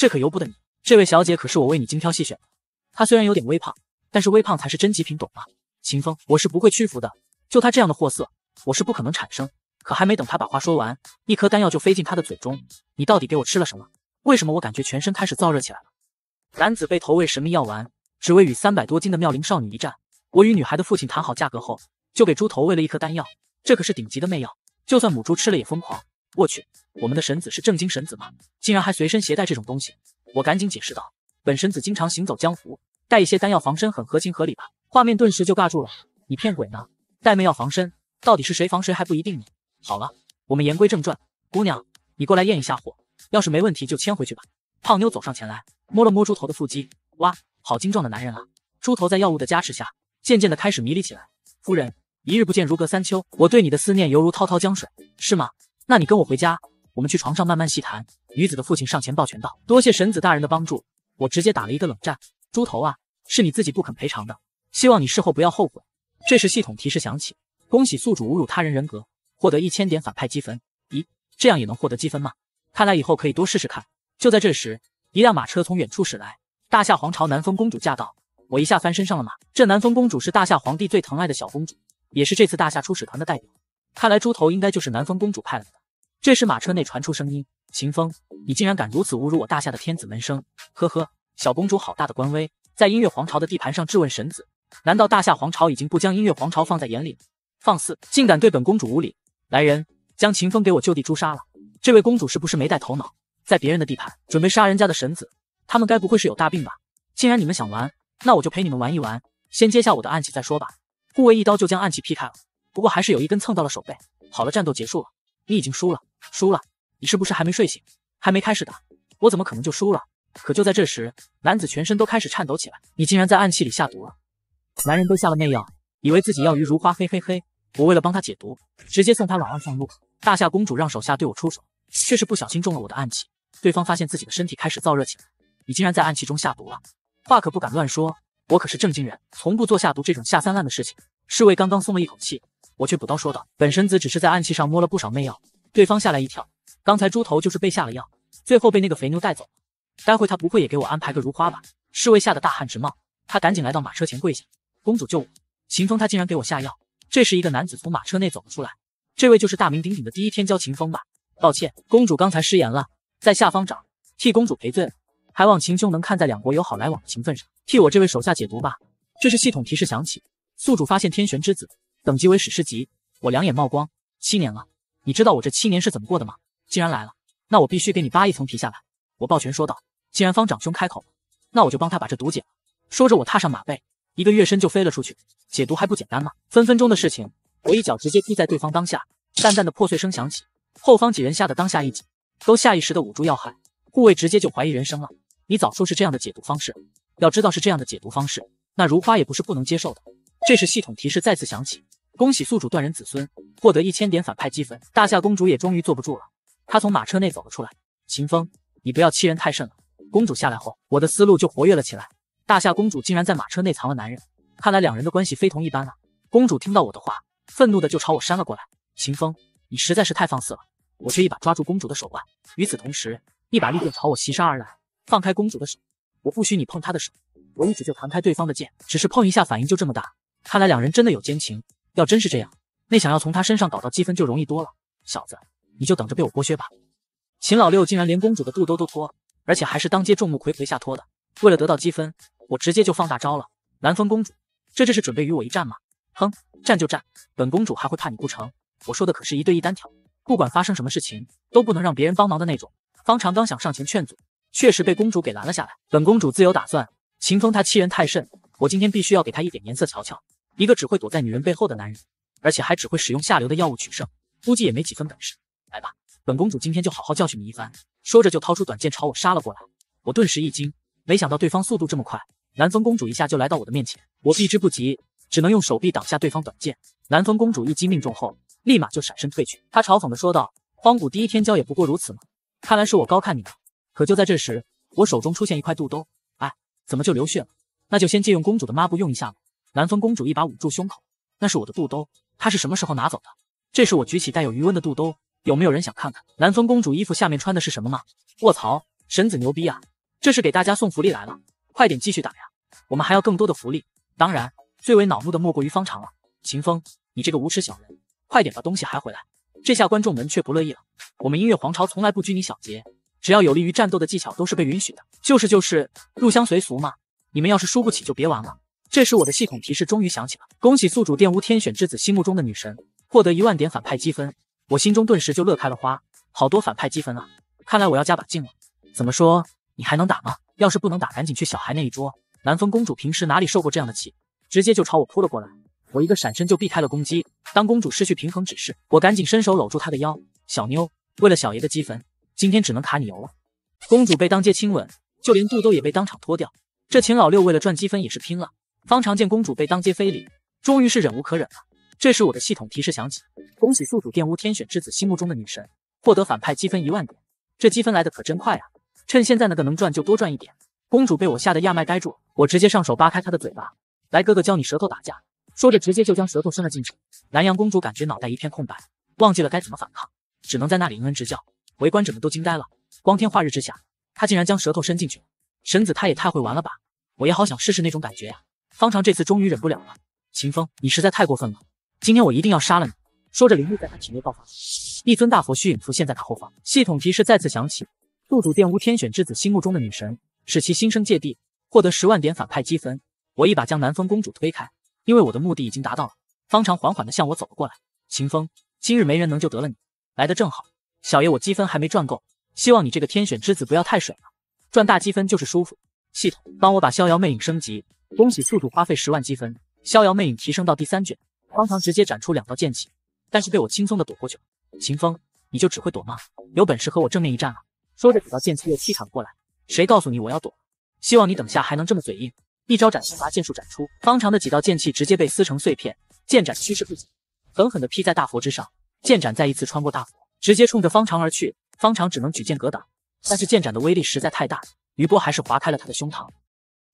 这可由不得你，这位小姐可是我为你精挑细选的。她虽然有点微胖，但是微胖才是真极品，懂吗？秦风，我是不会屈服的。就她这样的货色，我是不可能产生。可还没等他把话说完，一颗丹药就飞进他的嘴中。你到底给我吃了什么？为什么我感觉全身开始燥热起来了？男子被投喂神秘药丸，只为与三百多斤的妙龄少女一战。我与女孩的父亲谈好价格后，就给猪头喂了一颗丹药。这可是顶级的媚药，就算母猪吃了也疯狂。我去，我们的神子是正经神子吗？竟然还随身携带这种东西！我赶紧解释道，本神子经常行走江湖，带一些丹药防身，很合情合理吧？画面顿时就尬住了，你骗鬼呢？带妹要防身，到底是谁防谁还不一定呢。好了，我们言归正传，姑娘，你过来验一下货，要是没问题就牵回去吧。胖妞走上前来，摸了摸猪头的腹肌，哇，好精壮的男人啊！猪头在药物的加持下，渐渐的开始迷离起来。夫人，一日不见如隔三秋，我对你的思念犹如滔滔江水，是吗？那你跟我回家，我们去床上慢慢细谈。女子的父亲上前抱拳道：“多谢神子大人的帮助。”我直接打了一个冷战。猪头啊，是你自己不肯赔偿的，希望你事后不要后悔。这时系统提示响起：“恭喜宿主侮辱他人人格，获得一千点反派积分。”咦，这样也能获得积分吗？看来以后可以多试试看。就在这时，一辆马车从远处驶来，大夏皇朝南风公主驾到。我一下翻身上了马。这南风公主是大夏皇帝最疼爱的小公主，也是这次大夏出使团的代表。看来猪头应该就是南风公主派来的。这时马车内传出声音：“秦风，你竟然敢如此侮辱我大夏的天子门生！”呵呵，小公主好大的官威，在音乐皇朝的地盘上质问神子，难道大夏皇朝已经不将音乐皇朝放在眼里？放肆，竟敢对本公主无礼！来人，将秦风给我就地诛杀了！这位公主是不是没带头脑，在别人的地盘准备杀人家的神子？他们该不会是有大病吧？既然你们想玩，那我就陪你们玩一玩。先接下我的暗器再说吧。护卫一刀就将暗器劈开了。不过还是有一根蹭到了手背。好了，战斗结束了，你已经输了，输了。你是不是还没睡醒？还没开始打，我怎么可能就输了？可就在这时，男子全身都开始颤抖起来。你竟然在暗器里下毒了！男人都下了媚药，以为自己要鱼如花。嘿嘿嘿！我为了帮他解毒，直接送他老二上路。大夏公主让手下对我出手，却是不小心中了我的暗器。对方发现自己的身体开始燥热起来。你竟然在暗器中下毒了？话可不敢乱说，我可是正经人，从不做下毒这种下三滥的事情。侍卫刚刚松了一口气。我却补刀说道：“本神子只是在暗器上摸了不少媚药。”对方吓了一跳，刚才猪头就是被下了药，最后被那个肥妞带走。了。待会他不会也给我安排个如花吧？侍卫吓得大汗直冒，他赶紧来到马车前跪下：“公主救我！秦风他竟然给我下药！”这时一个男子从马车内走了出来，这位就是大名鼎鼎的第一天骄秦风吧？抱歉，公主刚才失言了，在下方找，替公主赔罪了，还望秦兄能看在两国友好来往的情分上，替我这位手下解毒吧。这是系统提示响起，宿主发现天玄之子。等级为史诗级，我两眼冒光。七年了，你知道我这七年是怎么过的吗？既然来了，那我必须给你扒一层皮下来。我抱拳说道：“既然方长兄开口，那我就帮他把这毒解。”了。说着，我踏上马背，一个跃身就飞了出去。解毒还不简单吗？分分钟的事情。我一脚直接踢在对方当下，淡淡的破碎声响起，后方几人吓得当下一紧，都下意识的捂住要害。护卫直接就怀疑人生了。你早说是这样的解毒方式，要知道是这样的解毒方式，那如花也不是不能接受的。这时系统提示再次响起，恭喜宿主断人子孙，获得一千点反派积分。大夏公主也终于坐不住了，她从马车内走了出来。秦风，你不要欺人太甚了！公主下来后，我的思路就活跃了起来。大夏公主竟然在马车内藏了男人，看来两人的关系非同一般啊。公主听到我的话，愤怒的就朝我扇了过来。秦风，你实在是太放肆了！我却一把抓住公主的手腕，与此同时，一把利剑朝我袭杀而来。放开公主的手，我不许你碰她的手！我一指就弹开对方的剑，只是碰一下，反应就这么大。看来两人真的有奸情，要真是这样，那想要从他身上搞到积分就容易多了。小子，你就等着被我剥削吧！秦老六竟然连公主的肚兜都脱而且还是当街众目睽睽下脱的。为了得到积分，我直接就放大招了。南风公主，这这是准备与我一战吗？哼，战就战，本公主还会怕你不成？我说的可是一对一单挑，不管发生什么事情，都不能让别人帮忙的那种。方长刚想上前劝阻，确实被公主给拦了下来。本公主自有打算，秦风他欺人太甚。我今天必须要给他一点颜色瞧瞧，一个只会躲在女人背后的男人，而且还只会使用下流的药物取胜，估计也没几分本事。来吧，本公主今天就好好教训你一番。说着就掏出短剑朝我杀了过来。我顿时一惊，没想到对方速度这么快，南风公主一下就来到我的面前，我避之不及，只能用手臂挡下对方短剑。南风公主一击命中后，立马就闪身退去。她嘲讽的说道：“荒古第一天骄也不过如此嘛，看来是我高看你了。”可就在这时，我手中出现一块肚兜，哎，怎么就流血了？那就先借用公主的抹布用一下吧。兰风公主一把捂住胸口，那是我的肚兜。她是什么时候拿走的？这是我举起带有余温的肚兜。有没有人想看看南风公主衣服下面穿的是什么吗？卧槽，神子牛逼啊！这是给大家送福利来了，快点继续打呀！我们还要更多的福利。当然，最为恼怒的莫过于方长了。秦风，你这个无耻小人，快点把东西还回来！这下观众们却不乐意了。我们音乐皇朝从来不拘泥小节，只要有利于战斗的技巧都是被允许的。就是就是，入乡随俗嘛。你们要是输不起就别玩了。这时我的系统提示终于响起了，恭喜宿主玷污天选之子心目中的女神，获得一万点反派积分。我心中顿时就乐开了花，好多反派积分啊！看来我要加把劲了。怎么说，你还能打吗？要是不能打，赶紧去小孩那一桌。南风公主平时哪里受过这样的气，直接就朝我扑了过来。我一个闪身就避开了攻击。当公主失去平衡，指示，我赶紧伸手搂住她的腰。小妞，为了小爷的积分，今天只能卡你油了。公主被当街亲吻，就连肚兜也被当场脱掉。这秦老六为了赚积分也是拼了。方长见公主被当街非礼，终于是忍无可忍了。这时我的系统提示响起：“恭喜宿主玷污天选之子心目中的女神，获得反派积分一万点。”这积分来的可真快啊！趁现在那个能赚就多赚一点。公主被我吓得亚麦呆住，我直接上手扒开她的嘴巴，来哥哥教你舌头打架。说着直接就将舌头伸了进去。南阳公主感觉脑袋一片空白，忘记了该怎么反抗，只能在那里嗯嗯直叫。围观者们都惊呆了，光天化日之下，她竟然将舌头伸进去。神子，他也太会玩了吧！我也好想试试那种感觉呀。方长这次终于忍不了了，秦风，你实在太过分了，今天我一定要杀了你！说着，灵力在他体内爆发，一尊大佛虚影浮现在他后方。系统提示再次响起：宿主玷污天选之子心目中的女神，使其心生芥蒂，获得十万点反派积分。我一把将南风公主推开，因为我的目的已经达到了。方长缓缓地向我走了过来，秦风，今日没人能救得了你。来的正好，小爷我积分还没赚够，希望你这个天选之子不要太水了。赚大积分就是舒服。系统，帮我把逍遥魅影升级。恭喜，速度花费十万积分，逍遥魅影提升到第三卷。方长直接斩出两道剑气，但是被我轻松的躲过去。秦风，你就只会躲吗？有本事和我正面一战啊！说着，几道剑气又劈砍过来。谁告诉你我要躲？希望你等下还能这么嘴硬。一招斩星剑术斩出，方长的几道剑气直接被撕成碎片。剑斩趋势不减，狠狠的劈在大佛之上。剑斩再一次穿过大佛，直接冲着方长而去。方长只能举剑格挡。但是剑斩的威力实在太大，余波还是划开了他的胸膛。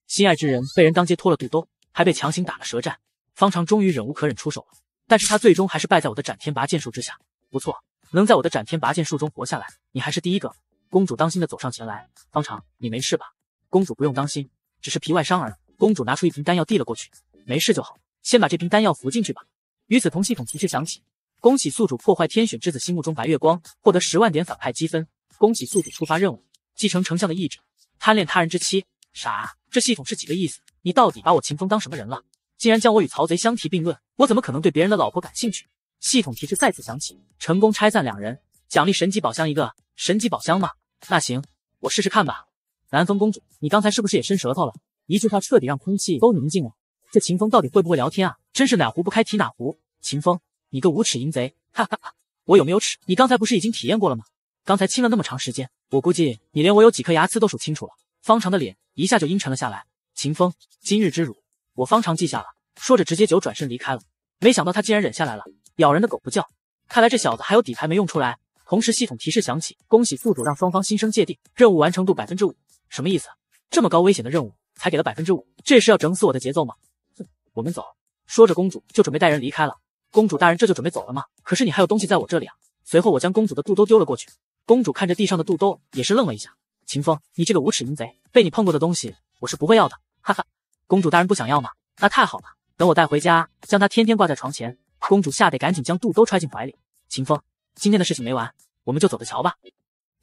心爱之人被人当街脱了肚兜，还被强行打了舌战。方长终于忍无可忍出手了，但是他最终还是败在我的斩天拔剑术之下。不错，能在我的斩天拔剑术中活下来，你还是第一个。公主当心的走上前来，方长，你没事吧？公主不用当心，只是皮外伤而已。公主拿出一瓶丹药递了过去，没事就好，先把这瓶丹药服进去吧。与此同时，系统提示响起：恭喜宿主破坏天选之子心目中白月光，获得十万点反派积分。恭喜宿主触发任务，继承丞相的意志，贪恋他人之妻。傻，这系统是几个意思？你到底把我秦风当什么人了？竟然将我与曹贼相提并论！我怎么可能对别人的老婆感兴趣？系统提示再次响起，成功拆散两人，奖励神级宝箱一个。神级宝箱吗？那行，我试试看吧。南风公主，你刚才是不是也伸舌头了？一句话彻底让空气都宁静了。这秦风到底会不会聊天啊？真是哪壶不开提哪壶。秦风，你个无耻淫贼！哈哈哈，我有没有耻？你刚才不是已经体验过了吗？刚才亲了那么长时间，我估计你连我有几颗牙齿都数清楚了。方长的脸一下就阴沉了下来。秦风，今日之辱，我方长记下了。说着，直接就转身离开了。没想到他竟然忍下来了，咬人的狗不叫。看来这小子还有底牌没用出来。同时，系统提示响起：恭喜宿主让双方心生芥蒂，任务完成度百分之五。什么意思？这么高危险的任务，才给了百分之五？这是要整死我的节奏吗？哼，我们走。说着，公主就准备带人离开了。公主大人这就准备走了吗？可是你还有东西在我这里啊。随后，我将公主的肚兜丢了过去。公主看着地上的肚兜，也是愣了一下。秦风，你这个无耻淫贼，被你碰过的东西，我是不会要的。哈哈，公主大人不想要吗？那太好了，等我带回家，将它天天挂在床前。公主吓得赶紧将肚兜揣进怀里。秦风，今天的事情没完，我们就走着瞧吧。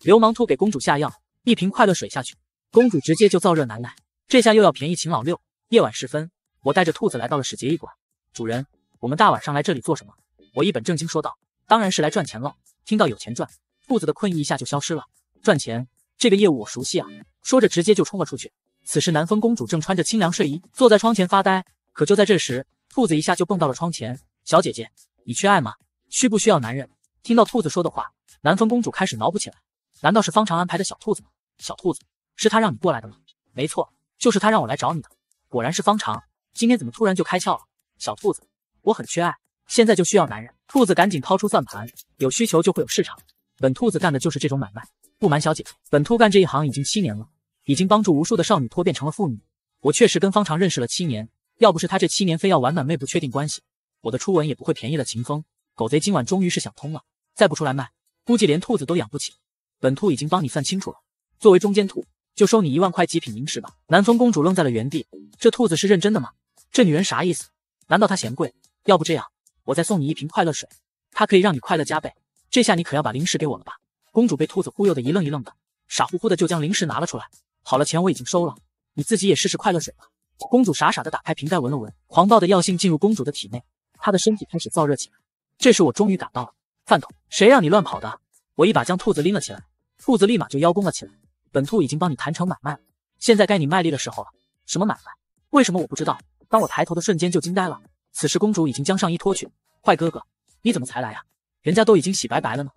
流氓兔给公主下药，一瓶快乐水下去，公主直接就燥热难耐。这下又要便宜秦老六。夜晚时分，我带着兔子来到了使节驿馆。主人，我们大晚上来这里做什么？我一本正经说道：“当然是来赚钱了。”听到有钱赚。兔子的困意一下就消失了。赚钱这个业务我熟悉啊！说着直接就冲了出去。此时南风公主正穿着清凉睡衣，坐在窗前发呆。可就在这时，兔子一下就蹦到了窗前。小姐姐，你缺爱吗？需不需要男人？听到兔子说的话，南风公主开始脑补起来：难道是方长安排的小兔子吗？小兔子，是他让你过来的吗？没错，就是他让我来找你的。果然是方长，今天怎么突然就开窍了？小兔子，我很缺爱，现在就需要男人。兔子赶紧掏出算盘，有需求就会有市场。本兔子干的就是这种买卖。不瞒小姐，本兔干这一行已经七年了，已经帮助无数的少女脱变成了妇女。我确实跟方长认识了七年，要不是他这七年非要玩满妹不确定关系，我的初吻也不会便宜了秦风狗贼。今晚终于是想通了，再不出来卖，估计连兔子都养不起。本兔已经帮你算清楚了，作为中间兔，就收你一万块极品银饰吧。南风公主愣在了原地，这兔子是认真的吗？这女人啥意思？难道她嫌贵？要不这样，我再送你一瓶快乐水，它可以让你快乐加倍。这下你可要把零食给我了吧？公主被兔子忽悠的一愣一愣的，傻乎乎的就将零食拿了出来。好了，钱我已经收了，你自己也试试快乐水吧。公主傻傻的打开瓶盖闻了闻，狂暴的药性进入公主的体内，她的身体开始燥热起来。这时我终于赶到了，饭桶，谁让你乱跑的？我一把将兔子拎了起来，兔子立马就邀功了起来。本兔已经帮你谈成买卖了，现在该你卖力的时候了。什么买卖？为什么我不知道？当我抬头的瞬间就惊呆了，此时公主已经将上衣脱去。坏哥哥，你怎么才来呀？人家都已经洗白白了呢，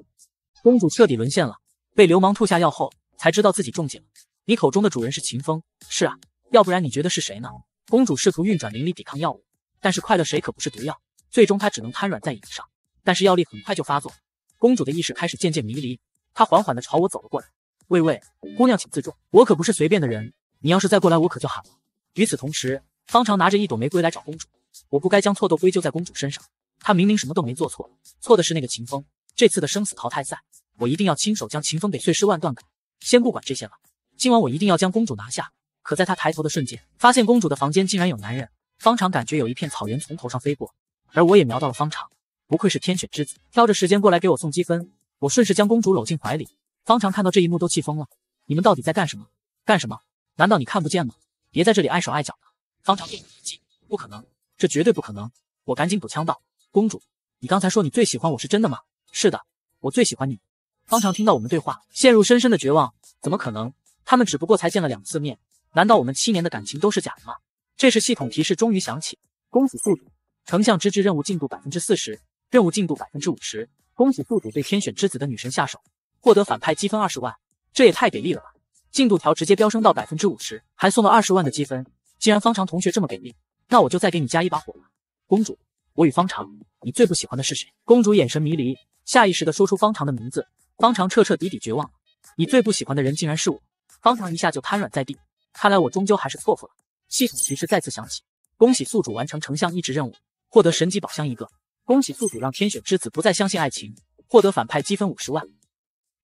公主彻底沦陷了，被流氓吐下药后才知道自己中计了。你口中的主人是秦风，是啊，要不然你觉得是谁呢？公主试图运转灵力抵抗药物，但是快乐水可不是毒药，最终她只能瘫软在椅子上。但是药力很快就发作，公主的意识开始渐渐迷离，她缓缓的朝我走了过来。喂喂，姑娘请自重，我可不是随便的人，你要是再过来我可就喊了。与此同时，方长拿着一朵玫瑰来找公主，我不该将错都归咎在公主身上。他明明什么都没做错，错的是那个秦风。这次的生死淘汰赛，我一定要亲手将秦风给碎尸万段。先不管这些了，今晚我一定要将公主拿下。可在他抬头的瞬间，发现公主的房间竟然有男人。方长感觉有一片草原从头上飞过，而我也瞄到了方长。不愧是天选之子，挑着时间过来给我送积分。我顺势将公主搂进怀里。方长看到这一幕都气疯了，你们到底在干什么？干什么？难道你看不见吗？别在这里碍手碍脚的。方长变脸一气：“不可能，这绝对不可能！我赶紧补枪道。公主，你刚才说你最喜欢我是真的吗？是的，我最喜欢你。方长听到我们对话，陷入深深的绝望。怎么可能？他们只不过才见了两次面，难道我们七年的感情都是假的吗？这时系统提示终于响起：公子宿主，丞相之志任务进度百分之四十，任务进度百分之五十。公子宿主对天选之子的女神下手，获得反派积分二十万。这也太给力了吧！进度条直接飙升到百分之五十，还送了二十万的积分。既然方长同学这么给力，那我就再给你加一把火吧，公主。我与方长，你最不喜欢的是谁？公主眼神迷离，下意识的说出方长的名字。方长彻彻底底绝望了。你最不喜欢的人竟然是我！方长一下就瘫软在地，看来我终究还是错付了。系统提示再次响起：恭喜宿主完成丞相一职任务，获得神级宝箱一个。恭喜宿主让天选之子不再相信爱情，获得反派积分五十万。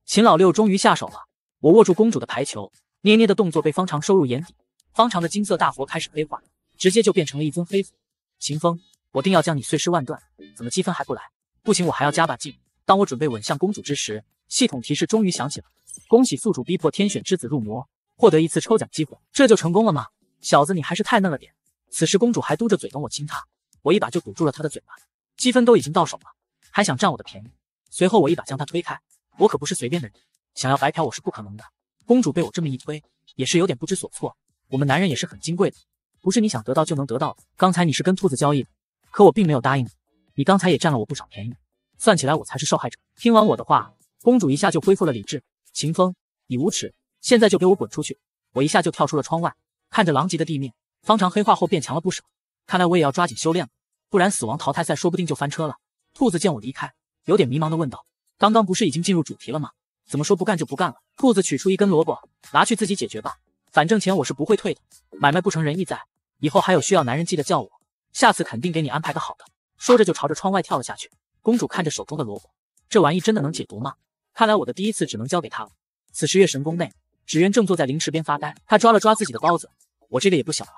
秦老六终于下手了。我握住公主的排球，捏捏的动作被方长收入眼底。方长的金色大佛开始黑化，直接就变成了一尊黑佛。秦风。我定要将你碎尸万段！怎么积分还不来？不行，我还要加把劲！当我准备吻向公主之时，系统提示终于响起了：恭喜宿主逼迫天选之子入魔，获得一次抽奖机会。这就成功了吗？小子，你还是太嫩了点。此时公主还嘟着嘴等我亲她，我一把就堵住了她的嘴巴。积分都已经到手了，还想占我的便宜？随后我一把将她推开。我可不是随便的人，想要白嫖我是不可能的。公主被我这么一推，也是有点不知所措。我们男人也是很金贵的，不是你想得到就能得到。刚才你是跟兔子交易的。可我并没有答应你，你刚才也占了我不少便宜，算起来我才是受害者。听完我的话，公主一下就恢复了理智。秦风，你无耻，现在就给我滚出去！我一下就跳出了窗外，看着狼藉的地面。方长黑化后变强了不少，看来我也要抓紧修炼了，不然死亡淘汰赛说不定就翻车了。兔子见我离开，有点迷茫的问道：“刚刚不是已经进入主题了吗？怎么说不干就不干了？”兔子取出一根萝卜，拿去自己解决吧，反正钱我是不会退的，买卖不成仁义在。以后还有需要男人，记得叫我。下次肯定给你安排个好的。说着就朝着窗外跳了下去。公主看着手中的萝卜，这玩意真的能解毒吗？看来我的第一次只能交给他了。此时月神宫内，纸鸢正坐在灵池边发呆。她抓了抓自己的包子，我这个也不小了。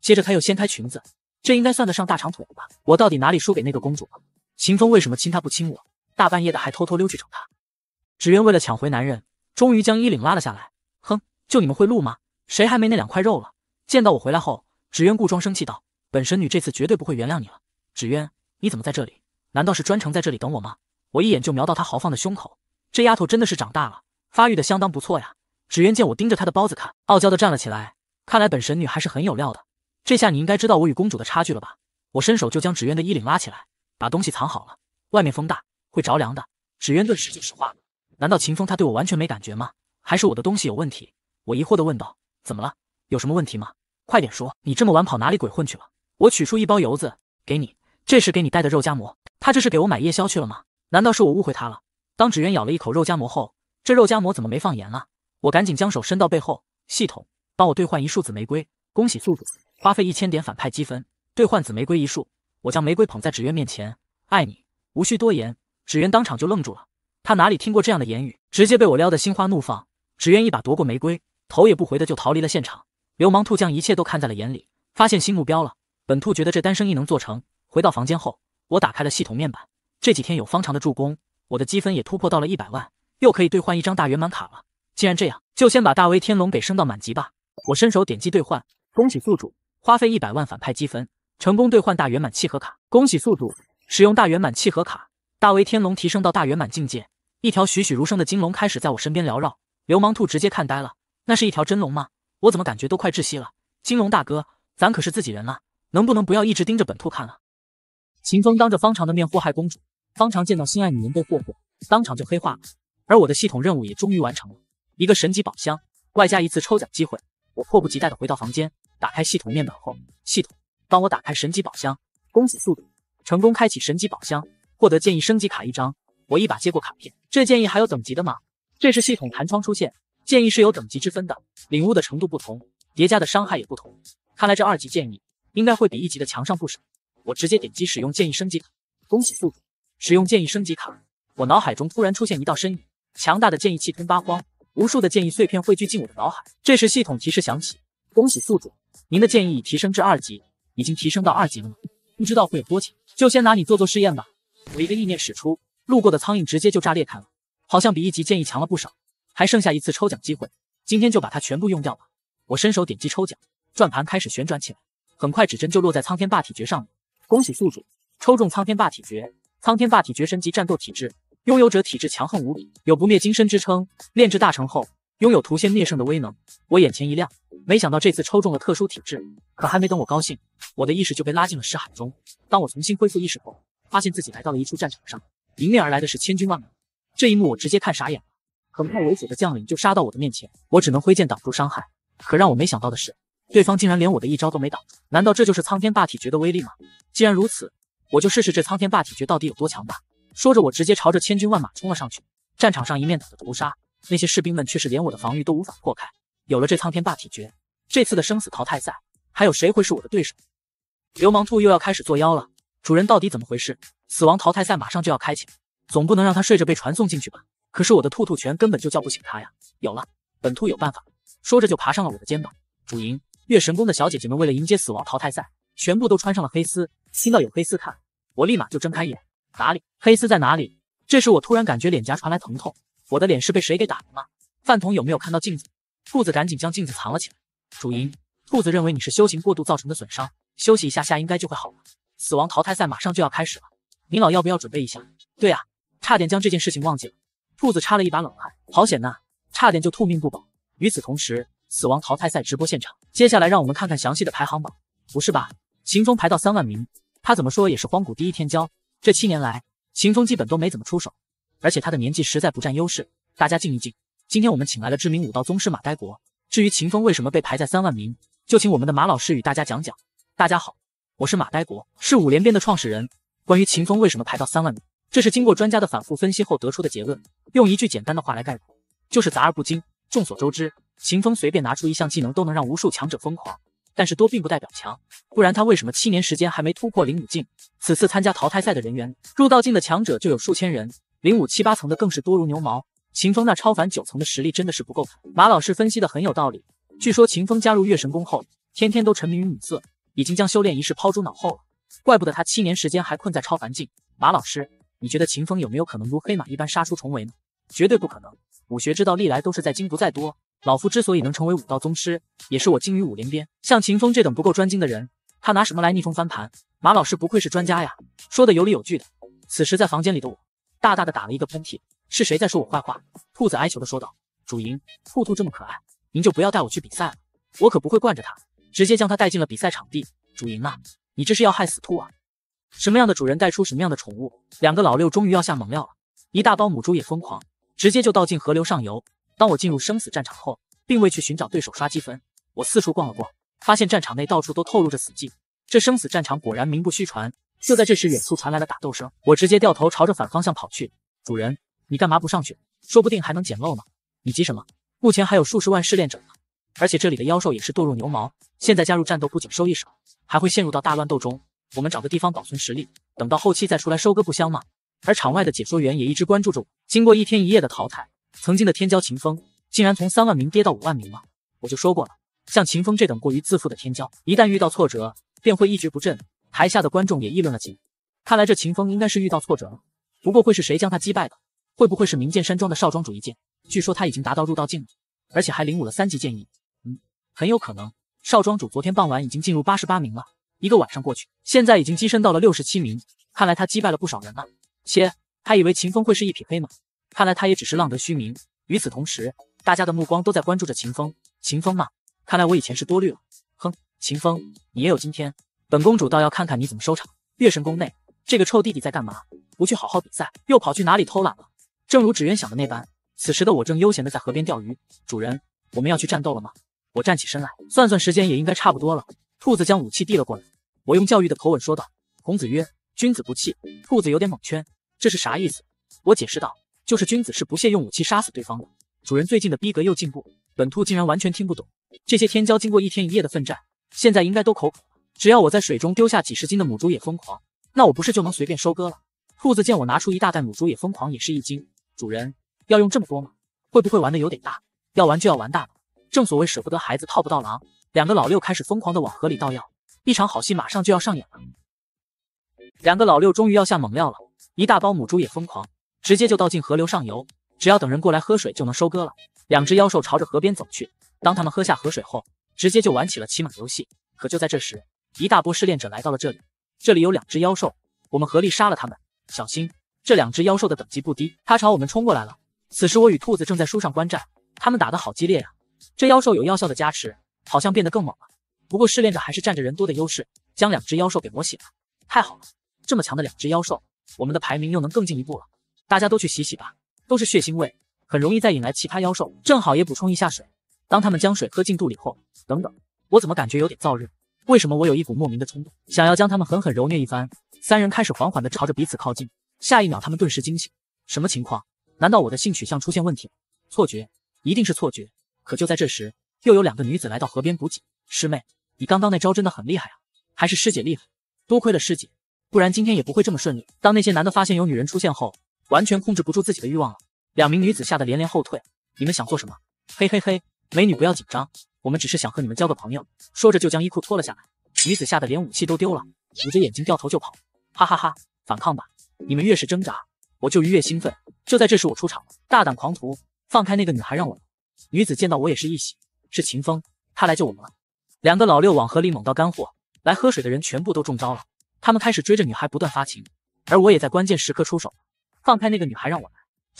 接着她又掀开裙子，这应该算得上大长腿了吧？我到底哪里输给那个公主了？秦风为什么亲她不亲我？大半夜的还偷偷溜去整她？纸鸢为了抢回男人，终于将衣领拉了下来。哼，就你们会露吗？谁还没那两块肉了？见到我回来后，纸鸢故装生气道。本神女这次绝对不会原谅你了，纸鸢，你怎么在这里？难道是专程在这里等我吗？我一眼就瞄到她豪放的胸口，这丫头真的是长大了，发育的相当不错呀。纸鸢见我盯着她的包子看，傲娇的站了起来。看来本神女还是很有料的，这下你应该知道我与公主的差距了吧？我伸手就将纸鸢的衣领拉起来，把东西藏好了。外面风大，会着凉的。纸鸢顿时就石化了。难道秦风他对我完全没感觉吗？还是我的东西有问题？我疑惑的问道：“怎么了？有什么问题吗？快点说，你这么晚跑哪里鬼混去了？”我取出一包油子给你，这是给你带的肉夹馍。他这是给我买夜宵去了吗？难道是我误会他了？当纸鸢咬了一口肉夹馍后，这肉夹馍怎么没放盐啊？我赶紧将手伸到背后，系统帮我兑换一束紫玫瑰。恭喜宿主，花费一千点反派积分兑换紫玫瑰一束。我将玫瑰捧在纸鸢面前，爱你无需多言。纸鸢当场就愣住了，他哪里听过这样的言语，直接被我撩得心花怒放。纸鸢一把夺过玫瑰，头也不回的就逃离了现场。流氓兔将一切都看在了眼里，发现新目标了。本兔觉得这单生意能做成。回到房间后，我打开了系统面板。这几天有方长的助攻，我的积分也突破到了一百万，又可以兑换一张大圆满卡了。既然这样，就先把大威天龙给升到满级吧。我伸手点击兑换，恭喜宿主花费一百万反派积分，成功兑换大圆满契合卡。恭喜宿主使用大圆满契合卡，大威天龙提升到大圆满境界。一条栩栩如生的金龙开始在我身边缭绕。流氓兔直接看呆了，那是一条真龙吗？我怎么感觉都快窒息了？金龙大哥，咱可是自己人啊。能不能不要一直盯着本兔看了？秦风当着方长的面祸害公主，方常见到心爱女人被祸祸，当场就黑化了。而我的系统任务也终于完成了，一个神级宝箱，外加一次抽奖机会。我迫不及待的回到房间，打开系统面板后，系统帮我打开神级宝箱。恭喜速度，成功开启神级宝箱，获得建议升级卡一张。我一把接过卡片，这建议还有等级的吗？这是系统弹窗出现，建议是有等级之分的，领悟的程度不同，叠加的伤害也不同。看来这二级建议。应该会比一级的强上不少。我直接点击使用建议升级卡。恭喜宿主，使用建议升级卡。我脑海中突然出现一道身影，强大的建议气吞八荒，无数的建议碎片汇聚进我的脑海。这时系统提示响起：恭喜宿主，您的建议已提升至二级。已经提升到二级了吗？不知道会有多强，就先拿你做做试验吧。我一个意念使出，路过的苍蝇直接就炸裂开了，好像比一级建议强了不少。还剩下一次抽奖机会，今天就把它全部用掉吧。我伸手点击抽奖，转盘开始旋转起来。很快，指针就落在苍天霸体诀上。恭喜宿主抽中苍天霸体诀！苍天霸体诀，神级战斗体质，拥有者体质强横无比，有不灭金身之称。炼制大成后，拥有屠仙灭圣的威能。我眼前一亮，没想到这次抽中了特殊体质。可还没等我高兴，我的意识就被拉进了尸海中。当我重新恢复意识后，发现自己来到了一处战场上，迎面而来的是千军万马。这一幕我直接看傻眼了。很快，猥琐的将领就杀到我的面前，我只能挥剑挡住伤害。可让我没想到的是。对方竟然连我的一招都没挡住，难道这就是苍天霸体诀的威力吗？既然如此，我就试试这苍天霸体诀到底有多强大。说着，我直接朝着千军万马冲了上去。战场上一面倒的屠杀，那些士兵们却是连我的防御都无法破开。有了这苍天霸体诀，这次的生死淘汰赛还有谁会是我的对手？流氓兔又要开始作妖了，主人到底怎么回事？死亡淘汰赛马上就要开启了，总不能让他睡着被传送进去吧？可是我的兔兔拳根本就叫不醒他呀。有了，本兔有办法。说着就爬上了我的肩膀，主人。月神宫的小姐姐们为了迎接死亡淘汰赛，全部都穿上了黑丝。听到有黑丝看，我立马就睁开眼，哪里黑丝在哪里？这时我突然感觉脸颊传来疼痛，我的脸是被谁给打的吗？饭桶有没有看到镜子？兔子赶紧将镜子藏了起来。主银，兔子认为你是修行过度造成的损伤，休息一下下应该就会好了。死亡淘汰赛马上就要开始了，您老要不要准备一下？对啊，差点将这件事情忘记了。兔子擦了一把冷汗，好险呐，差点就吐命不保。与此同时。死亡淘汰赛直播现场，接下来让我们看看详细的排行榜。不是吧，秦风排到三万名？他怎么说也是荒古第一天骄。这七年来，秦风基本都没怎么出手，而且他的年纪实在不占优势。大家静一静，今天我们请来了知名武道宗师马呆国。至于秦风为什么被排在三万名，就请我们的马老师与大家讲讲。大家好，我是马呆国，是五连鞭的创始人。关于秦风为什么排到三万名，这是经过专家的反复分析后得出的结论。用一句简单的话来概括，就是杂而不精。众所周知。秦风随便拿出一项技能，都能让无数强者疯狂。但是多并不代表强，不然他为什么七年时间还没突破灵武境？此次参加淘汰赛的人员，入道境的强者就有数千人，灵武七八层的更是多如牛毛。秦风那超凡九层的实力真的是不够。马老师分析的很有道理。据说秦风加入月神宫后，天天都沉迷于女色，已经将修炼一事抛诸脑后了。怪不得他七年时间还困在超凡境。马老师，你觉得秦风有没有可能如黑马一般杀出重围呢？绝对不可能。武学之道历来都是在精不在多。老夫之所以能成为武道宗师，也是我精于五连鞭。像秦风这等不够专精的人，他拿什么来逆风翻盘？马老师不愧是专家呀，说的有理有据的。此时在房间里的我，大大的打了一个喷嚏。是谁在说我坏话？兔子哀求的说道：“主营，兔兔这么可爱，您就不要带我去比赛了，我可不会惯着它。”直接将它带进了比赛场地。主营啊，你这是要害死兔啊！什么样的主人带出什么样的宠物。两个老六终于要下猛料了，一大包母猪也疯狂，直接就倒进河流上游。当我进入生死战场后，并未去寻找对手刷积分，我四处逛了逛，发现战场内到处都透露着死寂。这生死战场果然名不虚传。就在这时，远处传来了打斗声，我直接掉头朝着反方向跑去。主人，你干嘛不上去？说不定还能捡漏呢。你急什么？目前还有数十万试炼者呢，而且这里的妖兽也是堕入牛毛。现在加入战斗，不仅收益少，还会陷入到大乱斗中。我们找个地方保存实力，等到后期再出来收割不香吗？而场外的解说员也一直关注着我。经过一天一夜的淘汰。曾经的天骄秦风，竟然从三万名跌到五万名吗？我就说过了，像秦风这等过于自负的天骄，一旦遇到挫折，便会一蹶不振。台下的观众也议论了起来，看来这秦风应该是遇到挫折了。不过会是谁将他击败的？会不会是名剑山庄的少庄主一剑？据说他已经达到入道境了，而且还领悟了三级剑意。嗯，很有可能。少庄主昨天傍晚已经进入八十八名了，一个晚上过去，现在已经跻身到了六十七名。看来他击败了不少人了。切，还以为秦风会是一匹黑马。看来他也只是浪得虚名。与此同时，大家的目光都在关注着秦风。秦风呢？看来我以前是多虑了。哼，秦风，你也有今天。本公主倒要看看你怎么收场。月神宫内，这个臭弟弟在干嘛？不去好好比赛，又跑去哪里偷懒了？正如纸鸢想的那般，此时的我正悠闲的在河边钓鱼。主人，我们要去战斗了吗？我站起身来，算算时间也应该差不多了。兔子将武器递了过来，我用教育的口吻说道：“孔子曰，君子不弃。”兔子有点懵圈，这是啥意思？我解释道。就是君子是不屑用武器杀死对方的。主人最近的逼格又进步，本兔竟然完全听不懂。这些天骄经过一天一夜的奋战，现在应该都口渴。只要我在水中丢下几十斤的母猪也疯狂，那我不是就能随便收割了？兔子见我拿出一大袋母猪也疯狂，也是一惊。主人要用这么多吗？会不会玩的有点大？要玩就要玩大。正所谓舍不得孩子套不到狼。两个老六开始疯狂的往河里倒药，一场好戏马上就要上演了。两个老六终于要下猛料了，一大包母猪也疯狂。直接就倒进河流上游，只要等人过来喝水就能收割了。两只妖兽朝着河边走去，当他们喝下河水后，直接就玩起了骑马游戏。可就在这时，一大波试炼者来到了这里。这里有两只妖兽，我们合力杀了他们。小心，这两只妖兽的等级不低。他朝我们冲过来了。此时我与兔子正在树上观战，他们打得好激烈呀！这妖兽有药效的加持，好像变得更猛了。不过试炼者还是占着人多的优势，将两只妖兽给磨死了。太好了，这么强的两只妖兽，我们的排名又能更进一步了。大家都去洗洗吧，都是血腥味，很容易再引来其他妖兽。正好也补充一下水。当他们将水喝进肚里后，等等，我怎么感觉有点燥热？为什么我有一股莫名的冲动，想要将他们狠狠揉捏一番？三人开始缓缓地朝着彼此靠近。下一秒，他们顿时惊醒，什么情况？难道我的性取向出现问题了？错觉，一定是错觉。可就在这时，又有两个女子来到河边补给。师妹，你刚刚那招真的很厉害啊！还是师姐厉害，多亏了师姐，不然今天也不会这么顺利。当那些男的发现有女人出现后，完全控制不住自己的欲望了，两名女子吓得连连后退。你们想做什么？嘿嘿嘿，美女不要紧张，我们只是想和你们交个朋友。说着就将衣裤脱了下来。女子吓得连武器都丢了，捂着眼睛掉头就跑。哈哈哈，反抗吧，你们越是挣扎，我就越兴奋。就在这时，我出场了。大胆狂徒，放开那个女孩，让我。女子见到我也是一喜，是秦风，他来救我们了。两个老六往河里猛倒干货，来喝水的人全部都中招了。他们开始追着女孩不断发情，而我也在关键时刻出手。放开那个女孩，让我来！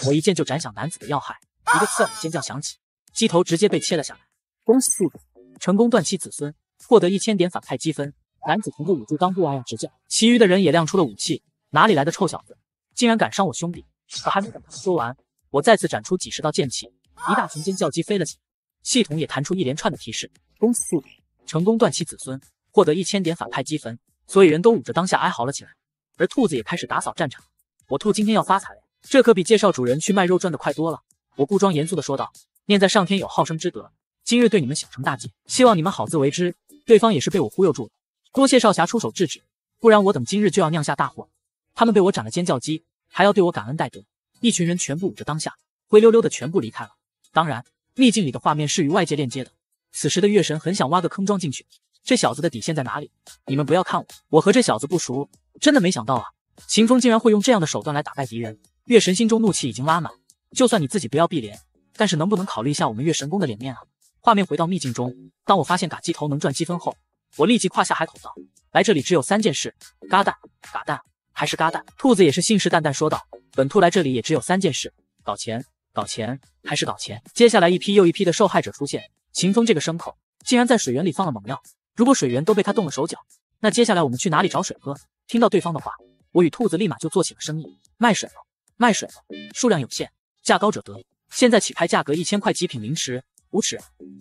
我一剑就斩向男子的要害，一个刺耳的尖叫响起，鸡头直接被切了下来。恭喜宿主，成功断其子孙，获得一千点反派积分。男子从得捂住裆部，哎呀直叫。其余的人也亮出了武器，哪里来的臭小子，竟然敢伤我兄弟！可还没等他们说完，我再次斩出几十道剑气，一大群尖叫鸡飞了起来。系统也弹出一连串的提示：恭喜宿主，成功断其子孙，获得一千点反派积分。所以人都捂着当下哀嚎了起来，而兔子也开始打扫战场。我兔今天要发财了，这可比介绍主人去卖肉赚的快多了。我故装严肃的说道：“念在上天有好生之德，今日对你们小成大计，希望你们好自为之。”对方也是被我忽悠住了，多谢少侠出手制止，不然我等今日就要酿下大祸。他们被我斩了尖叫鸡，还要对我感恩戴德，一群人全部捂着当下，灰溜溜的全部离开了。当然，秘境里的画面是与外界链接的。此时的月神很想挖个坑装进去，这小子的底线在哪里？你们不要看我，我和这小子不熟，真的没想到啊。秦风竟然会用这样的手段来打败敌人，月神心中怒气已经拉满。就算你自己不要碧莲，但是能不能考虑一下我们月神宫的脸面啊？画面回到秘境中，当我发现嘎鸡头能赚积分后，我立即胯下海口道：“来这里只有三件事，嘎蛋，嘎蛋，还是嘎蛋。”兔子也是信誓旦旦说道：“本兔来这里也只有三件事，搞钱，搞钱，还是搞钱。”接下来一批又一批的受害者出现，秦风这个牲口竟然在水源里放了猛药。如果水源都被他动了手脚，那接下来我们去哪里找水喝？听到对方的话。我与兔子立马就做起了生意，卖水了，卖水了，数量有限，价高者得。现在起拍价格一千块极品灵石，无耻，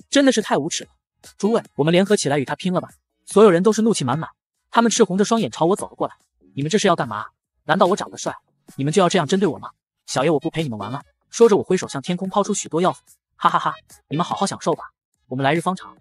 真的是太无耻了！诸位，我们联合起来与他拼了吧！所有人都是怒气满满，他们赤红着双眼朝我走了过来。你们这是要干嘛？难道我长得帅，你们就要这样针对我吗？小爷我不陪你们玩了！说着我挥手向天空抛出许多药粉，哈哈哈，你们好好享受吧，我们来日方长。